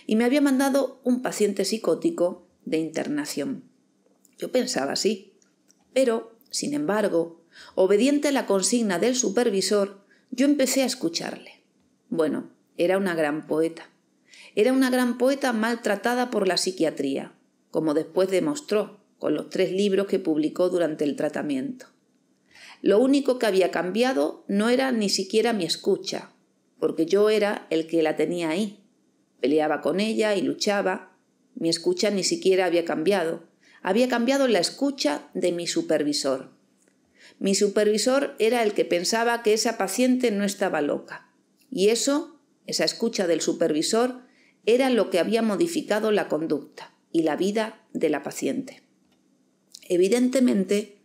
y me había mandado un paciente psicótico de internación. Yo pensaba así, pero, sin embargo, obediente a la consigna del supervisor, yo empecé a escucharle. Bueno, era una gran poeta. Era una gran poeta maltratada por la psiquiatría, como después demostró con los tres libros que publicó durante el tratamiento. Lo único que había cambiado no era ni siquiera mi escucha, porque yo era el que la tenía ahí. Peleaba con ella y luchaba. Mi escucha ni siquiera había cambiado. Había cambiado la escucha de mi supervisor. Mi supervisor era el que pensaba que esa paciente no estaba loca. Y eso, esa escucha del supervisor, era lo que había modificado la conducta y la vida de la paciente. Evidentemente,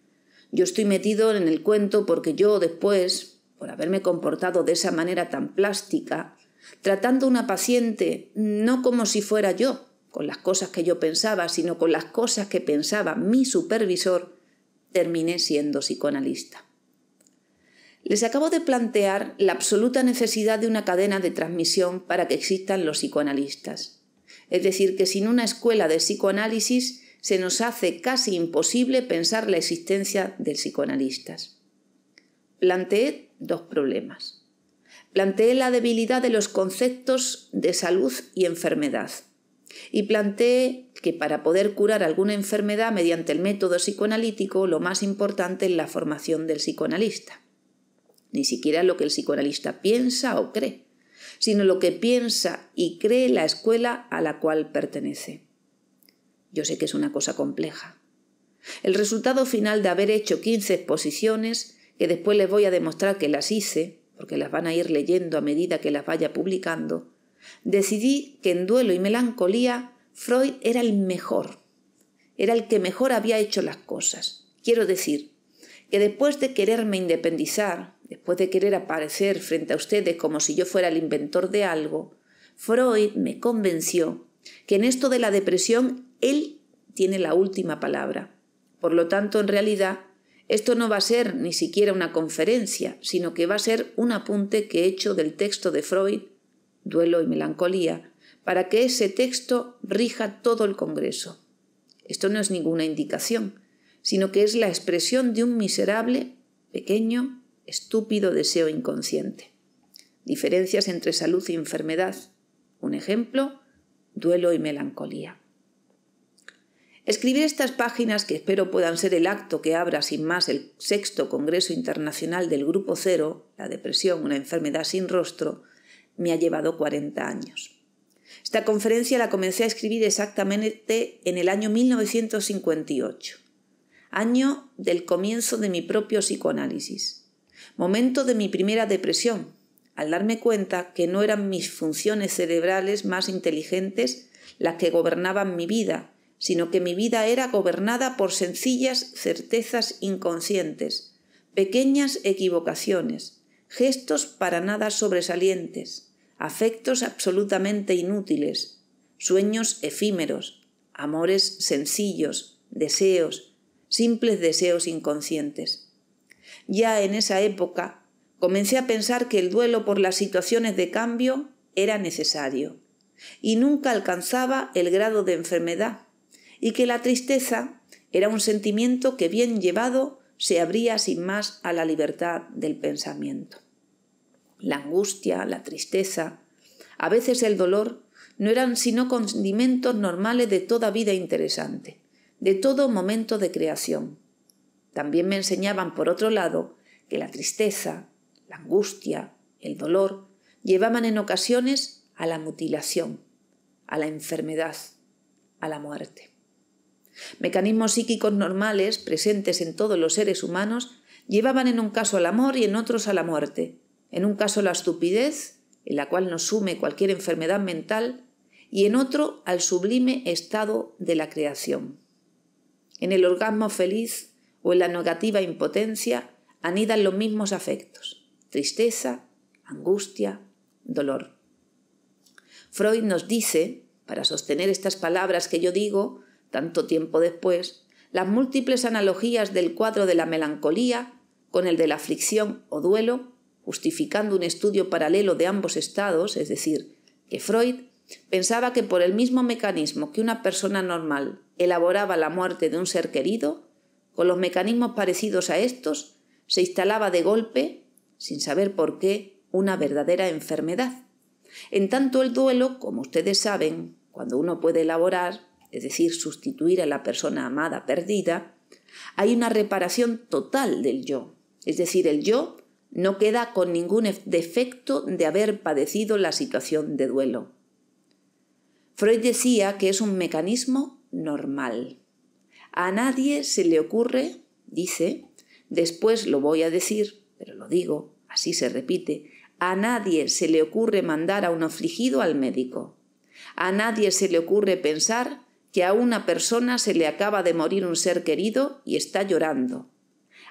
yo estoy metido en el cuento porque yo después, por haberme comportado de esa manera tan plástica, tratando a una paciente no como si fuera yo, con las cosas que yo pensaba, sino con las cosas que pensaba mi supervisor, terminé siendo psicoanalista. Les acabo de plantear la absoluta necesidad de una cadena de transmisión para que existan los psicoanalistas. Es decir, que sin una escuela de psicoanálisis se nos hace casi imposible pensar la existencia de psicoanalistas. Planteé dos problemas. Planteé la debilidad de los conceptos de salud y enfermedad. Y planteé que para poder curar alguna enfermedad mediante el método psicoanalítico, lo más importante es la formación del psicoanalista. Ni siquiera lo que el psicoanalista piensa o cree, sino lo que piensa y cree la escuela a la cual pertenece. Yo sé que es una cosa compleja. El resultado final de haber hecho 15 exposiciones, que después les voy a demostrar que las hice, porque las van a ir leyendo a medida que las vaya publicando, decidí que en duelo y melancolía Freud era el mejor, era el que mejor había hecho las cosas. Quiero decir, que después de quererme independizar, después de querer aparecer frente a ustedes como si yo fuera el inventor de algo, Freud me convenció que en esto de la depresión él tiene la última palabra. Por lo tanto, en realidad, esto no va a ser ni siquiera una conferencia, sino que va a ser un apunte que he hecho del texto de Freud, Duelo y Melancolía, para que ese texto rija todo el Congreso. Esto no es ninguna indicación, sino que es la expresión de un miserable, pequeño, estúpido deseo inconsciente. Diferencias entre salud y enfermedad. Un ejemplo, duelo y melancolía. Escribir estas páginas, que espero puedan ser el acto que abra sin más el sexto Congreso Internacional del Grupo Cero, la depresión, una enfermedad sin rostro, me ha llevado 40 años. Esta conferencia la comencé a escribir exactamente en el año 1958, año del comienzo de mi propio psicoanálisis, momento de mi primera depresión, al darme cuenta que no eran mis funciones cerebrales más inteligentes las que gobernaban mi vida, sino que mi vida era gobernada por sencillas certezas inconscientes, pequeñas equivocaciones, gestos para nada sobresalientes, afectos absolutamente inútiles, sueños efímeros, amores sencillos, deseos, simples deseos inconscientes. Ya en esa época comencé a pensar que el duelo por las situaciones de cambio era necesario, y nunca alcanzaba el grado de enfermedad y que la tristeza era un sentimiento que bien llevado se abría sin más a la libertad del pensamiento. La angustia, la tristeza, a veces el dolor, no eran sino condimentos normales de toda vida interesante, de todo momento de creación. También me enseñaban, por otro lado, que la tristeza, la angustia, el dolor, llevaban en ocasiones a la mutilación, a la enfermedad, a la muerte. Mecanismos psíquicos normales, presentes en todos los seres humanos, llevaban en un caso al amor y en otros a la muerte, en un caso la estupidez, en la cual nos sume cualquier enfermedad mental, y en otro al sublime estado de la creación. En el orgasmo feliz o en la negativa impotencia anidan los mismos afectos, tristeza, angustia, dolor. Freud nos dice, para sostener estas palabras que yo digo, tanto tiempo después, las múltiples analogías del cuadro de la melancolía con el de la aflicción o duelo, justificando un estudio paralelo de ambos estados, es decir, que Freud pensaba que por el mismo mecanismo que una persona normal elaboraba la muerte de un ser querido, con los mecanismos parecidos a estos, se instalaba de golpe, sin saber por qué, una verdadera enfermedad. En tanto el duelo, como ustedes saben, cuando uno puede elaborar, es decir, sustituir a la persona amada perdida, hay una reparación total del yo. Es decir, el yo no queda con ningún defecto de haber padecido la situación de duelo. Freud decía que es un mecanismo normal. A nadie se le ocurre, dice, después lo voy a decir, pero lo digo, así se repite, a nadie se le ocurre mandar a un afligido al médico. A nadie se le ocurre pensar que a una persona se le acaba de morir un ser querido y está llorando.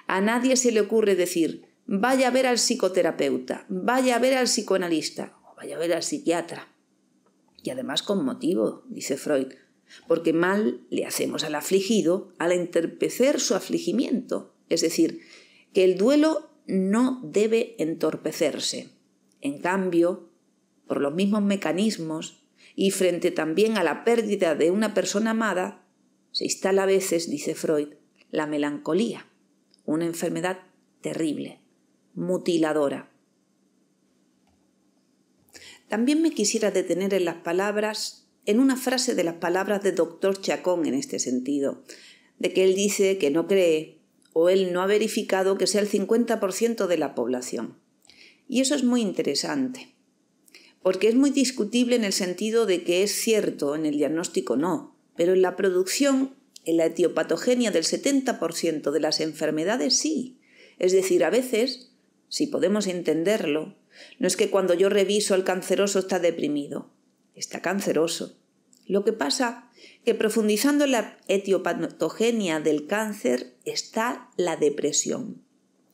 A nadie se le ocurre decir vaya a ver al psicoterapeuta, vaya a ver al psicoanalista o vaya a ver al psiquiatra. Y además con motivo, dice Freud, porque mal le hacemos al afligido al entorpecer su afligimiento, es decir, que el duelo no debe entorpecerse. En cambio, por los mismos mecanismos, y frente también a la pérdida de una persona amada, se instala a veces, dice Freud, la melancolía, una enfermedad terrible, mutiladora. También me quisiera detener en las palabras, en una frase de las palabras de doctor Chacón en este sentido, de que él dice que no cree o él no ha verificado que sea el 50% de la población. Y eso es muy interesante porque es muy discutible en el sentido de que es cierto, en el diagnóstico no, pero en la producción, en la etiopatogenia del 70% de las enfermedades sí. Es decir, a veces, si podemos entenderlo, no es que cuando yo reviso al canceroso está deprimido, está canceroso. Lo que pasa que profundizando en la etiopatogenia del cáncer está la depresión.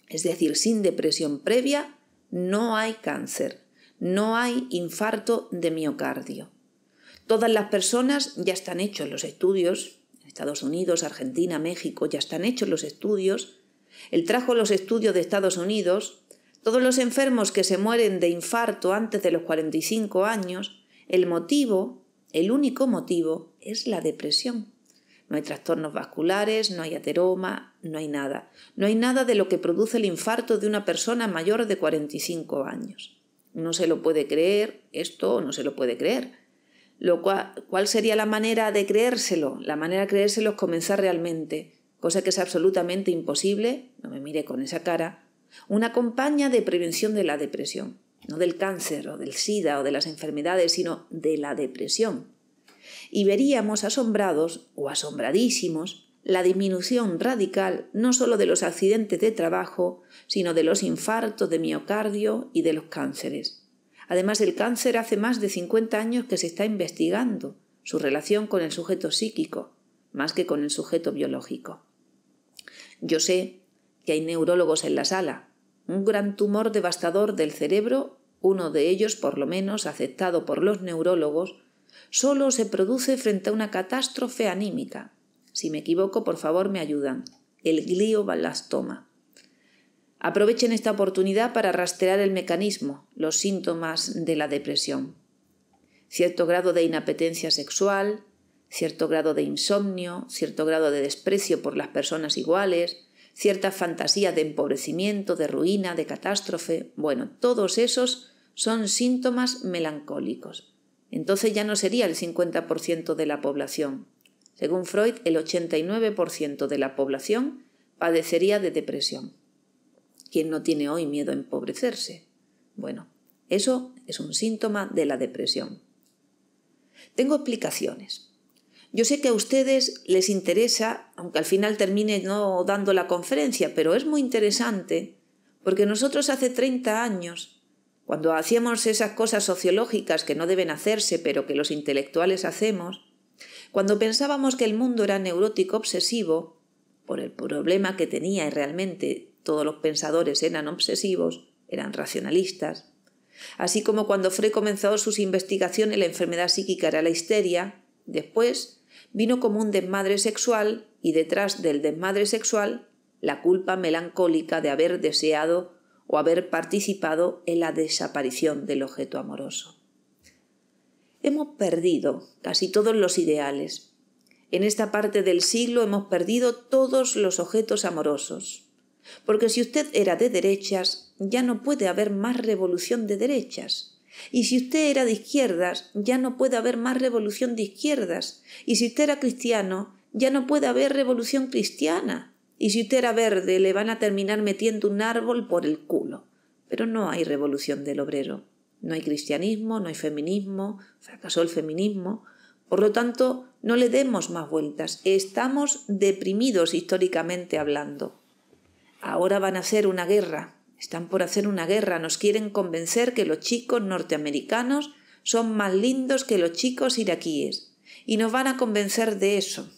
Es decir, sin depresión previa no hay cáncer no hay infarto de miocardio. Todas las personas ya están hechos los estudios, Estados Unidos, Argentina, México, ya están hechos los estudios. El trajo los estudios de Estados Unidos. Todos los enfermos que se mueren de infarto antes de los 45 años, el motivo, el único motivo, es la depresión. No hay trastornos vasculares, no hay ateroma, no hay nada. No hay nada de lo que produce el infarto de una persona mayor de 45 años no se lo puede creer, esto no se lo puede creer. Lo ¿Cuál sería la manera de creérselo? La manera de creérselo es comenzar realmente, cosa que es absolutamente imposible, no me mire con esa cara, una campaña de prevención de la depresión, no del cáncer o del SIDA o de las enfermedades, sino de la depresión. Y veríamos asombrados o asombradísimos la disminución radical no solo de los accidentes de trabajo, sino de los infartos de miocardio y de los cánceres. Además, el cáncer hace más de 50 años que se está investigando su relación con el sujeto psíquico, más que con el sujeto biológico. Yo sé que hay neurólogos en la sala. Un gran tumor devastador del cerebro, uno de ellos por lo menos aceptado por los neurólogos, solo se produce frente a una catástrofe anímica, si me equivoco, por favor me ayudan. El glioblastoma. Aprovechen esta oportunidad para rastrear el mecanismo, los síntomas de la depresión. Cierto grado de inapetencia sexual, cierto grado de insomnio, cierto grado de desprecio por las personas iguales, cierta fantasía de empobrecimiento, de ruina, de catástrofe. Bueno, todos esos son síntomas melancólicos. Entonces ya no sería el 50% de la población. Según Freud, el 89% de la población padecería de depresión. ¿Quién no tiene hoy miedo a empobrecerse? Bueno, eso es un síntoma de la depresión. Tengo explicaciones. Yo sé que a ustedes les interesa, aunque al final termine no dando la conferencia, pero es muy interesante porque nosotros hace 30 años, cuando hacíamos esas cosas sociológicas que no deben hacerse pero que los intelectuales hacemos, cuando pensábamos que el mundo era neurótico obsesivo, por el problema que tenía y realmente todos los pensadores eran obsesivos, eran racionalistas, así como cuando Frey comenzó sus investigaciones la enfermedad psíquica era la histeria, después vino como un desmadre sexual y detrás del desmadre sexual la culpa melancólica de haber deseado o haber participado en la desaparición del objeto amoroso. Hemos perdido casi todos los ideales. En esta parte del siglo hemos perdido todos los objetos amorosos. Porque si usted era de derechas, ya no puede haber más revolución de derechas. Y si usted era de izquierdas, ya no puede haber más revolución de izquierdas. Y si usted era cristiano, ya no puede haber revolución cristiana. Y si usted era verde, le van a terminar metiendo un árbol por el culo. Pero no hay revolución del obrero. No hay cristianismo, no hay feminismo, fracasó el feminismo. Por lo tanto, no le demos más vueltas. Estamos deprimidos históricamente hablando. Ahora van a hacer una guerra. Están por hacer una guerra. Nos quieren convencer que los chicos norteamericanos son más lindos que los chicos iraquíes. Y nos van a convencer de eso.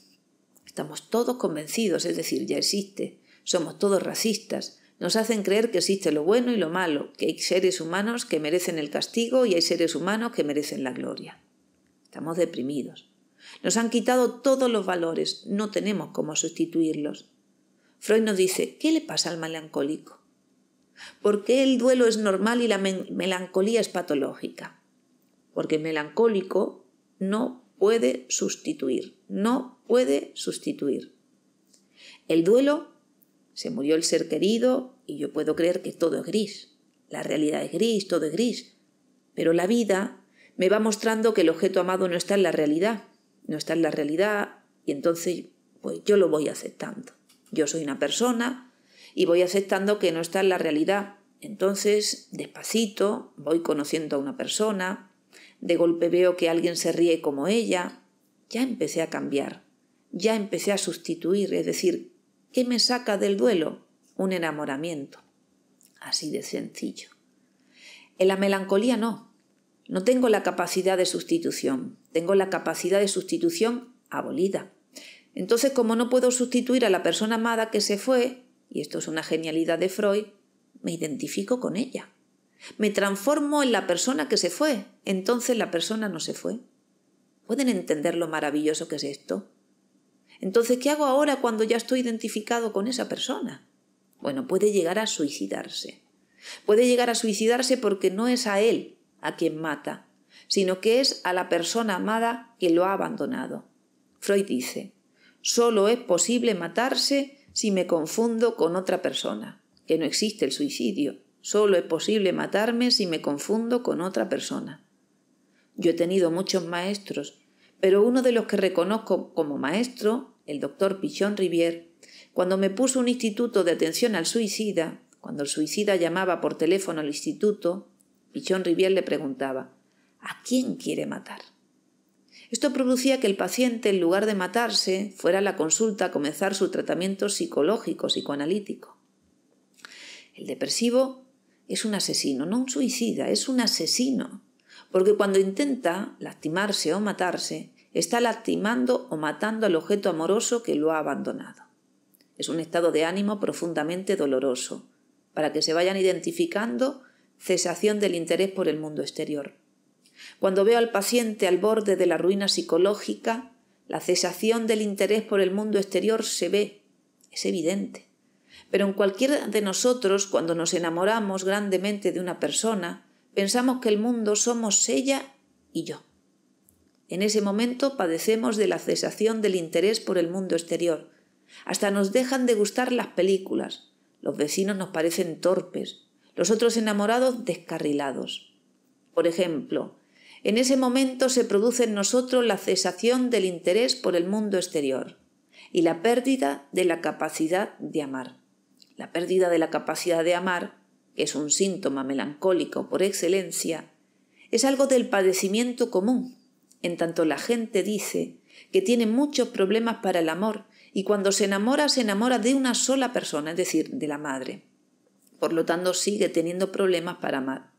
Estamos todos convencidos, es decir, ya existe. Somos todos racistas. Nos hacen creer que existe lo bueno y lo malo, que hay seres humanos que merecen el castigo y hay seres humanos que merecen la gloria. Estamos deprimidos. Nos han quitado todos los valores, no tenemos cómo sustituirlos. Freud nos dice, ¿qué le pasa al melancólico? ¿Por qué el duelo es normal y la melancolía es patológica? Porque el melancólico no puede sustituir, no puede sustituir. El duelo se murió el ser querido y yo puedo creer que todo es gris. La realidad es gris, todo es gris. Pero la vida me va mostrando que el objeto amado no está en la realidad. No está en la realidad y entonces pues yo lo voy aceptando. Yo soy una persona y voy aceptando que no está en la realidad. Entonces, despacito, voy conociendo a una persona, de golpe veo que alguien se ríe como ella, ya empecé a cambiar, ya empecé a sustituir, es decir, ¿Qué me saca del duelo? Un enamoramiento. Así de sencillo. En la melancolía no. No tengo la capacidad de sustitución. Tengo la capacidad de sustitución abolida. Entonces, como no puedo sustituir a la persona amada que se fue, y esto es una genialidad de Freud, me identifico con ella. Me transformo en la persona que se fue. Entonces la persona no se fue. ¿Pueden entender lo maravilloso que es esto? Entonces, ¿qué hago ahora cuando ya estoy identificado con esa persona? Bueno, puede llegar a suicidarse. Puede llegar a suicidarse porque no es a él a quien mata, sino que es a la persona amada que lo ha abandonado. Freud dice, solo es posible matarse si me confundo con otra persona, que no existe el suicidio, solo es posible matarme si me confundo con otra persona. Yo he tenido muchos maestros, pero uno de los que reconozco como maestro el doctor Pichon Rivière, cuando me puso un instituto de atención al suicida, cuando el suicida llamaba por teléfono al instituto, Pichon Rivière le preguntaba ¿A quién quiere matar? Esto producía que el paciente, en lugar de matarse, fuera a la consulta a comenzar su tratamiento psicológico, psicoanalítico. El depresivo es un asesino, no un suicida, es un asesino, porque cuando intenta lastimarse o matarse, está lastimando o matando al objeto amoroso que lo ha abandonado. Es un estado de ánimo profundamente doloroso, para que se vayan identificando cesación del interés por el mundo exterior. Cuando veo al paciente al borde de la ruina psicológica, la cesación del interés por el mundo exterior se ve, es evidente. Pero en cualquiera de nosotros, cuando nos enamoramos grandemente de una persona, pensamos que el mundo somos ella y yo. En ese momento padecemos de la cesación del interés por el mundo exterior. Hasta nos dejan de gustar las películas. Los vecinos nos parecen torpes, los otros enamorados descarrilados. Por ejemplo, en ese momento se produce en nosotros la cesación del interés por el mundo exterior y la pérdida de la capacidad de amar. La pérdida de la capacidad de amar, que es un síntoma melancólico por excelencia, es algo del padecimiento común en tanto la gente dice que tiene muchos problemas para el amor y cuando se enamora se enamora de una sola persona, es decir, de la madre. Por lo tanto, sigue teniendo problemas para amar.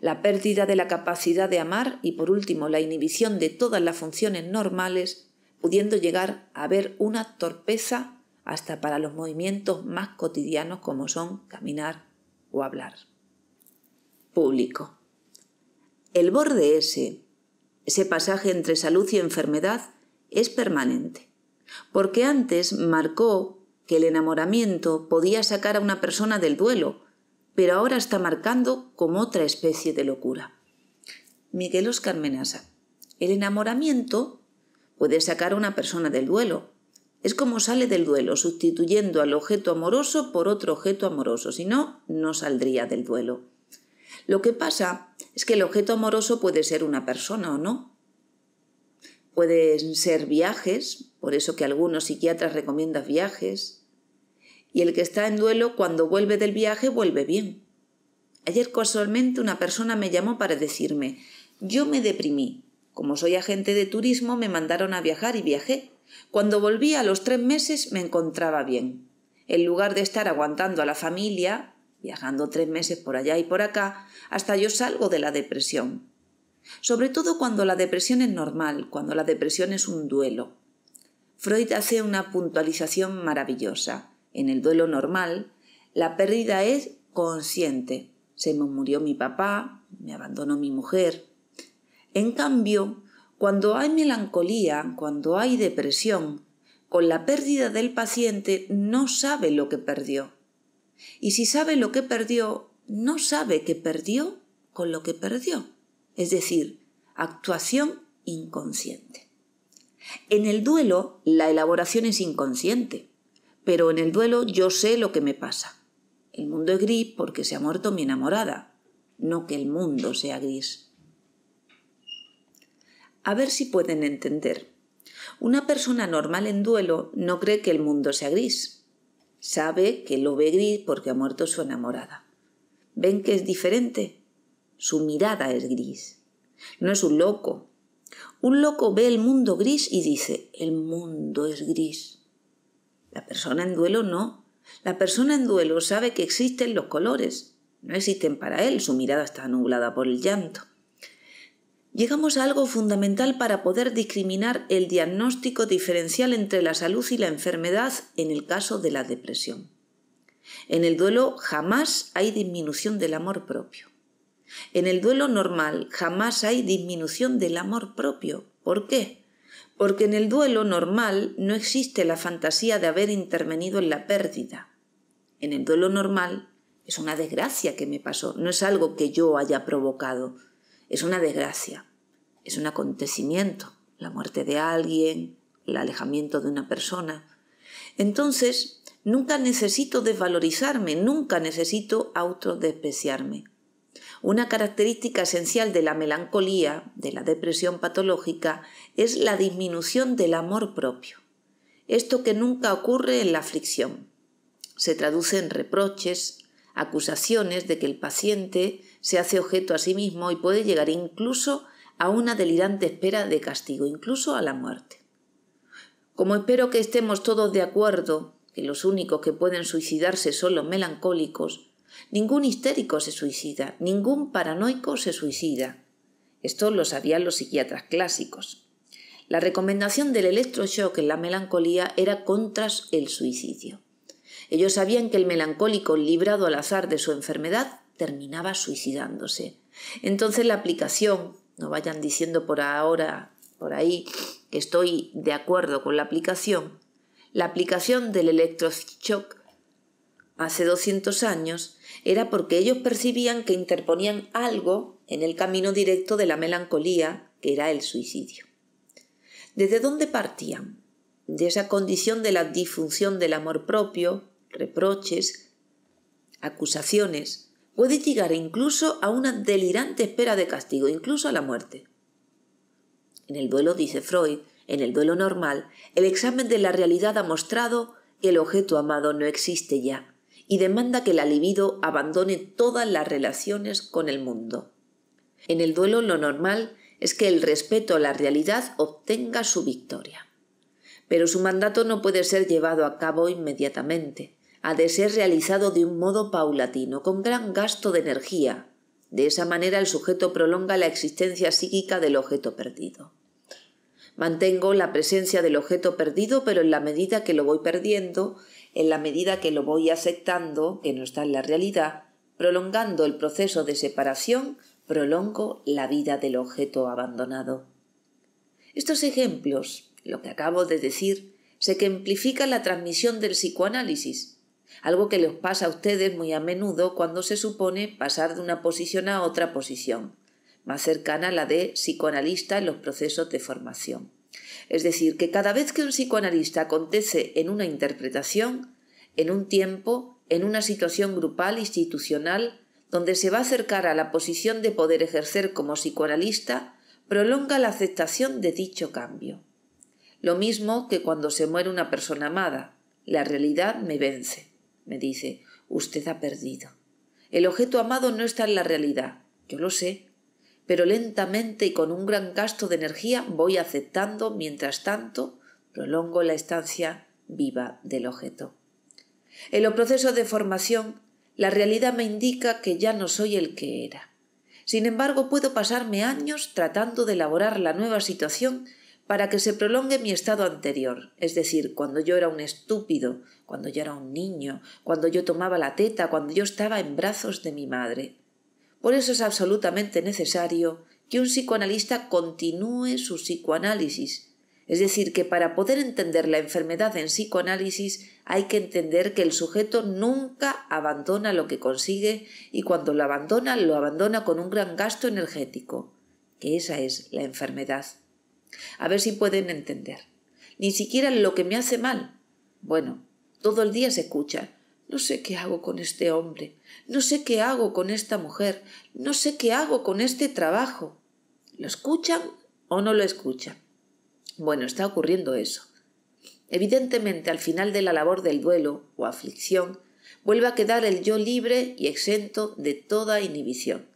La pérdida de la capacidad de amar y por último la inhibición de todas las funciones normales, pudiendo llegar a haber una torpeza hasta para los movimientos más cotidianos como son caminar o hablar. Público. El borde ese... Ese pasaje entre salud y enfermedad es permanente, porque antes marcó que el enamoramiento podía sacar a una persona del duelo, pero ahora está marcando como otra especie de locura. Miguel Oscar Menasa. El enamoramiento puede sacar a una persona del duelo. Es como sale del duelo, sustituyendo al objeto amoroso por otro objeto amoroso, si no, no saldría del duelo. Lo que pasa es que el objeto amoroso puede ser una persona o no. Pueden ser viajes, por eso que algunos psiquiatras recomiendan viajes. Y el que está en duelo, cuando vuelve del viaje, vuelve bien. Ayer casualmente una persona me llamó para decirme, yo me deprimí. Como soy agente de turismo, me mandaron a viajar y viajé. Cuando volví a los tres meses me encontraba bien. En lugar de estar aguantando a la familia, viajando tres meses por allá y por acá, hasta yo salgo de la depresión. Sobre todo cuando la depresión es normal, cuando la depresión es un duelo. Freud hace una puntualización maravillosa. En el duelo normal, la pérdida es consciente. Se me murió mi papá, me abandonó mi mujer. En cambio, cuando hay melancolía, cuando hay depresión, con la pérdida del paciente no sabe lo que perdió. Y si sabe lo que perdió, no sabe que perdió con lo que perdió, es decir, actuación inconsciente. En el duelo la elaboración es inconsciente, pero en el duelo yo sé lo que me pasa. El mundo es gris porque se ha muerto mi enamorada, no que el mundo sea gris. A ver si pueden entender. Una persona normal en duelo no cree que el mundo sea gris. Sabe que lo ve gris porque ha muerto su enamorada. ¿Ven que es diferente? Su mirada es gris. No es un loco. Un loco ve el mundo gris y dice, el mundo es gris. La persona en duelo no. La persona en duelo sabe que existen los colores. No existen para él, su mirada está nublada por el llanto. Llegamos a algo fundamental para poder discriminar el diagnóstico diferencial entre la salud y la enfermedad en el caso de la depresión. En el duelo jamás hay disminución del amor propio. En el duelo normal jamás hay disminución del amor propio. ¿Por qué? Porque en el duelo normal no existe la fantasía de haber intervenido en la pérdida. En el duelo normal es una desgracia que me pasó, no es algo que yo haya provocado, es una desgracia, es un acontecimiento, la muerte de alguien, el alejamiento de una persona. Entonces, Nunca necesito desvalorizarme, nunca necesito autodespeciarme. Una característica esencial de la melancolía, de la depresión patológica, es la disminución del amor propio. Esto que nunca ocurre en la aflicción. Se traduce en reproches, acusaciones de que el paciente se hace objeto a sí mismo y puede llegar incluso a una delirante espera de castigo, incluso a la muerte. Como espero que estemos todos de acuerdo que los únicos que pueden suicidarse son los melancólicos, ningún histérico se suicida, ningún paranoico se suicida. Esto lo sabían los psiquiatras clásicos. La recomendación del electroshock en la melancolía era contra el suicidio. Ellos sabían que el melancólico librado al azar de su enfermedad terminaba suicidándose. Entonces la aplicación, no vayan diciendo por ahora, por ahí, que estoy de acuerdo con la aplicación, la aplicación del electroshock hace 200 años era porque ellos percibían que interponían algo en el camino directo de la melancolía, que era el suicidio. ¿Desde dónde partían? De esa condición de la disfunción del amor propio, reproches, acusaciones, puede llegar incluso a una delirante espera de castigo, incluso a la muerte. En el duelo, dice Freud, en el duelo normal, el examen de la realidad ha mostrado que el objeto amado no existe ya y demanda que la libido abandone todas las relaciones con el mundo. En el duelo lo normal es que el respeto a la realidad obtenga su victoria. Pero su mandato no puede ser llevado a cabo inmediatamente, ha de ser realizado de un modo paulatino, con gran gasto de energía. De esa manera el sujeto prolonga la existencia psíquica del objeto perdido. Mantengo la presencia del objeto perdido, pero en la medida que lo voy perdiendo, en la medida que lo voy aceptando, que no está en la realidad, prolongando el proceso de separación, prolongo la vida del objeto abandonado. Estos ejemplos, lo que acabo de decir, se amplifica la transmisión del psicoanálisis, algo que les pasa a ustedes muy a menudo cuando se supone pasar de una posición a otra posición más cercana a la de psicoanalista en los procesos de formación. Es decir, que cada vez que un psicoanalista acontece en una interpretación, en un tiempo, en una situación grupal, institucional, donde se va a acercar a la posición de poder ejercer como psicoanalista, prolonga la aceptación de dicho cambio. Lo mismo que cuando se muere una persona amada, la realidad me vence, me dice, usted ha perdido. El objeto amado no está en la realidad, yo lo sé, pero lentamente y con un gran gasto de energía voy aceptando, mientras tanto, prolongo la estancia viva del objeto. En los procesos de formación, la realidad me indica que ya no soy el que era. Sin embargo, puedo pasarme años tratando de elaborar la nueva situación para que se prolongue mi estado anterior, es decir, cuando yo era un estúpido, cuando yo era un niño, cuando yo tomaba la teta, cuando yo estaba en brazos de mi madre. Por eso es absolutamente necesario que un psicoanalista continúe su psicoanálisis, es decir, que para poder entender la enfermedad en psicoanálisis hay que entender que el sujeto nunca abandona lo que consigue y cuando lo abandona lo abandona con un gran gasto energético, que esa es la enfermedad. A ver si pueden entender. Ni siquiera lo que me hace mal. Bueno, todo el día se escucha. No sé qué hago con este hombre, no sé qué hago con esta mujer, no sé qué hago con este trabajo. ¿Lo escuchan o no lo escuchan? Bueno, está ocurriendo eso. Evidentemente, al final de la labor del duelo o aflicción, vuelve a quedar el yo libre y exento de toda inhibición.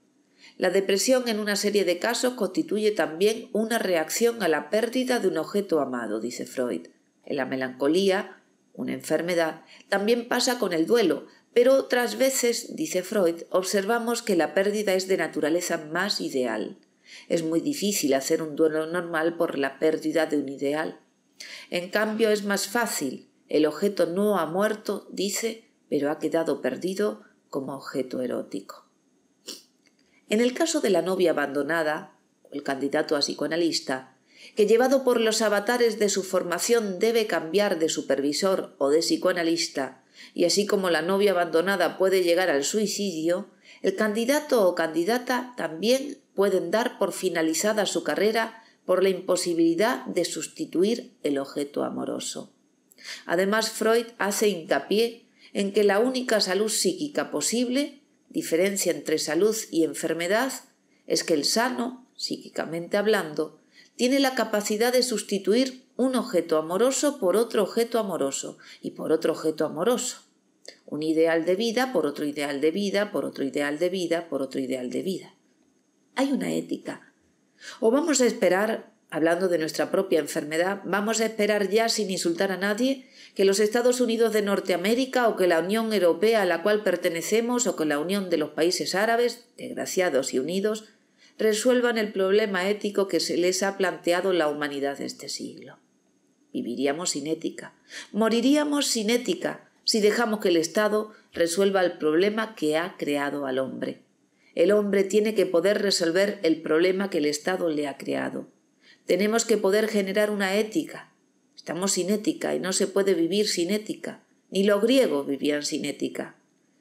La depresión en una serie de casos constituye también una reacción a la pérdida de un objeto amado, dice Freud. En la melancolía, una enfermedad, también pasa con el duelo, pero otras veces, dice Freud, observamos que la pérdida es de naturaleza más ideal. Es muy difícil hacer un duelo normal por la pérdida de un ideal. En cambio, es más fácil. El objeto no ha muerto, dice, pero ha quedado perdido como objeto erótico. En el caso de la novia abandonada, el candidato a psicoanalista, que llevado por los avatares de su formación debe cambiar de supervisor o de psicoanalista, y así como la novia abandonada puede llegar al suicidio, el candidato o candidata también pueden dar por finalizada su carrera por la imposibilidad de sustituir el objeto amoroso. Además, Freud hace hincapié en que la única salud psíquica posible, diferencia entre salud y enfermedad, es que el sano, psíquicamente hablando, tiene la capacidad de sustituir un objeto amoroso por otro objeto amoroso y por otro objeto amoroso. Un ideal de vida por otro ideal de vida, por otro ideal de vida, por otro ideal de vida. Hay una ética. O vamos a esperar, hablando de nuestra propia enfermedad, vamos a esperar ya sin insultar a nadie que los Estados Unidos de Norteamérica o que la Unión Europea a la cual pertenecemos o que la Unión de los países árabes, desgraciados y unidos, resuelvan el problema ético que se les ha planteado la humanidad este siglo. Viviríamos sin ética, moriríamos sin ética si dejamos que el Estado resuelva el problema que ha creado al hombre. El hombre tiene que poder resolver el problema que el Estado le ha creado. Tenemos que poder generar una ética. Estamos sin ética y no se puede vivir sin ética. Ni los griegos vivían sin ética.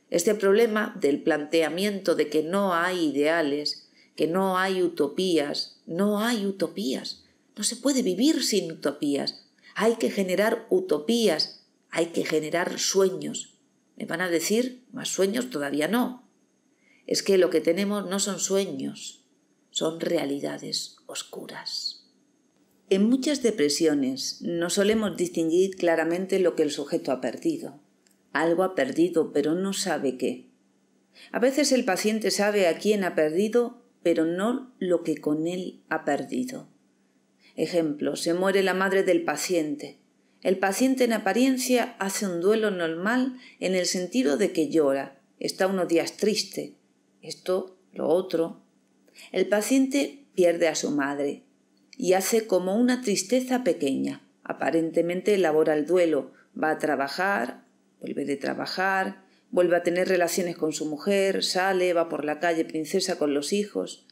Este problema del planteamiento de que no hay ideales que no hay utopías, no hay utopías. No se puede vivir sin utopías. Hay que generar utopías, hay que generar sueños. Me van a decir, más sueños todavía no. Es que lo que tenemos no son sueños, son realidades oscuras. En muchas depresiones no solemos distinguir claramente lo que el sujeto ha perdido. Algo ha perdido, pero no sabe qué. A veces el paciente sabe a quién ha perdido pero no lo que con él ha perdido. Ejemplo, se muere la madre del paciente. El paciente en apariencia hace un duelo normal en el sentido de que llora, está unos días triste, esto, lo otro. El paciente pierde a su madre y hace como una tristeza pequeña. Aparentemente elabora el duelo, va a trabajar, vuelve de trabajar, vuelve a tener relaciones con su mujer, sale, va por la calle princesa con los hijos.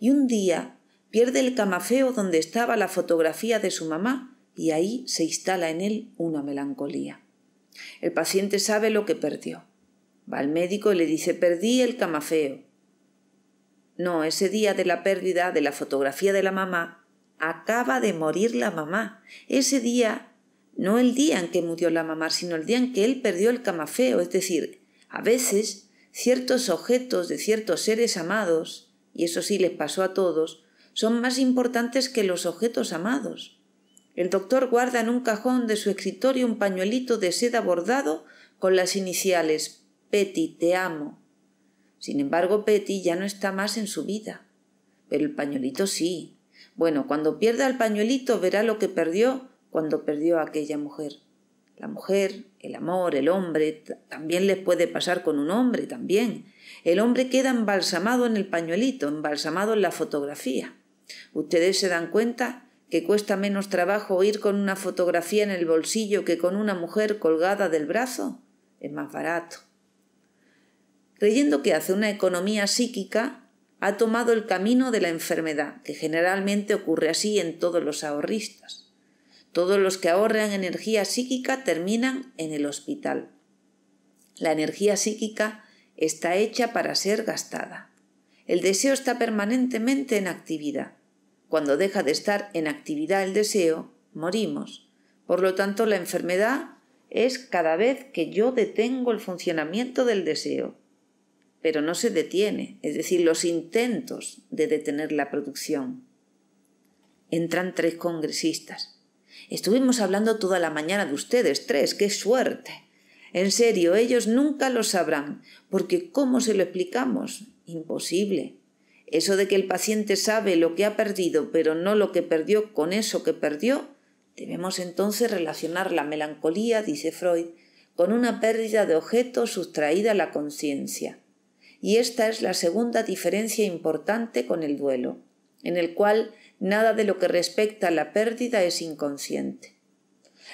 Y un día pierde el camafeo donde estaba la fotografía de su mamá y ahí se instala en él una melancolía. El paciente sabe lo que perdió. Va al médico y le dice perdí el camafeo. No, ese día de la pérdida de la fotografía de la mamá, acaba de morir la mamá. Ese día, no el día en que murió la mamá, sino el día en que él perdió el camafeo, es decir, a veces, ciertos objetos de ciertos seres amados, y eso sí les pasó a todos, son más importantes que los objetos amados. El doctor guarda en un cajón de su escritorio un pañuelito de seda bordado con las iniciales Petty, te amo. Sin embargo, Petty ya no está más en su vida. Pero el pañuelito sí. Bueno, cuando pierda el pañuelito verá lo que perdió cuando perdió a aquella mujer. La mujer, el amor, el hombre, también les puede pasar con un hombre, también. El hombre queda embalsamado en el pañuelito, embalsamado en la fotografía. Ustedes se dan cuenta que cuesta menos trabajo ir con una fotografía en el bolsillo que con una mujer colgada del brazo. Es más barato. Creyendo que hace una economía psíquica, ha tomado el camino de la enfermedad, que generalmente ocurre así en todos los ahorristas. Todos los que ahorran energía psíquica terminan en el hospital. La energía psíquica está hecha para ser gastada. El deseo está permanentemente en actividad. Cuando deja de estar en actividad el deseo, morimos. Por lo tanto, la enfermedad es cada vez que yo detengo el funcionamiento del deseo. Pero no se detiene, es decir, los intentos de detener la producción. Entran tres congresistas. Estuvimos hablando toda la mañana de ustedes tres, qué suerte. En serio, ellos nunca lo sabrán, porque ¿cómo se lo explicamos? Imposible. Eso de que el paciente sabe lo que ha perdido, pero no lo que perdió con eso que perdió, debemos entonces relacionar la melancolía, dice Freud, con una pérdida de objeto sustraída a la conciencia. Y esta es la segunda diferencia importante con el duelo, en el cual Nada de lo que respecta a la pérdida es inconsciente.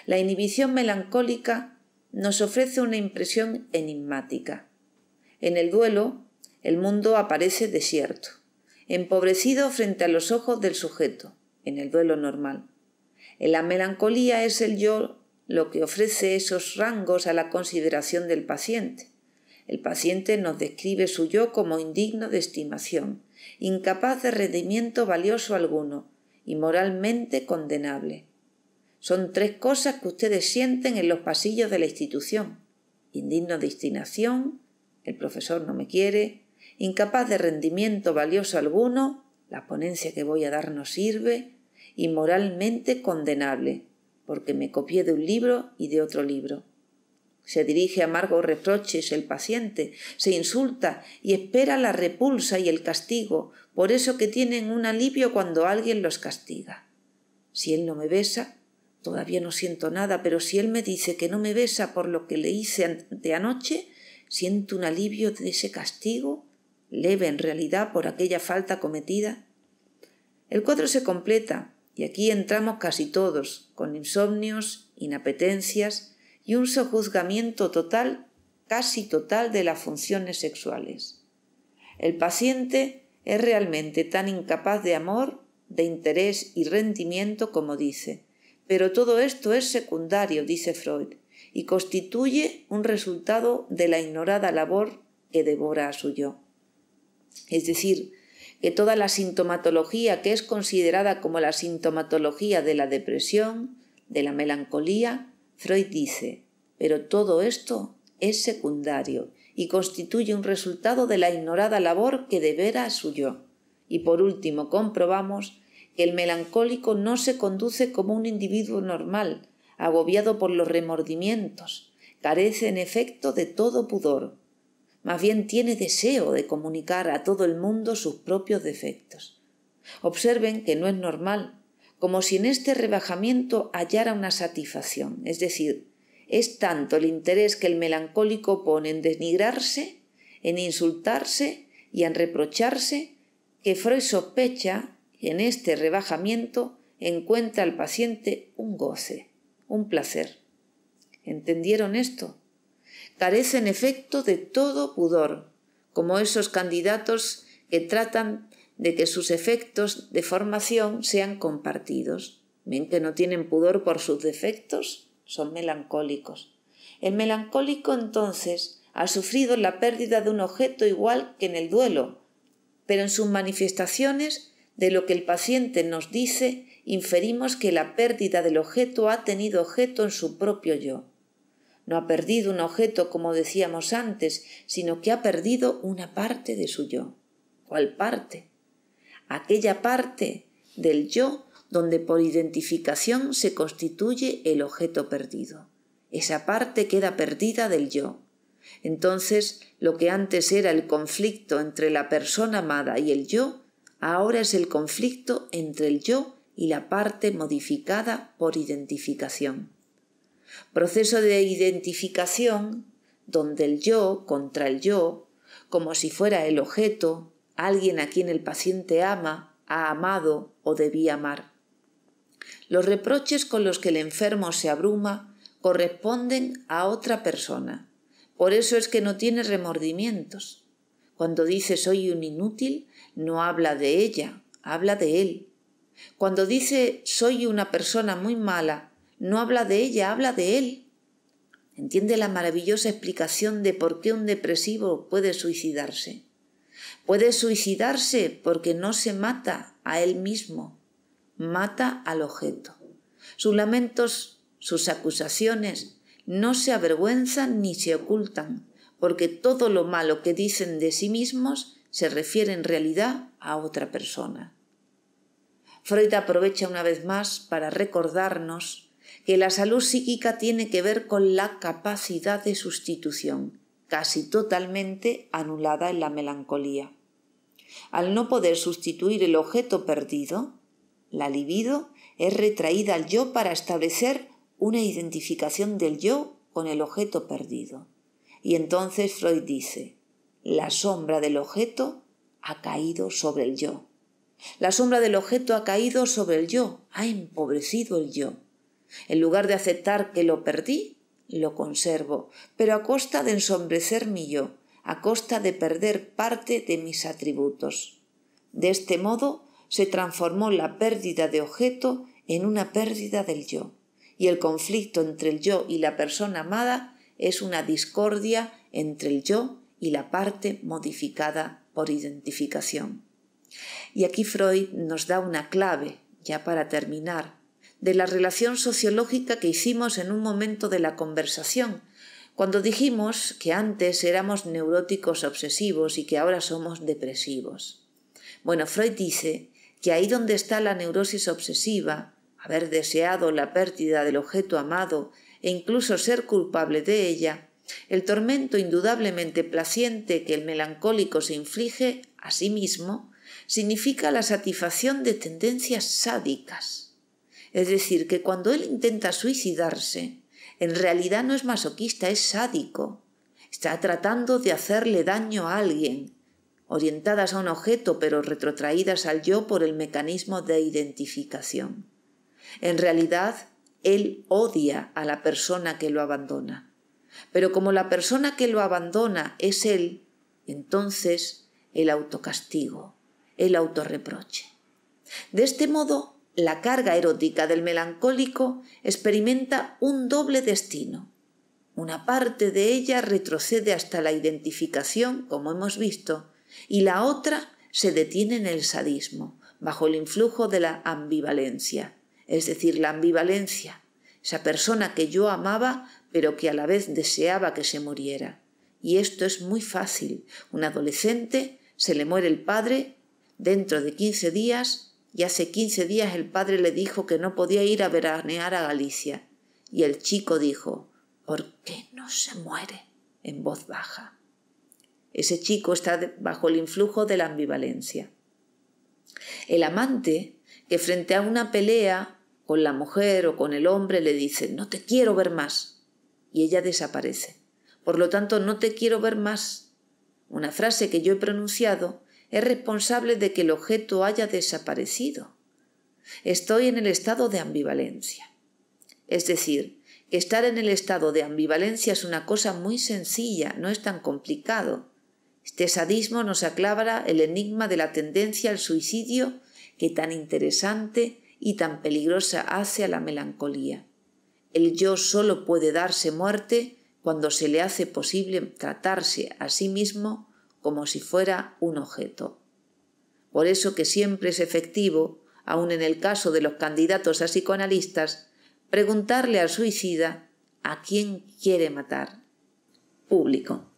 La inhibición melancólica nos ofrece una impresión enigmática. En el duelo, el mundo aparece desierto, empobrecido frente a los ojos del sujeto, en el duelo normal. En la melancolía es el yo lo que ofrece esos rangos a la consideración del paciente. El paciente nos describe su yo como indigno de estimación, incapaz de rendimiento valioso alguno y moralmente condenable. Son tres cosas que ustedes sienten en los pasillos de la institución. Indigno de instinación, el profesor no me quiere, incapaz de rendimiento valioso alguno, la ponencia que voy a dar no sirve, y moralmente condenable, porque me copié de un libro y de otro libro. Se dirige amargos reproches el paciente, se insulta y espera la repulsa y el castigo, por eso que tienen un alivio cuando alguien los castiga. Si él no me besa, todavía no siento nada, pero si él me dice que no me besa por lo que le hice de anoche, siento un alivio de ese castigo, leve en realidad por aquella falta cometida. El cuadro se completa, y aquí entramos casi todos, con insomnios, inapetencias, y un sojuzgamiento total, casi total, de las funciones sexuales. El paciente es realmente tan incapaz de amor, de interés y rendimiento como dice, pero todo esto es secundario, dice Freud, y constituye un resultado de la ignorada labor que devora a su yo. Es decir, que toda la sintomatología que es considerada como la sintomatología de la depresión, de la melancolía, Freud dice, pero todo esto es secundario y constituye un resultado de la ignorada labor que deberá yo. Y por último, comprobamos que el melancólico no se conduce como un individuo normal, agobiado por los remordimientos, carece en efecto de todo pudor, más bien tiene deseo de comunicar a todo el mundo sus propios defectos. Observen que no es normal, como si en este rebajamiento hallara una satisfacción, es decir, es tanto el interés que el melancólico pone en denigrarse, en insultarse y en reprocharse, que Freud sospecha que en este rebajamiento encuentra al paciente un goce, un placer. ¿Entendieron esto? Carece en efecto de todo pudor, como esos candidatos que tratan de que sus efectos de formación sean compartidos. Bien que no tienen pudor por sus defectos? Son melancólicos. El melancólico entonces ha sufrido la pérdida de un objeto igual que en el duelo, pero en sus manifestaciones de lo que el paciente nos dice inferimos que la pérdida del objeto ha tenido objeto en su propio yo. No ha perdido un objeto como decíamos antes, sino que ha perdido una parte de su yo. ¿Cuál parte? aquella parte del yo donde por identificación se constituye el objeto perdido. Esa parte queda perdida del yo. Entonces, lo que antes era el conflicto entre la persona amada y el yo, ahora es el conflicto entre el yo y la parte modificada por identificación. Proceso de identificación donde el yo contra el yo, como si fuera el objeto, alguien a quien el paciente ama, ha amado o debía amar. Los reproches con los que el enfermo se abruma corresponden a otra persona. Por eso es que no tiene remordimientos. Cuando dice soy un inútil, no habla de ella, habla de él. Cuando dice soy una persona muy mala, no habla de ella, habla de él. ¿Entiende la maravillosa explicación de por qué un depresivo puede suicidarse? Puede suicidarse porque no se mata a él mismo, mata al objeto. Sus lamentos, sus acusaciones, no se avergüenzan ni se ocultan, porque todo lo malo que dicen de sí mismos se refiere en realidad a otra persona. Freud aprovecha una vez más para recordarnos que la salud psíquica tiene que ver con la capacidad de sustitución, casi totalmente anulada en la melancolía. Al no poder sustituir el objeto perdido, la libido es retraída al yo para establecer una identificación del yo con el objeto perdido. Y entonces Freud dice, la sombra del objeto ha caído sobre el yo. La sombra del objeto ha caído sobre el yo, ha empobrecido el yo. En lugar de aceptar que lo perdí, lo conservo, pero a costa de ensombrecer mi yo, a costa de perder parte de mis atributos. De este modo se transformó la pérdida de objeto en una pérdida del yo, y el conflicto entre el yo y la persona amada es una discordia entre el yo y la parte modificada por identificación. Y aquí Freud nos da una clave, ya para terminar, de la relación sociológica que hicimos en un momento de la conversación, cuando dijimos que antes éramos neuróticos obsesivos y que ahora somos depresivos. Bueno, Freud dice que ahí donde está la neurosis obsesiva, haber deseado la pérdida del objeto amado e incluso ser culpable de ella, el tormento indudablemente placiente que el melancólico se inflige a sí mismo significa la satisfacción de tendencias sádicas. Es decir, que cuando él intenta suicidarse, en realidad no es masoquista, es sádico. Está tratando de hacerle daño a alguien, orientadas a un objeto pero retrotraídas al yo por el mecanismo de identificación. En realidad, él odia a la persona que lo abandona. Pero como la persona que lo abandona es él, entonces el autocastigo, el autorreproche. De este modo, la carga erótica del melancólico experimenta un doble destino. Una parte de ella retrocede hasta la identificación, como hemos visto, y la otra se detiene en el sadismo, bajo el influjo de la ambivalencia, es decir, la ambivalencia, esa persona que yo amaba pero que a la vez deseaba que se muriera. Y esto es muy fácil. Un adolescente se le muere el padre, dentro de quince días y hace 15 días el padre le dijo que no podía ir a veranear a Galicia. Y el chico dijo, ¿por qué no se muere? en voz baja. Ese chico está bajo el influjo de la ambivalencia. El amante, que frente a una pelea con la mujer o con el hombre le dice, no te quiero ver más, y ella desaparece. Por lo tanto, no te quiero ver más. Una frase que yo he pronunciado es responsable de que el objeto haya desaparecido. Estoy en el estado de ambivalencia. Es decir, estar en el estado de ambivalencia es una cosa muy sencilla, no es tan complicado. Este sadismo nos aclara el enigma de la tendencia al suicidio que tan interesante y tan peligrosa hace a la melancolía. El yo solo puede darse muerte cuando se le hace posible tratarse a sí mismo como si fuera un objeto. Por eso que siempre es efectivo, aun en el caso de los candidatos a psicoanalistas, preguntarle al suicida a quién quiere matar. Público.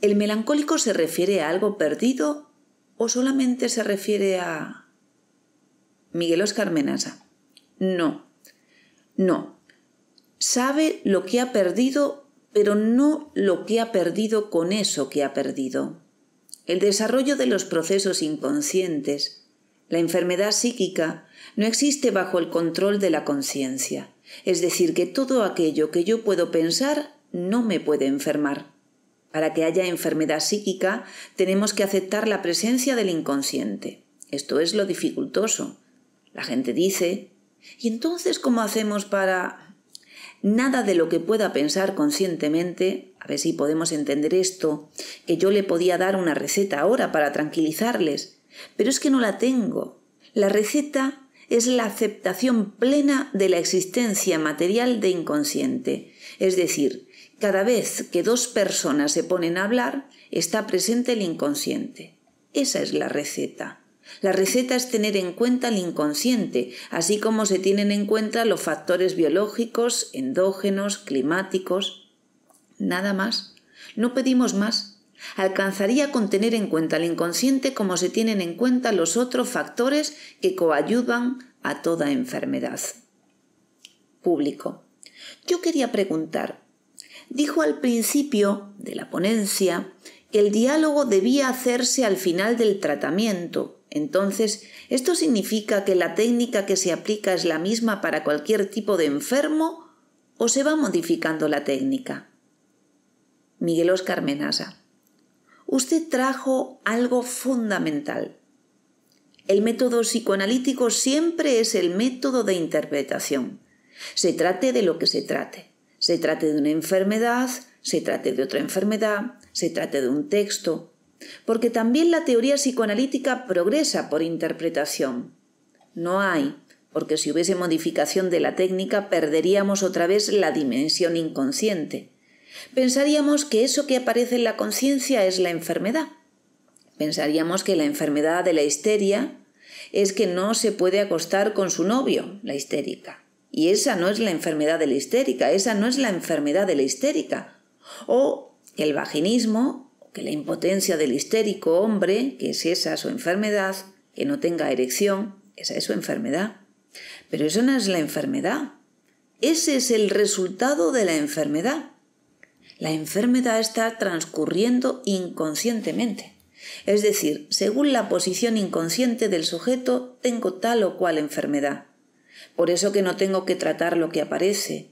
¿El melancólico se refiere a algo perdido o solamente se refiere a... Miguel Oscar Menaza. No. No. Sabe lo que ha perdido pero no lo que ha perdido con eso que ha perdido. El desarrollo de los procesos inconscientes, la enfermedad psíquica, no existe bajo el control de la conciencia, es decir, que todo aquello que yo puedo pensar no me puede enfermar. Para que haya enfermedad psíquica tenemos que aceptar la presencia del inconsciente. Esto es lo dificultoso. La gente dice, ¿y entonces cómo hacemos para nada de lo que pueda pensar conscientemente, a ver si podemos entender esto, que yo le podía dar una receta ahora para tranquilizarles, pero es que no la tengo. La receta es la aceptación plena de la existencia material de inconsciente, es decir, cada vez que dos personas se ponen a hablar, está presente el inconsciente. Esa es la receta. La receta es tener en cuenta el inconsciente, así como se tienen en cuenta los factores biológicos, endógenos, climáticos. Nada más. No pedimos más. Alcanzaría con tener en cuenta el inconsciente como se tienen en cuenta los otros factores que coayudan a toda enfermedad. Público. Yo quería preguntar. Dijo al principio de la ponencia que el diálogo debía hacerse al final del tratamiento, entonces, ¿esto significa que la técnica que se aplica es la misma para cualquier tipo de enfermo o se va modificando la técnica? Miguel Oscar Menasa. Usted trajo algo fundamental. El método psicoanalítico siempre es el método de interpretación. Se trate de lo que se trate. Se trate de una enfermedad, se trate de otra enfermedad, se trate de un texto, porque también la teoría psicoanalítica progresa por interpretación. No hay, porque si hubiese modificación de la técnica perderíamos otra vez la dimensión inconsciente. Pensaríamos que eso que aparece en la conciencia es la enfermedad. Pensaríamos que la enfermedad de la histeria es que no se puede acostar con su novio, la histérica. Y esa no es la enfermedad de la histérica, esa no es la enfermedad de la histérica. O el vaginismo que la impotencia del histérico hombre, que es esa su enfermedad, que no tenga erección, esa es su enfermedad. Pero eso no es la enfermedad. Ese es el resultado de la enfermedad. La enfermedad está transcurriendo inconscientemente. Es decir, según la posición inconsciente del sujeto, tengo tal o cual enfermedad. Por eso que no tengo que tratar lo que aparece.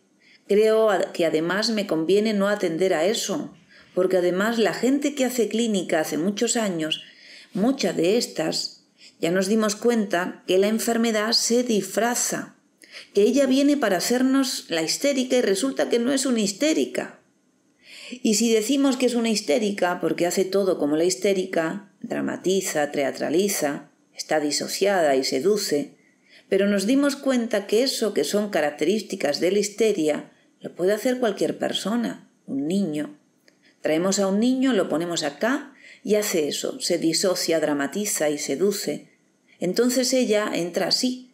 Creo que además me conviene no atender a eso, porque además la gente que hace clínica hace muchos años, muchas de estas, ya nos dimos cuenta que la enfermedad se disfraza, que ella viene para hacernos la histérica y resulta que no es una histérica. Y si decimos que es una histérica, porque hace todo como la histérica, dramatiza, teatraliza, está disociada y seduce, pero nos dimos cuenta que eso que son características de la histeria lo puede hacer cualquier persona, un niño, Traemos a un niño, lo ponemos acá y hace eso, se disocia, dramatiza y seduce. Entonces ella entra así.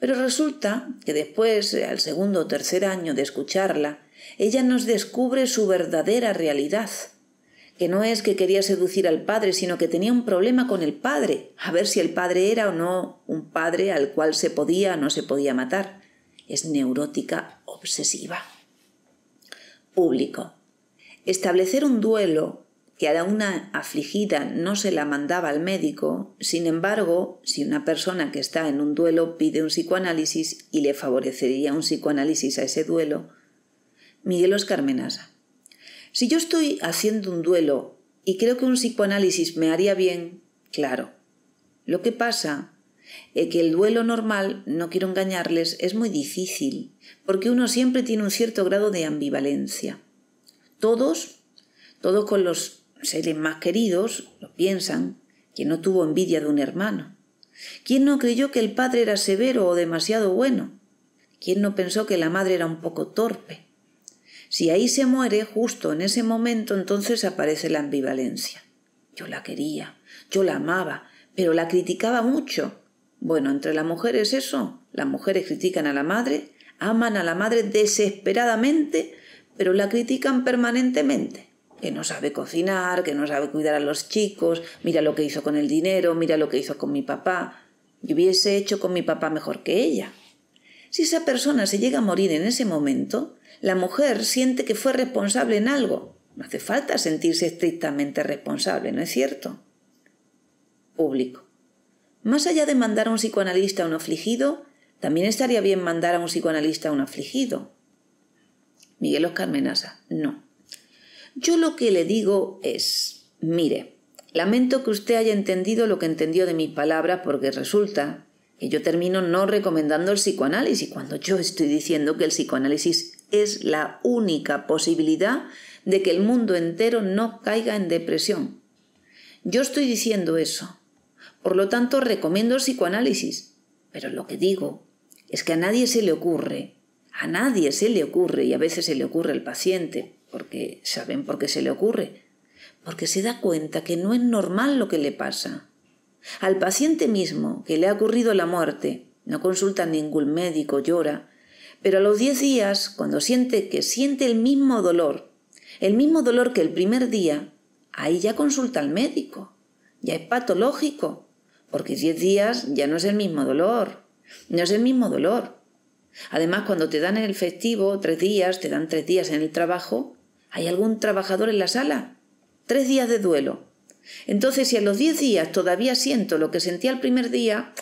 Pero resulta que después, al segundo o tercer año de escucharla, ella nos descubre su verdadera realidad, que no es que quería seducir al padre, sino que tenía un problema con el padre, a ver si el padre era o no un padre al cual se podía o no se podía matar. Es neurótica obsesiva. Público. Establecer un duelo que a una afligida no se la mandaba al médico, sin embargo, si una persona que está en un duelo pide un psicoanálisis y le favorecería un psicoanálisis a ese duelo, Miguel Oscar Menaza. Si yo estoy haciendo un duelo y creo que un psicoanálisis me haría bien, claro. Lo que pasa es que el duelo normal, no quiero engañarles, es muy difícil, porque uno siempre tiene un cierto grado de ambivalencia. Todos, todos con los seres más queridos, lo piensan, quien no tuvo envidia de un hermano. ¿Quién no creyó que el padre era severo o demasiado bueno? ¿Quién no pensó que la madre era un poco torpe? Si ahí se muere, justo en ese momento, entonces aparece la ambivalencia. Yo la quería, yo la amaba, pero la criticaba mucho. Bueno, entre las mujeres eso. Las mujeres critican a la madre, aman a la madre desesperadamente pero la critican permanentemente. Que no sabe cocinar, que no sabe cuidar a los chicos, mira lo que hizo con el dinero, mira lo que hizo con mi papá. Yo hubiese hecho con mi papá mejor que ella. Si esa persona se llega a morir en ese momento, la mujer siente que fue responsable en algo. No hace falta sentirse estrictamente responsable, ¿no es cierto? Público. Más allá de mandar a un psicoanalista a un afligido, también estaría bien mandar a un psicoanalista a un afligido. Miguel Oscar Menasa. No. Yo lo que le digo es, mire, lamento que usted haya entendido lo que entendió de mis palabras porque resulta que yo termino no recomendando el psicoanálisis cuando yo estoy diciendo que el psicoanálisis es la única posibilidad de que el mundo entero no caiga en depresión. Yo estoy diciendo eso. Por lo tanto, recomiendo el psicoanálisis. Pero lo que digo es que a nadie se le ocurre a nadie se le ocurre, y a veces se le ocurre al paciente, porque saben por qué se le ocurre, porque se da cuenta que no es normal lo que le pasa. Al paciente mismo, que le ha ocurrido la muerte, no consulta a ningún médico, llora, pero a los 10 días, cuando siente que siente el mismo dolor, el mismo dolor que el primer día, ahí ya consulta al médico, ya es patológico, porque 10 días ya no es el mismo dolor, no es el mismo dolor. Además, cuando te dan en el festivo tres días, te dan tres días en el trabajo, ¿hay algún trabajador en la sala? Tres días de duelo. Entonces, si a los diez días todavía siento lo que sentía el primer día,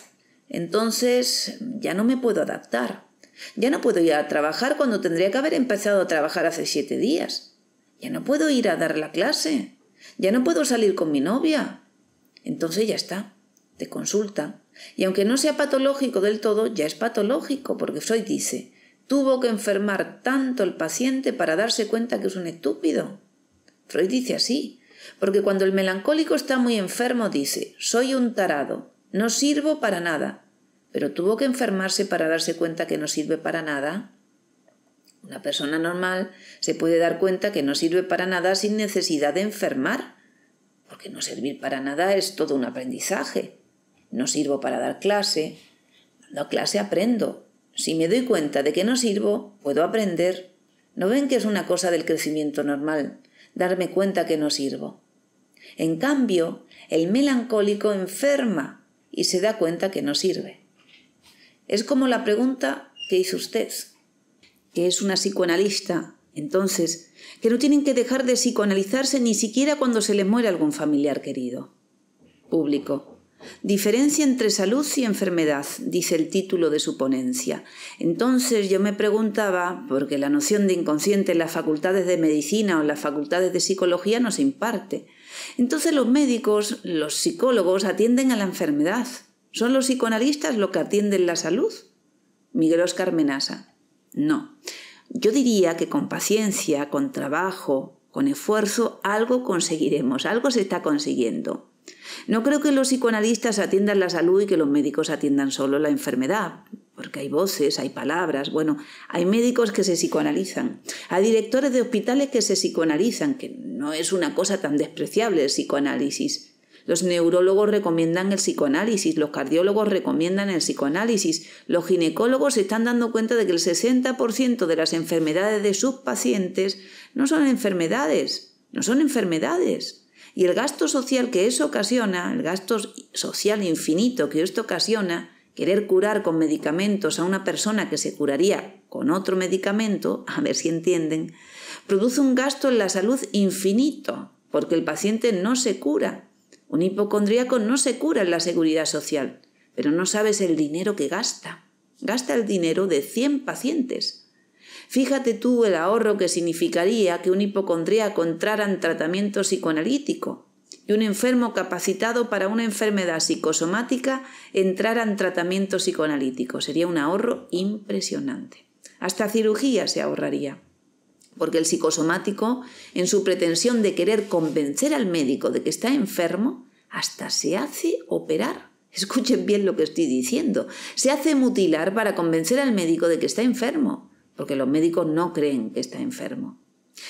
entonces ya no me puedo adaptar. Ya no puedo ir a trabajar cuando tendría que haber empezado a trabajar hace siete días. Ya no puedo ir a dar la clase. Ya no puedo salir con mi novia. Entonces ya está. Te consulta. Y aunque no sea patológico del todo, ya es patológico, porque Freud dice, tuvo que enfermar tanto el paciente para darse cuenta que es un estúpido. Freud dice así, porque cuando el melancólico está muy enfermo dice, soy un tarado, no sirvo para nada. Pero tuvo que enfermarse para darse cuenta que no sirve para nada. Una persona normal se puede dar cuenta que no sirve para nada sin necesidad de enfermar, porque no servir para nada es todo un aprendizaje no sirvo para dar clase. Dando clase aprendo. Si me doy cuenta de que no sirvo, puedo aprender. ¿No ven que es una cosa del crecimiento normal, darme cuenta que no sirvo? En cambio, el melancólico enferma y se da cuenta que no sirve. Es como la pregunta que hizo usted, que es una psicoanalista, entonces, que no tienen que dejar de psicoanalizarse ni siquiera cuando se le muere algún familiar querido. Público. Diferencia entre salud y enfermedad, dice el título de su ponencia. Entonces yo me preguntaba, porque la noción de inconsciente en las facultades de medicina o en las facultades de psicología no se imparte. Entonces los médicos, los psicólogos atienden a la enfermedad. ¿Son los psicoanalistas los que atienden la salud? Miguel Oscar Menasa. No. Yo diría que con paciencia, con trabajo, con esfuerzo, algo conseguiremos, algo se está consiguiendo. No creo que los psicoanalistas atiendan la salud y que los médicos atiendan solo la enfermedad, porque hay voces, hay palabras, bueno, hay médicos que se psicoanalizan, hay directores de hospitales que se psicoanalizan, que no es una cosa tan despreciable el psicoanálisis. Los neurólogos recomiendan el psicoanálisis, los cardiólogos recomiendan el psicoanálisis, los ginecólogos se están dando cuenta de que el 60% de las enfermedades de sus pacientes no son enfermedades, no son enfermedades, y el gasto social que eso ocasiona, el gasto social infinito que esto ocasiona, querer curar con medicamentos a una persona que se curaría con otro medicamento, [LAUGHS] a ver si entienden, produce un gasto en la salud infinito, porque el paciente no se cura. Un hipocondríaco no se cura en la seguridad social, pero no sabes el dinero que gasta. Gasta el dinero de 100 pacientes. Fíjate tú el ahorro que significaría que un hipocondríaco entrara en tratamiento psicoanalítico y un enfermo capacitado para una enfermedad psicosomática entrara en tratamiento psicoanalítico. Sería un ahorro impresionante. Hasta cirugía se ahorraría. Porque el psicosomático, en su pretensión de querer convencer al médico de que está enfermo, hasta se hace operar. Escuchen bien lo que estoy diciendo. Se hace mutilar para convencer al médico de que está enfermo porque los médicos no creen que está enfermo.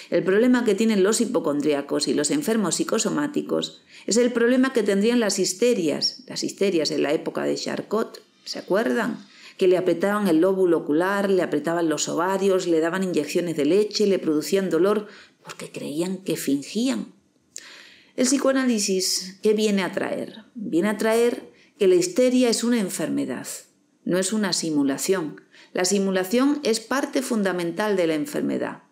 El problema que tienen los hipocondríacos y los enfermos psicosomáticos es el problema que tendrían las histerias, las histerias en la época de Charcot, ¿se acuerdan? Que le apretaban el lóbulo ocular, le apretaban los ovarios, le daban inyecciones de leche, le producían dolor porque creían que fingían. El psicoanálisis, ¿qué viene a traer? Viene a traer que la histeria es una enfermedad, no es una simulación, la simulación es parte fundamental de la enfermedad.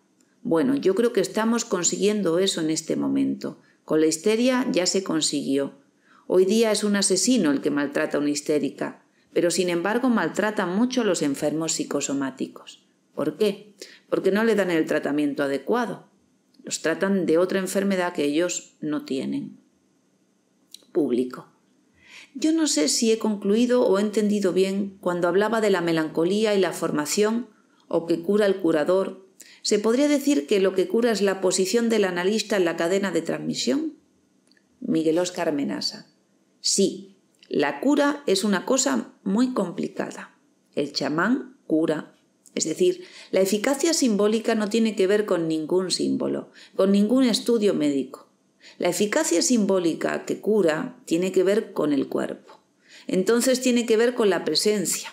Bueno, yo creo que estamos consiguiendo eso en este momento. Con la histeria ya se consiguió. Hoy día es un asesino el que maltrata a una histérica, pero sin embargo maltrata mucho a los enfermos psicosomáticos. ¿Por qué? Porque no le dan el tratamiento adecuado. Los tratan de otra enfermedad que ellos no tienen. Público. Yo no sé si he concluido o he entendido bien cuando hablaba de la melancolía y la formación, o que cura el curador. ¿Se podría decir que lo que cura es la posición del analista en la cadena de transmisión? Miguel Oscar Menasa. Sí, la cura es una cosa muy complicada. El chamán cura. Es decir, la eficacia simbólica no tiene que ver con ningún símbolo, con ningún estudio médico. La eficacia simbólica que cura tiene que ver con el cuerpo. Entonces tiene que ver con la presencia.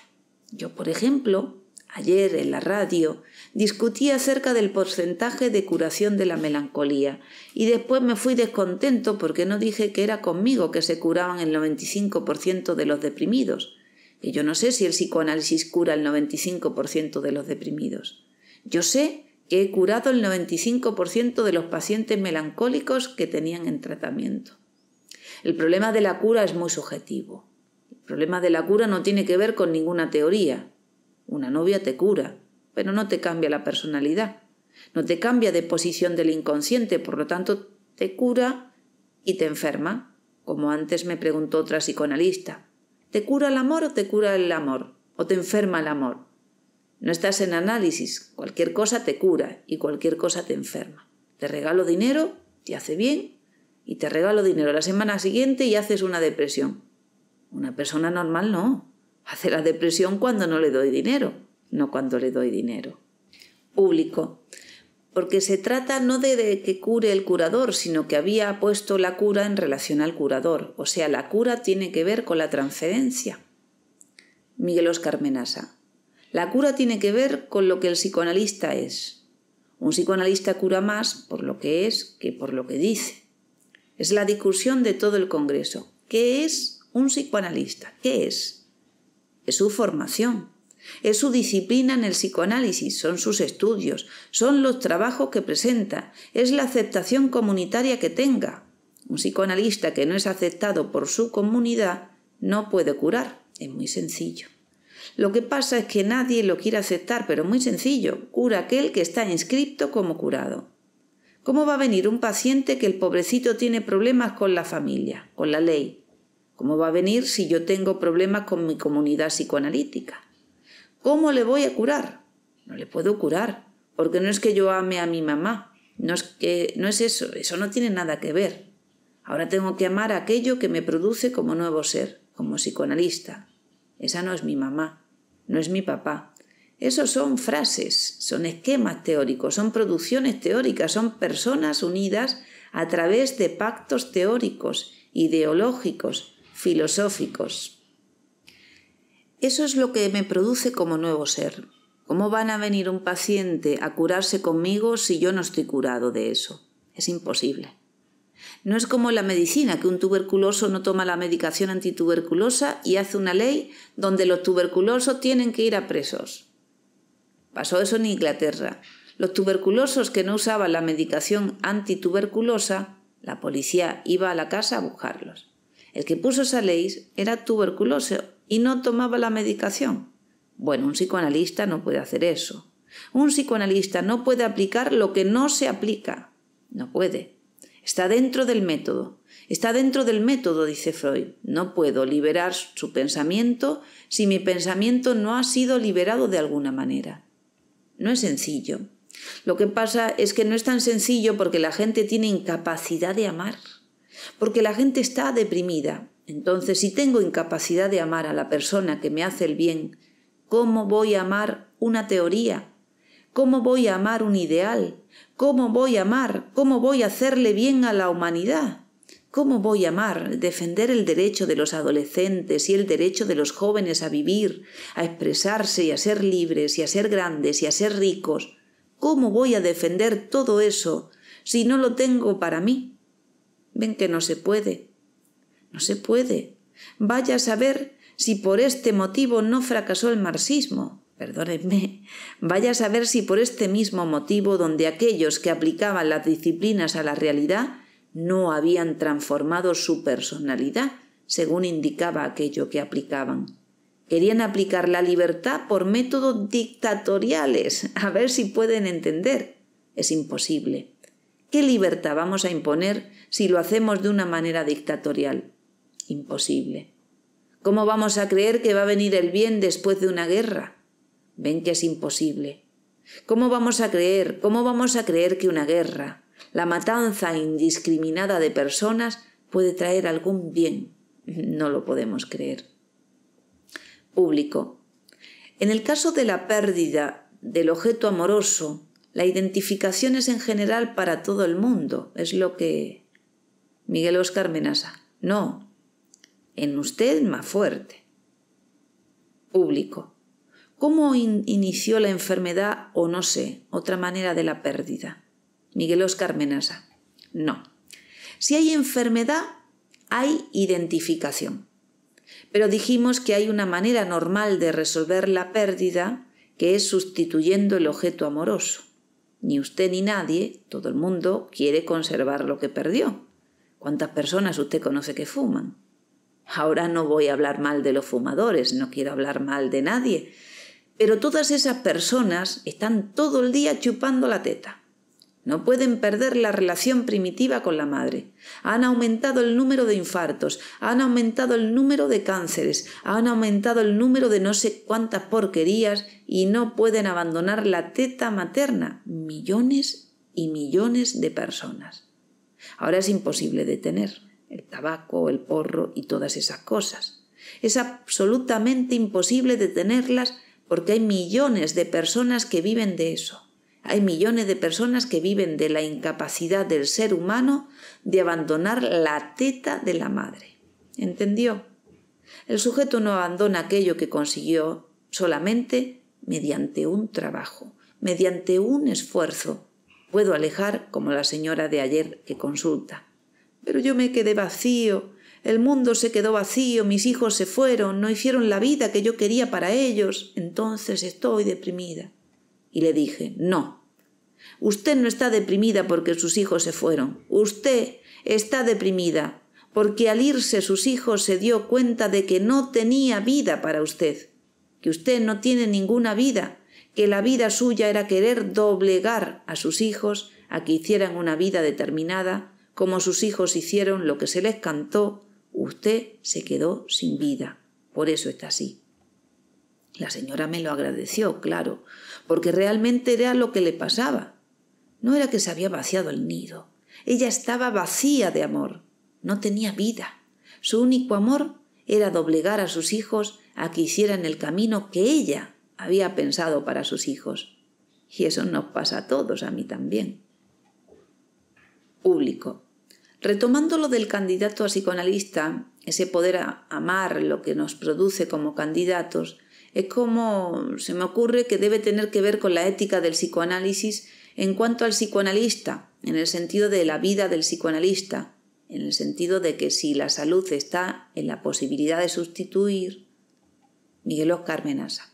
Yo, por ejemplo, ayer en la radio discutí acerca del porcentaje de curación de la melancolía y después me fui descontento porque no dije que era conmigo que se curaban el 95% de los deprimidos. Que yo no sé si el psicoanálisis cura el 95% de los deprimidos. Yo sé He curado el 95% de los pacientes melancólicos que tenían en tratamiento. El problema de la cura es muy subjetivo. El problema de la cura no tiene que ver con ninguna teoría. Una novia te cura, pero no te cambia la personalidad. No te cambia de posición del inconsciente, por lo tanto te cura y te enferma, como antes me preguntó otra psicoanalista. ¿Te cura el amor o te cura el amor? ¿O te enferma el amor? No estás en análisis, cualquier cosa te cura y cualquier cosa te enferma. Te regalo dinero, te hace bien, y te regalo dinero la semana siguiente y haces una depresión. Una persona normal no. Hace la depresión cuando no le doy dinero, no cuando le doy dinero. Público. Porque se trata no de, que cure el curador, sino que había puesto la cura en relación al curador. O sea, la cura tiene que ver con la transferencia. Miguel Oscar Menasa. La cura tiene que ver con lo que el psicoanalista es. Un psicoanalista cura más por lo que es que por lo que dice. Es la discusión de todo el Congreso. ¿Qué es un psicoanalista? ¿Qué es? Es su formación, es su disciplina en el psicoanálisis, son sus estudios, son los trabajos que presenta, es la aceptación comunitaria que tenga. Un psicoanalista que no es aceptado por su comunidad no puede curar, es muy sencillo. Lo que pasa es que nadie lo quiere aceptar, pero muy sencillo, cura aquel que está inscripto como curado. ¿Cómo va a venir un paciente que el pobrecito tiene problemas con la familia, con la ley? ¿Cómo va a venir si yo tengo problemas con mi comunidad psicoanalítica? ¿Cómo le voy a curar? No le puedo curar, porque no es que yo ame a mi mamá, no es que no es eso, eso no tiene nada que ver. Ahora tengo que amar a aquello que me produce como nuevo ser, como psicoanalista. Esa no es mi mamá, no es mi papá. Esos son frases, son esquemas teóricos, son producciones teóricas, son personas unidas a través de pactos teóricos, ideológicos, filosóficos. Eso es lo que me produce como nuevo ser. ¿Cómo van a venir un paciente a curarse conmigo si yo no estoy curado de eso? Es imposible. No es como la medicina, que un tuberculoso no toma la medicación antituberculosa y hace una ley donde los tuberculosos tienen que ir a presos. Pasó eso en Inglaterra. Los tuberculosos que no usaban la medicación antituberculosa, la policía iba a la casa a buscarlos. El que puso esa ley era tuberculoso y no tomaba la medicación. Bueno, un psicoanalista no puede hacer eso. Un psicoanalista no puede aplicar lo que no se aplica. No puede. Está dentro del método. Está dentro del método, dice Freud. No puedo liberar su pensamiento si mi pensamiento no ha sido liberado de alguna manera. No es sencillo. Lo que pasa es que no es tan sencillo porque la gente tiene incapacidad de amar, porque la gente está deprimida. Entonces, si tengo incapacidad de amar a la persona que me hace el bien, ¿cómo voy a amar una teoría? ¿Cómo voy a amar un ideal? ¿Cómo voy a amar? ¿Cómo voy a hacerle bien a la humanidad? ¿Cómo voy a amar, defender el derecho de los adolescentes y el derecho de los jóvenes a vivir, a expresarse y a ser libres y a ser grandes y a ser ricos? ¿Cómo voy a defender todo eso si no lo tengo para mí? Ven que no se puede. No se puede. Vaya a saber si por este motivo no fracasó el marxismo perdónenme, vaya a saber si por este mismo motivo donde aquellos que aplicaban las disciplinas a la realidad no habían transformado su personalidad, según indicaba aquello que aplicaban. Querían aplicar la libertad por métodos dictatoriales, a ver si pueden entender. Es imposible. ¿Qué libertad vamos a imponer si lo hacemos de una manera dictatorial? Imposible. ¿Cómo vamos a creer que va a venir el bien después de una guerra? Ven que es imposible. ¿Cómo vamos a creer, cómo vamos a creer que una guerra, la matanza indiscriminada de personas, puede traer algún bien? No lo podemos creer. Público. En el caso de la pérdida del objeto amoroso, la identificación es en general para todo el mundo, es lo que... Miguel Oscar Menasa. No, en usted más fuerte. Público. ¿Cómo inició la enfermedad o no sé, otra manera de la pérdida? Miguel Oscar Menasa. No. Si hay enfermedad, hay identificación. Pero dijimos que hay una manera normal de resolver la pérdida que es sustituyendo el objeto amoroso. Ni usted ni nadie, todo el mundo, quiere conservar lo que perdió. ¿Cuántas personas usted conoce que fuman? Ahora no voy a hablar mal de los fumadores, no quiero hablar mal de nadie, pero todas esas personas están todo el día chupando la teta. No pueden perder la relación primitiva con la madre. Han aumentado el número de infartos, han aumentado el número de cánceres, han aumentado el número de no sé cuántas porquerías y no pueden abandonar la teta materna. Millones y millones de personas. Ahora es imposible detener el tabaco, el porro y todas esas cosas. Es absolutamente imposible detenerlas porque hay millones de personas que viven de eso. Hay millones de personas que viven de la incapacidad del ser humano de abandonar la teta de la madre. ¿Entendió? El sujeto no abandona aquello que consiguió solamente mediante un trabajo, mediante un esfuerzo. Puedo alejar como la señora de ayer que consulta. Pero yo me quedé vacío, el mundo se quedó vacío, mis hijos se fueron, no hicieron la vida que yo quería para ellos. Entonces estoy deprimida. Y le dije, no. Usted no está deprimida porque sus hijos se fueron. Usted está deprimida porque al irse sus hijos se dio cuenta de que no tenía vida para usted, que usted no tiene ninguna vida, que la vida suya era querer doblegar a sus hijos a que hicieran una vida determinada, como sus hijos hicieron lo que se les cantó, Usted se quedó sin vida, por eso está así. La señora me lo agradeció, claro, porque realmente era lo que le pasaba. No era que se había vaciado el nido. Ella estaba vacía de amor. No tenía vida. Su único amor era doblegar a sus hijos a que hicieran el camino que ella había pensado para sus hijos. Y eso nos pasa a todos, a mí también. Público. Retomando lo del candidato a psicoanalista, ese poder amar lo que nos produce como candidatos, es como se me ocurre que debe tener que ver con la ética del psicoanálisis en cuanto al psicoanalista, en el sentido de la vida del psicoanalista, en el sentido de que si la salud está en la posibilidad de sustituir, Miguel Oscar Menasa.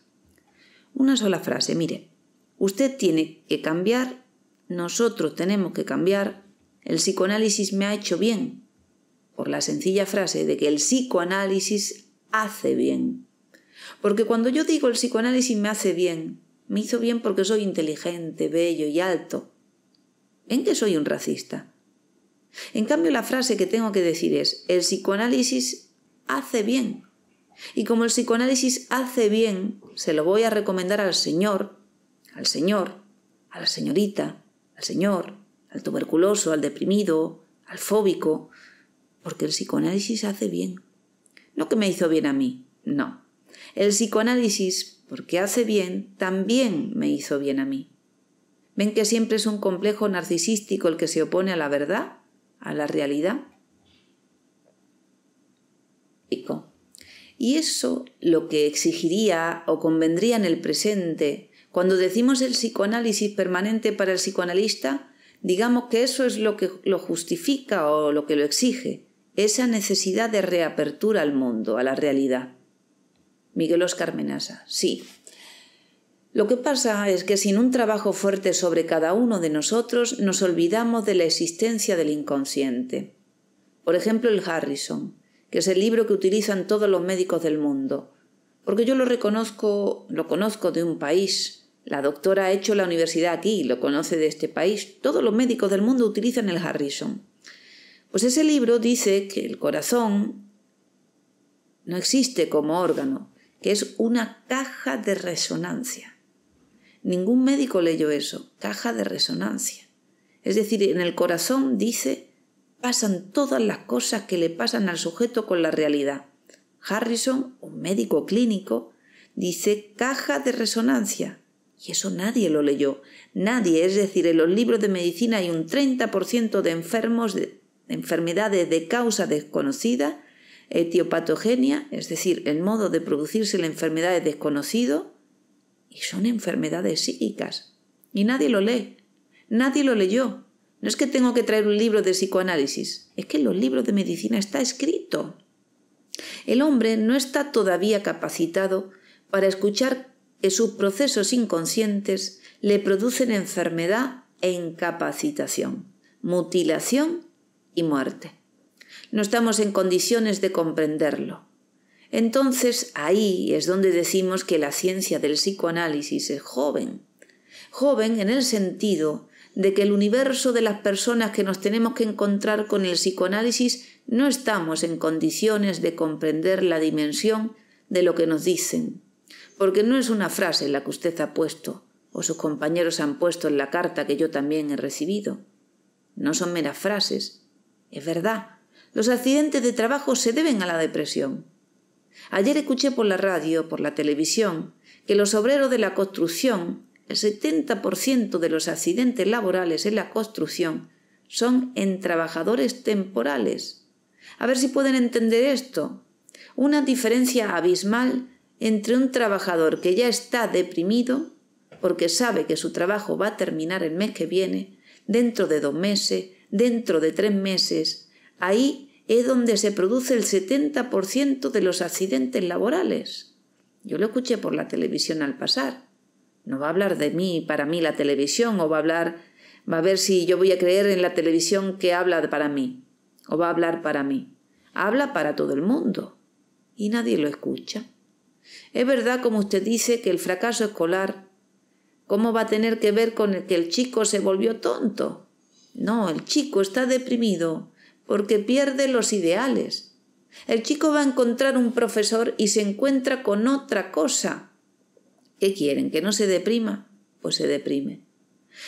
Una sola frase, mire, usted tiene que cambiar, nosotros tenemos que cambiar, el psicoanálisis me ha hecho bien, por la sencilla frase de que el psicoanálisis hace bien. Porque cuando yo digo el psicoanálisis me hace bien, me hizo bien porque soy inteligente, bello y alto. ¿En qué soy un racista? En cambio, la frase que tengo que decir es, el psicoanálisis hace bien. Y como el psicoanálisis hace bien, se lo voy a recomendar al señor, al señor, a la señorita, al señor, al tuberculoso, al deprimido, al fóbico, porque el psicoanálisis hace bien. No que me hizo bien a mí, no. El psicoanálisis, porque hace bien, también me hizo bien a mí. ¿Ven que siempre es un complejo narcisístico el que se opone a la verdad, a la realidad? Y eso lo que exigiría o convendría en el presente. Cuando decimos el psicoanálisis permanente para el psicoanalista, Digamos que eso es lo que lo justifica o lo que lo exige, esa necesidad de reapertura al mundo, a la realidad. Miguel Oscar Menasa, sí. Lo que pasa es que sin un trabajo fuerte sobre cada uno de nosotros nos olvidamos de la existencia del inconsciente. Por ejemplo, el Harrison, que es el libro que utilizan todos los médicos del mundo, porque yo lo reconozco, lo conozco de un país, la doctora ha hecho la universidad aquí, lo conoce de este país. Todos los médicos del mundo utilizan el Harrison. Pues ese libro dice que el corazón no existe como órgano, que es una caja de resonancia. Ningún médico leyó eso, caja de resonancia. Es decir, en el corazón dice pasan todas las cosas que le pasan al sujeto con la realidad. Harrison, un médico clínico, dice caja de resonancia, y eso nadie lo leyó. Nadie, es decir, en los libros de medicina hay un 30% de enfermos de enfermedades de causa desconocida, etiopatogenia, es decir, el modo de producirse la enfermedad es desconocido, y son enfermedades psíquicas. Y nadie lo lee. Nadie lo leyó. No es que tengo que traer un libro de psicoanálisis, es que en los libros de medicina está escrito. El hombre no está todavía capacitado para escuchar que sus procesos inconscientes le producen enfermedad e incapacitación, mutilación y muerte. No estamos en condiciones de comprenderlo. Entonces ahí es donde decimos que la ciencia del psicoanálisis es joven. Joven en el sentido de que el universo de las personas que nos tenemos que encontrar con el psicoanálisis no estamos en condiciones de comprender la dimensión de lo que nos dicen, porque no es una frase la que usted ha puesto o sus compañeros han puesto en la carta que yo también he recibido. No son meras frases. Es verdad, los accidentes de trabajo se deben a la depresión. Ayer escuché por la radio, por la televisión, que los obreros de la construcción, el 70% de los accidentes laborales en la construcción son en trabajadores temporales. A ver si pueden entender esto. Una diferencia abismal entre un trabajador que ya está deprimido, porque sabe que su trabajo va a terminar el mes que viene, dentro de dos meses, dentro de tres meses, ahí es donde se produce el 70% de los accidentes laborales. Yo lo escuché por la televisión al pasar. No va a hablar de mí, para mí la televisión, o va a hablar, va a ver si yo voy a creer en la televisión que habla para mí, o va a hablar para mí. Habla para todo el mundo. Y nadie lo escucha. Es verdad, como usted dice, que el fracaso escolar, ¿cómo va a tener que ver con el que el chico se volvió tonto? No, el chico está deprimido porque pierde los ideales. El chico va a encontrar un profesor y se encuentra con otra cosa. ¿Qué quieren? ¿Que no se deprima? Pues se deprime.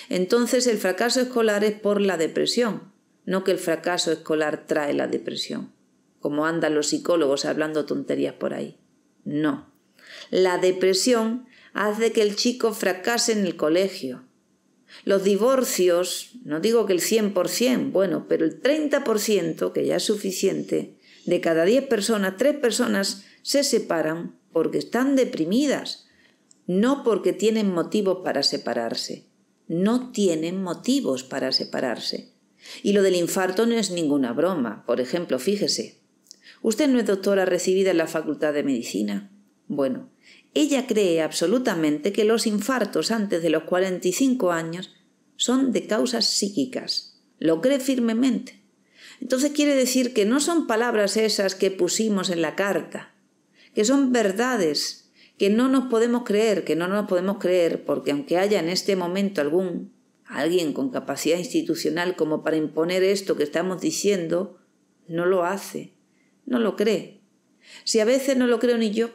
Entonces el fracaso escolar es por la depresión, no que el fracaso escolar trae la depresión, como andan los psicólogos hablando tonterías por ahí. No. La depresión hace que el chico fracase en el colegio. Los divorcios, no digo que el 100%, bueno, pero el 30%, que ya es suficiente, de cada 10 personas, 3 personas se separan porque están deprimidas, no porque tienen motivos para separarse. No tienen motivos para separarse. Y lo del infarto no es ninguna broma. Por ejemplo, fíjese, usted no es doctora recibida en la Facultad de Medicina. Bueno, ella cree absolutamente que los infartos antes de los 45 años son de causas psíquicas. Lo cree firmemente. Entonces quiere decir que no son palabras esas que pusimos en la carta, que son verdades que no nos podemos creer, que no nos podemos creer, porque aunque haya en este momento algún alguien con capacidad institucional como para imponer esto que estamos diciendo, no lo hace, no lo cree. Si a veces no lo creo ni yo,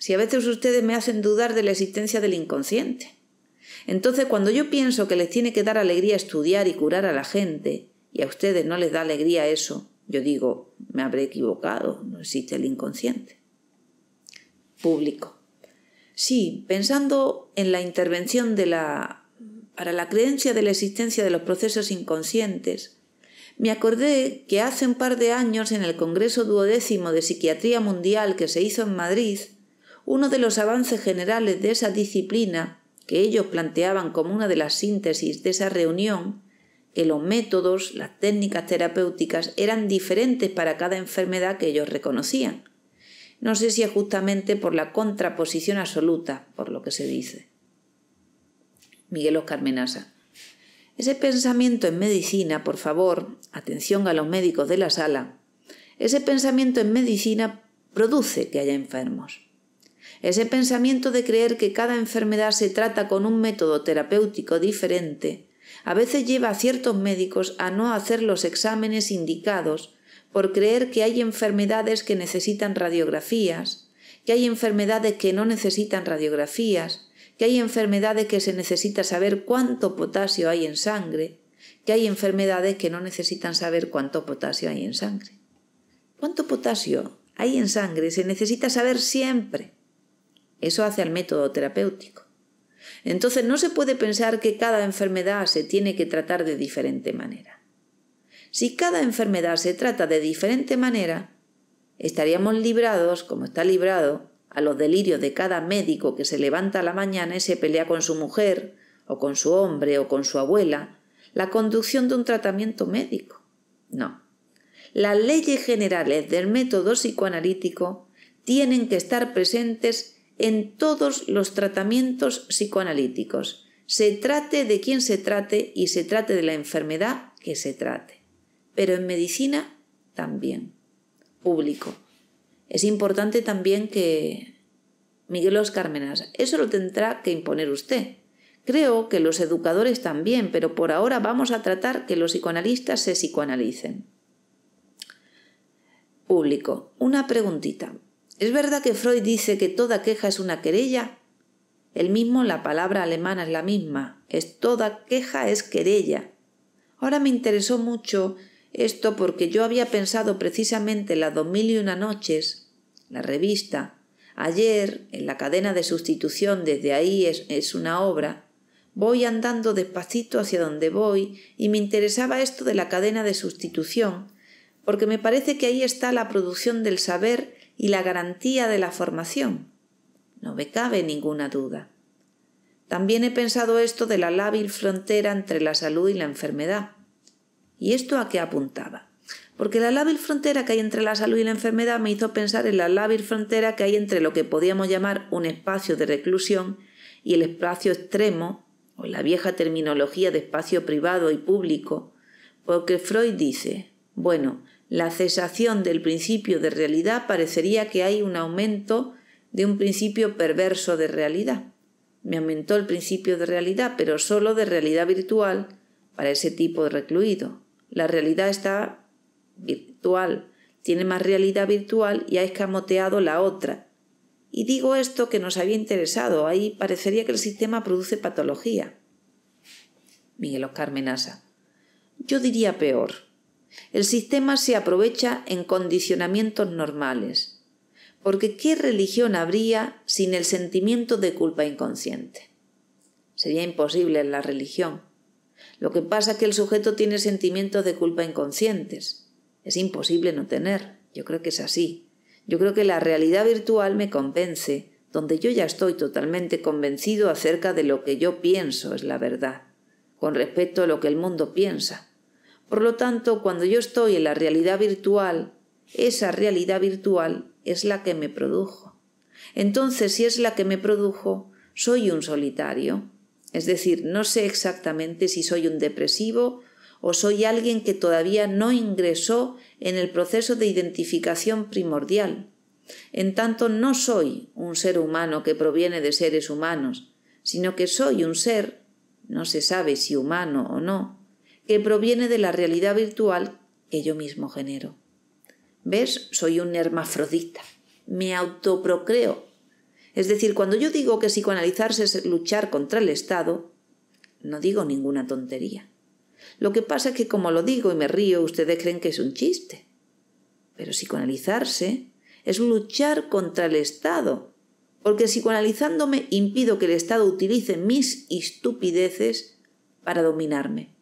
si a veces ustedes me hacen dudar de la existencia del inconsciente. Entonces, cuando yo pienso que les tiene que dar alegría estudiar y curar a la gente, y a ustedes no les da alegría eso, yo digo, me habré equivocado, no existe el inconsciente. Público. Sí, pensando en la intervención de para la creencia de la existencia de los procesos inconscientes, me acordé que hace un par de años en el Congreso Duodécimo de Psiquiatría Mundial que se hizo en Madrid, uno de los avances generales de esa disciplina, que ellos planteaban como una de las síntesis de esa reunión, que los métodos, las técnicas terapéuticas eran diferentes para cada enfermedad que ellos reconocían. No sé si es justamente por la contraposición absoluta, por lo que se dice. Miguel Oscar Menasa. Ese pensamiento en medicina, por favor, atención a los médicos de la sala, ese pensamiento en medicina produce que haya enfermos. Ese pensamiento de creer que cada enfermedad se trata con un método terapéutico diferente a veces lleva a ciertos médicos a no hacer los exámenes indicados por creer que hay enfermedades que necesitan radiografías, que hay enfermedades que no necesitan radiografías, que hay enfermedades que se necesita saber cuánto potasio hay en sangre, que hay enfermedades que no necesitan saber cuánto potasio hay en sangre. ¿Cuánto potasio hay en sangre? Se necesita saber siempre. Eso hace al método terapéutico. Entonces no se puede pensar que cada enfermedad se tiene que tratar de diferente manera. Si cada enfermedad se trata de diferente manera, estaríamos librados, como está librado, a los delirios de cada médico que se levanta a la mañana y se pelea con su mujer, o con su hombre, o con su abuela, la conducción de un tratamiento médico. No. Las leyes generales del método psicoanalítico tienen que estar presentes en todos los tratamientos psicoanalíticos. Se trate de quien se trate y se trate de la enfermedad que se trate. Pero en medicina también. Público. Es importante también que Miguel Oscar eso lo tendrá que imponer usted. Creo que los educadores también, pero por ahora vamos a tratar que los psicoanalistas se psicoanalicen. Público. Una preguntita. ¿Es verdad que Freud dice que toda queja es una querella? El mismo, la palabra alemana es la misma, es toda queja es querella. Ahora me interesó mucho esto porque yo había pensado precisamente en las dos mil y una noches, la revista, ayer, en la cadena de sustitución desde ahí es, es una obra, voy andando despacito hacia donde voy y me interesaba esto de la cadena de sustitución, porque me parece que ahí está la producción del saber y la garantía de la formación. No me cabe ninguna duda. También he pensado esto de la lábil frontera entre la salud y la enfermedad. ¿Y esto a qué apuntaba? Porque la lábil frontera que hay entre la salud y la enfermedad me hizo pensar en la lábil frontera que hay entre lo que podíamos llamar un espacio de reclusión y el espacio extremo, o la vieja terminología de espacio privado y público, porque Freud dice, bueno, la cesación del principio de realidad parecería que hay un aumento de un principio perverso de realidad. Me aumentó el principio de realidad, pero solo de realidad virtual para ese tipo de recluido. La realidad está virtual, tiene más realidad virtual y ha escamoteado la otra. Y digo esto que nos había interesado, ahí parecería que el sistema produce patología. Miguel Oscar Menasa. Yo diría peor. El sistema se aprovecha en condicionamientos normales, porque ¿qué religión habría sin el sentimiento de culpa inconsciente? Sería imposible la religión. Lo que pasa es que el sujeto tiene sentimientos de culpa inconscientes. Es imposible no tener. Yo creo que es así. Yo creo que la realidad virtual me convence, donde yo ya estoy totalmente convencido acerca de lo que yo pienso es la verdad, con respecto a lo que el mundo piensa. Por lo tanto, cuando yo estoy en la realidad virtual, esa realidad virtual es la que me produjo. Entonces, si es la que me produjo, soy un solitario. Es decir, no sé exactamente si soy un depresivo o soy alguien que todavía no ingresó en el proceso de identificación primordial. En tanto, no soy un ser humano que proviene de seres humanos, sino que soy un ser, no se sabe si humano o no, que proviene de la realidad virtual que yo mismo genero. ¿Ves? Soy un hermafrodita. Me autoprocreo. Es decir, cuando yo digo que psicoanalizarse es luchar contra el Estado, no digo ninguna tontería. Lo que pasa es que como lo digo y me río, ustedes creen que es un chiste. Pero psicoanalizarse es luchar contra el Estado, porque psicoanalizándome impido que el Estado utilice mis estupideces para dominarme.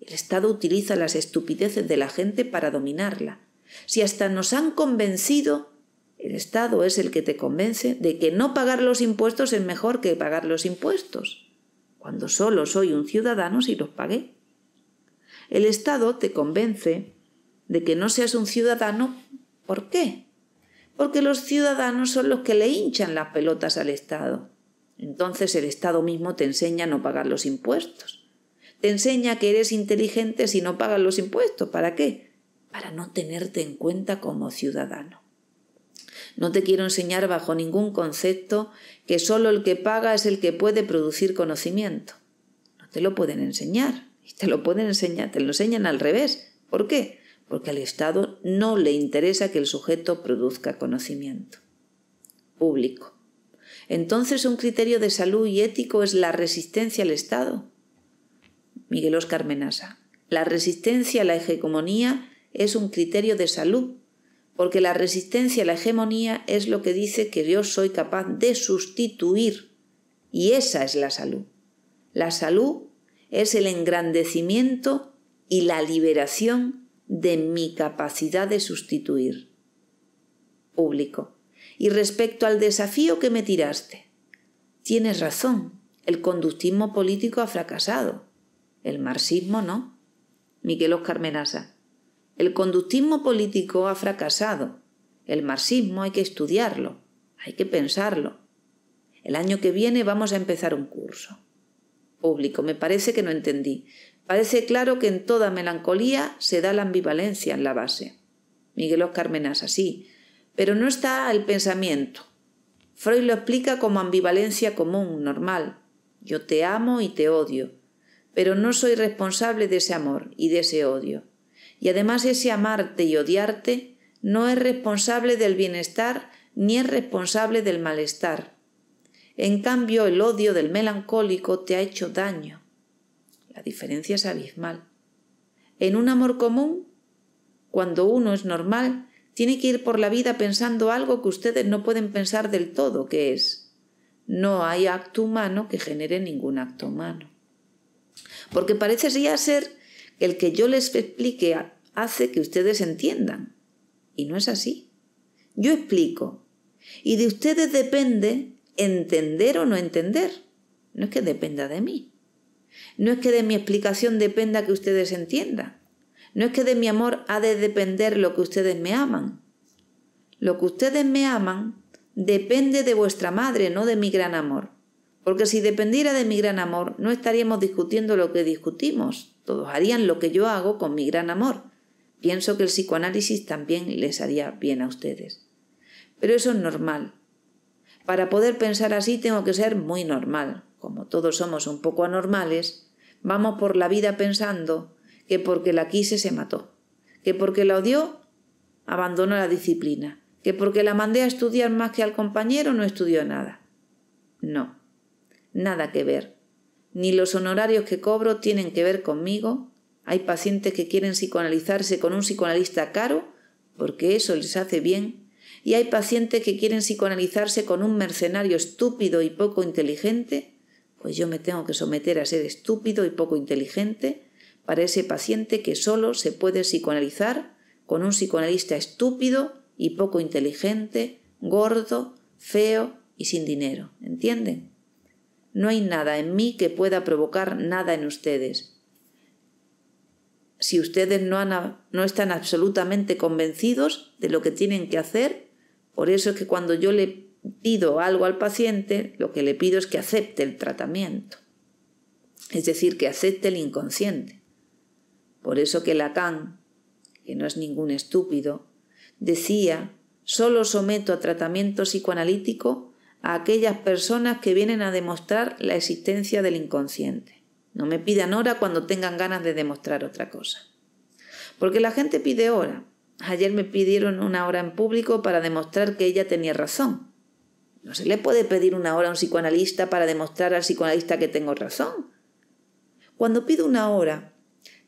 El Estado utiliza las estupideces de la gente para dominarla. Si hasta nos han convencido, el Estado es el que te convence de que no pagar los impuestos es mejor que pagar los impuestos, cuando solo soy un ciudadano si los pagué. El Estado te convence de que no seas un ciudadano, ¿por qué? Porque los ciudadanos son los que le hinchan las pelotas al Estado. Entonces el Estado mismo te enseña a no pagar los impuestos te enseña que eres inteligente si no pagas los impuestos. ¿Para qué? Para no tenerte en cuenta como ciudadano. No te quiero enseñar bajo ningún concepto que solo el que paga es el que puede producir conocimiento. No te lo pueden enseñar. Y te lo pueden enseñar, te lo enseñan al revés. ¿Por qué? Porque al Estado no le interesa que el sujeto produzca conocimiento. Público. Entonces un criterio de salud y ético es la resistencia al Estado Miguel Oscar Menasa. La resistencia a la hegemonía es un criterio de salud, porque la resistencia a la hegemonía es lo que dice que yo soy capaz de sustituir, y esa es la salud. La salud es el engrandecimiento y la liberación de mi capacidad de sustituir. Público. Y respecto al desafío que me tiraste, tienes razón, el conductismo político ha fracasado. El marxismo no. Miguel Oscar menaza El conductismo político ha fracasado. El marxismo hay que estudiarlo, hay que pensarlo. El año que viene vamos a empezar un curso. Público, me parece que no entendí. Parece claro que en toda melancolía se da la ambivalencia en la base. Miguel Oscar menaza sí, pero no está el pensamiento. Freud lo explica como ambivalencia común, normal. Yo te amo y te odio pero no soy responsable de ese amor y de ese odio. Y además ese amarte y odiarte no es responsable del bienestar ni es responsable del malestar. En cambio, el odio del melancólico te ha hecho daño. La diferencia es abismal. En un amor común, cuando uno es normal, tiene que ir por la vida pensando algo que ustedes no pueden pensar del todo, que es, no hay acto humano que genere ningún acto humano. Porque parecería ser que el que yo les explique hace que ustedes entiendan. Y no es así. Yo explico. Y de ustedes depende entender o no entender. No es que dependa de mí. No es que de mi explicación dependa que ustedes entiendan. No es que de mi amor ha de depender lo que ustedes me aman. Lo que ustedes me aman depende de vuestra madre, no de mi gran amor. Porque si dependiera de mi gran amor, no estaríamos discutiendo lo que discutimos. Todos harían lo que yo hago con mi gran amor. Pienso que el psicoanálisis también les haría bien a ustedes. Pero eso es normal. Para poder pensar así tengo que ser muy normal. Como todos somos un poco anormales, vamos por la vida pensando que porque la quise se mató, que porque la odió abandonó la disciplina, que porque la mandé a estudiar más que al compañero no estudió nada. No nada que ver. Ni los honorarios que cobro tienen que ver conmigo. Hay pacientes que quieren psicoanalizarse con un psicoanalista caro, porque eso les hace bien, y hay pacientes que quieren psicoanalizarse con un mercenario estúpido y poco inteligente, pues yo me tengo que someter a ser estúpido y poco inteligente para ese paciente que solo se puede psicoanalizar con un psicoanalista estúpido y poco inteligente, gordo, feo y sin dinero. ¿Entienden? No hay nada en mí que pueda provocar nada en ustedes. Si ustedes no, están absolutamente convencidos de lo que tienen que hacer, por eso es que cuando yo le pido algo al paciente, lo que le pido es que acepte el tratamiento, es decir, que acepte el inconsciente. Por eso que Lacan, que no es ningún estúpido, decía, solo someto a tratamiento psicoanalítico a aquellas personas que vienen a demostrar la existencia del inconsciente. No me pidan hora cuando tengan ganas de demostrar otra cosa. Porque la gente pide hora. Ayer me pidieron una hora en público para demostrar que ella tenía razón. No se le puede pedir una hora a un psicoanalista para demostrar al psicoanalista que tengo razón. Cuando pido una hora,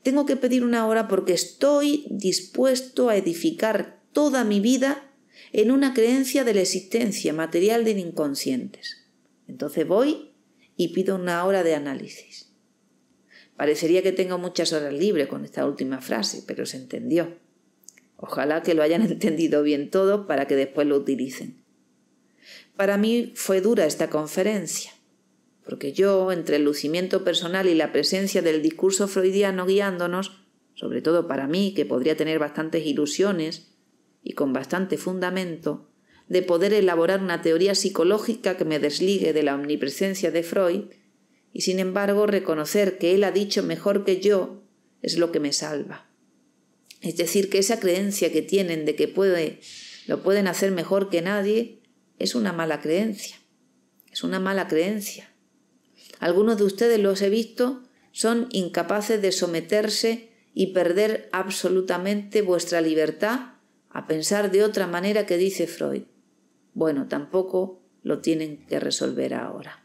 tengo que pedir una hora porque estoy dispuesto a edificar toda mi vida en una creencia de la existencia material del inconscientes. Entonces voy y pido una hora de análisis. Parecería que tengo muchas horas libres con esta última frase, pero se entendió. Ojalá que lo hayan [LAUGHS] entendido bien todos para que después lo utilicen. Para mí fue dura esta conferencia, porque yo, entre el lucimiento personal y la presencia del discurso freudiano guiándonos, sobre todo para mí, que podría tener bastantes ilusiones y con bastante fundamento, de poder elaborar una teoría psicológica que me desligue de la omnipresencia de Freud, y sin embargo reconocer que él ha dicho mejor que yo es lo que me salva. Es decir, que esa creencia que tienen de que puede, lo pueden hacer mejor que nadie es una mala creencia. Es una mala creencia. Algunos de ustedes los he visto, son incapaces de someterse y perder absolutamente vuestra libertad a pensar de otra manera que dice Freud. Bueno, tampoco lo tienen que resolver ahora.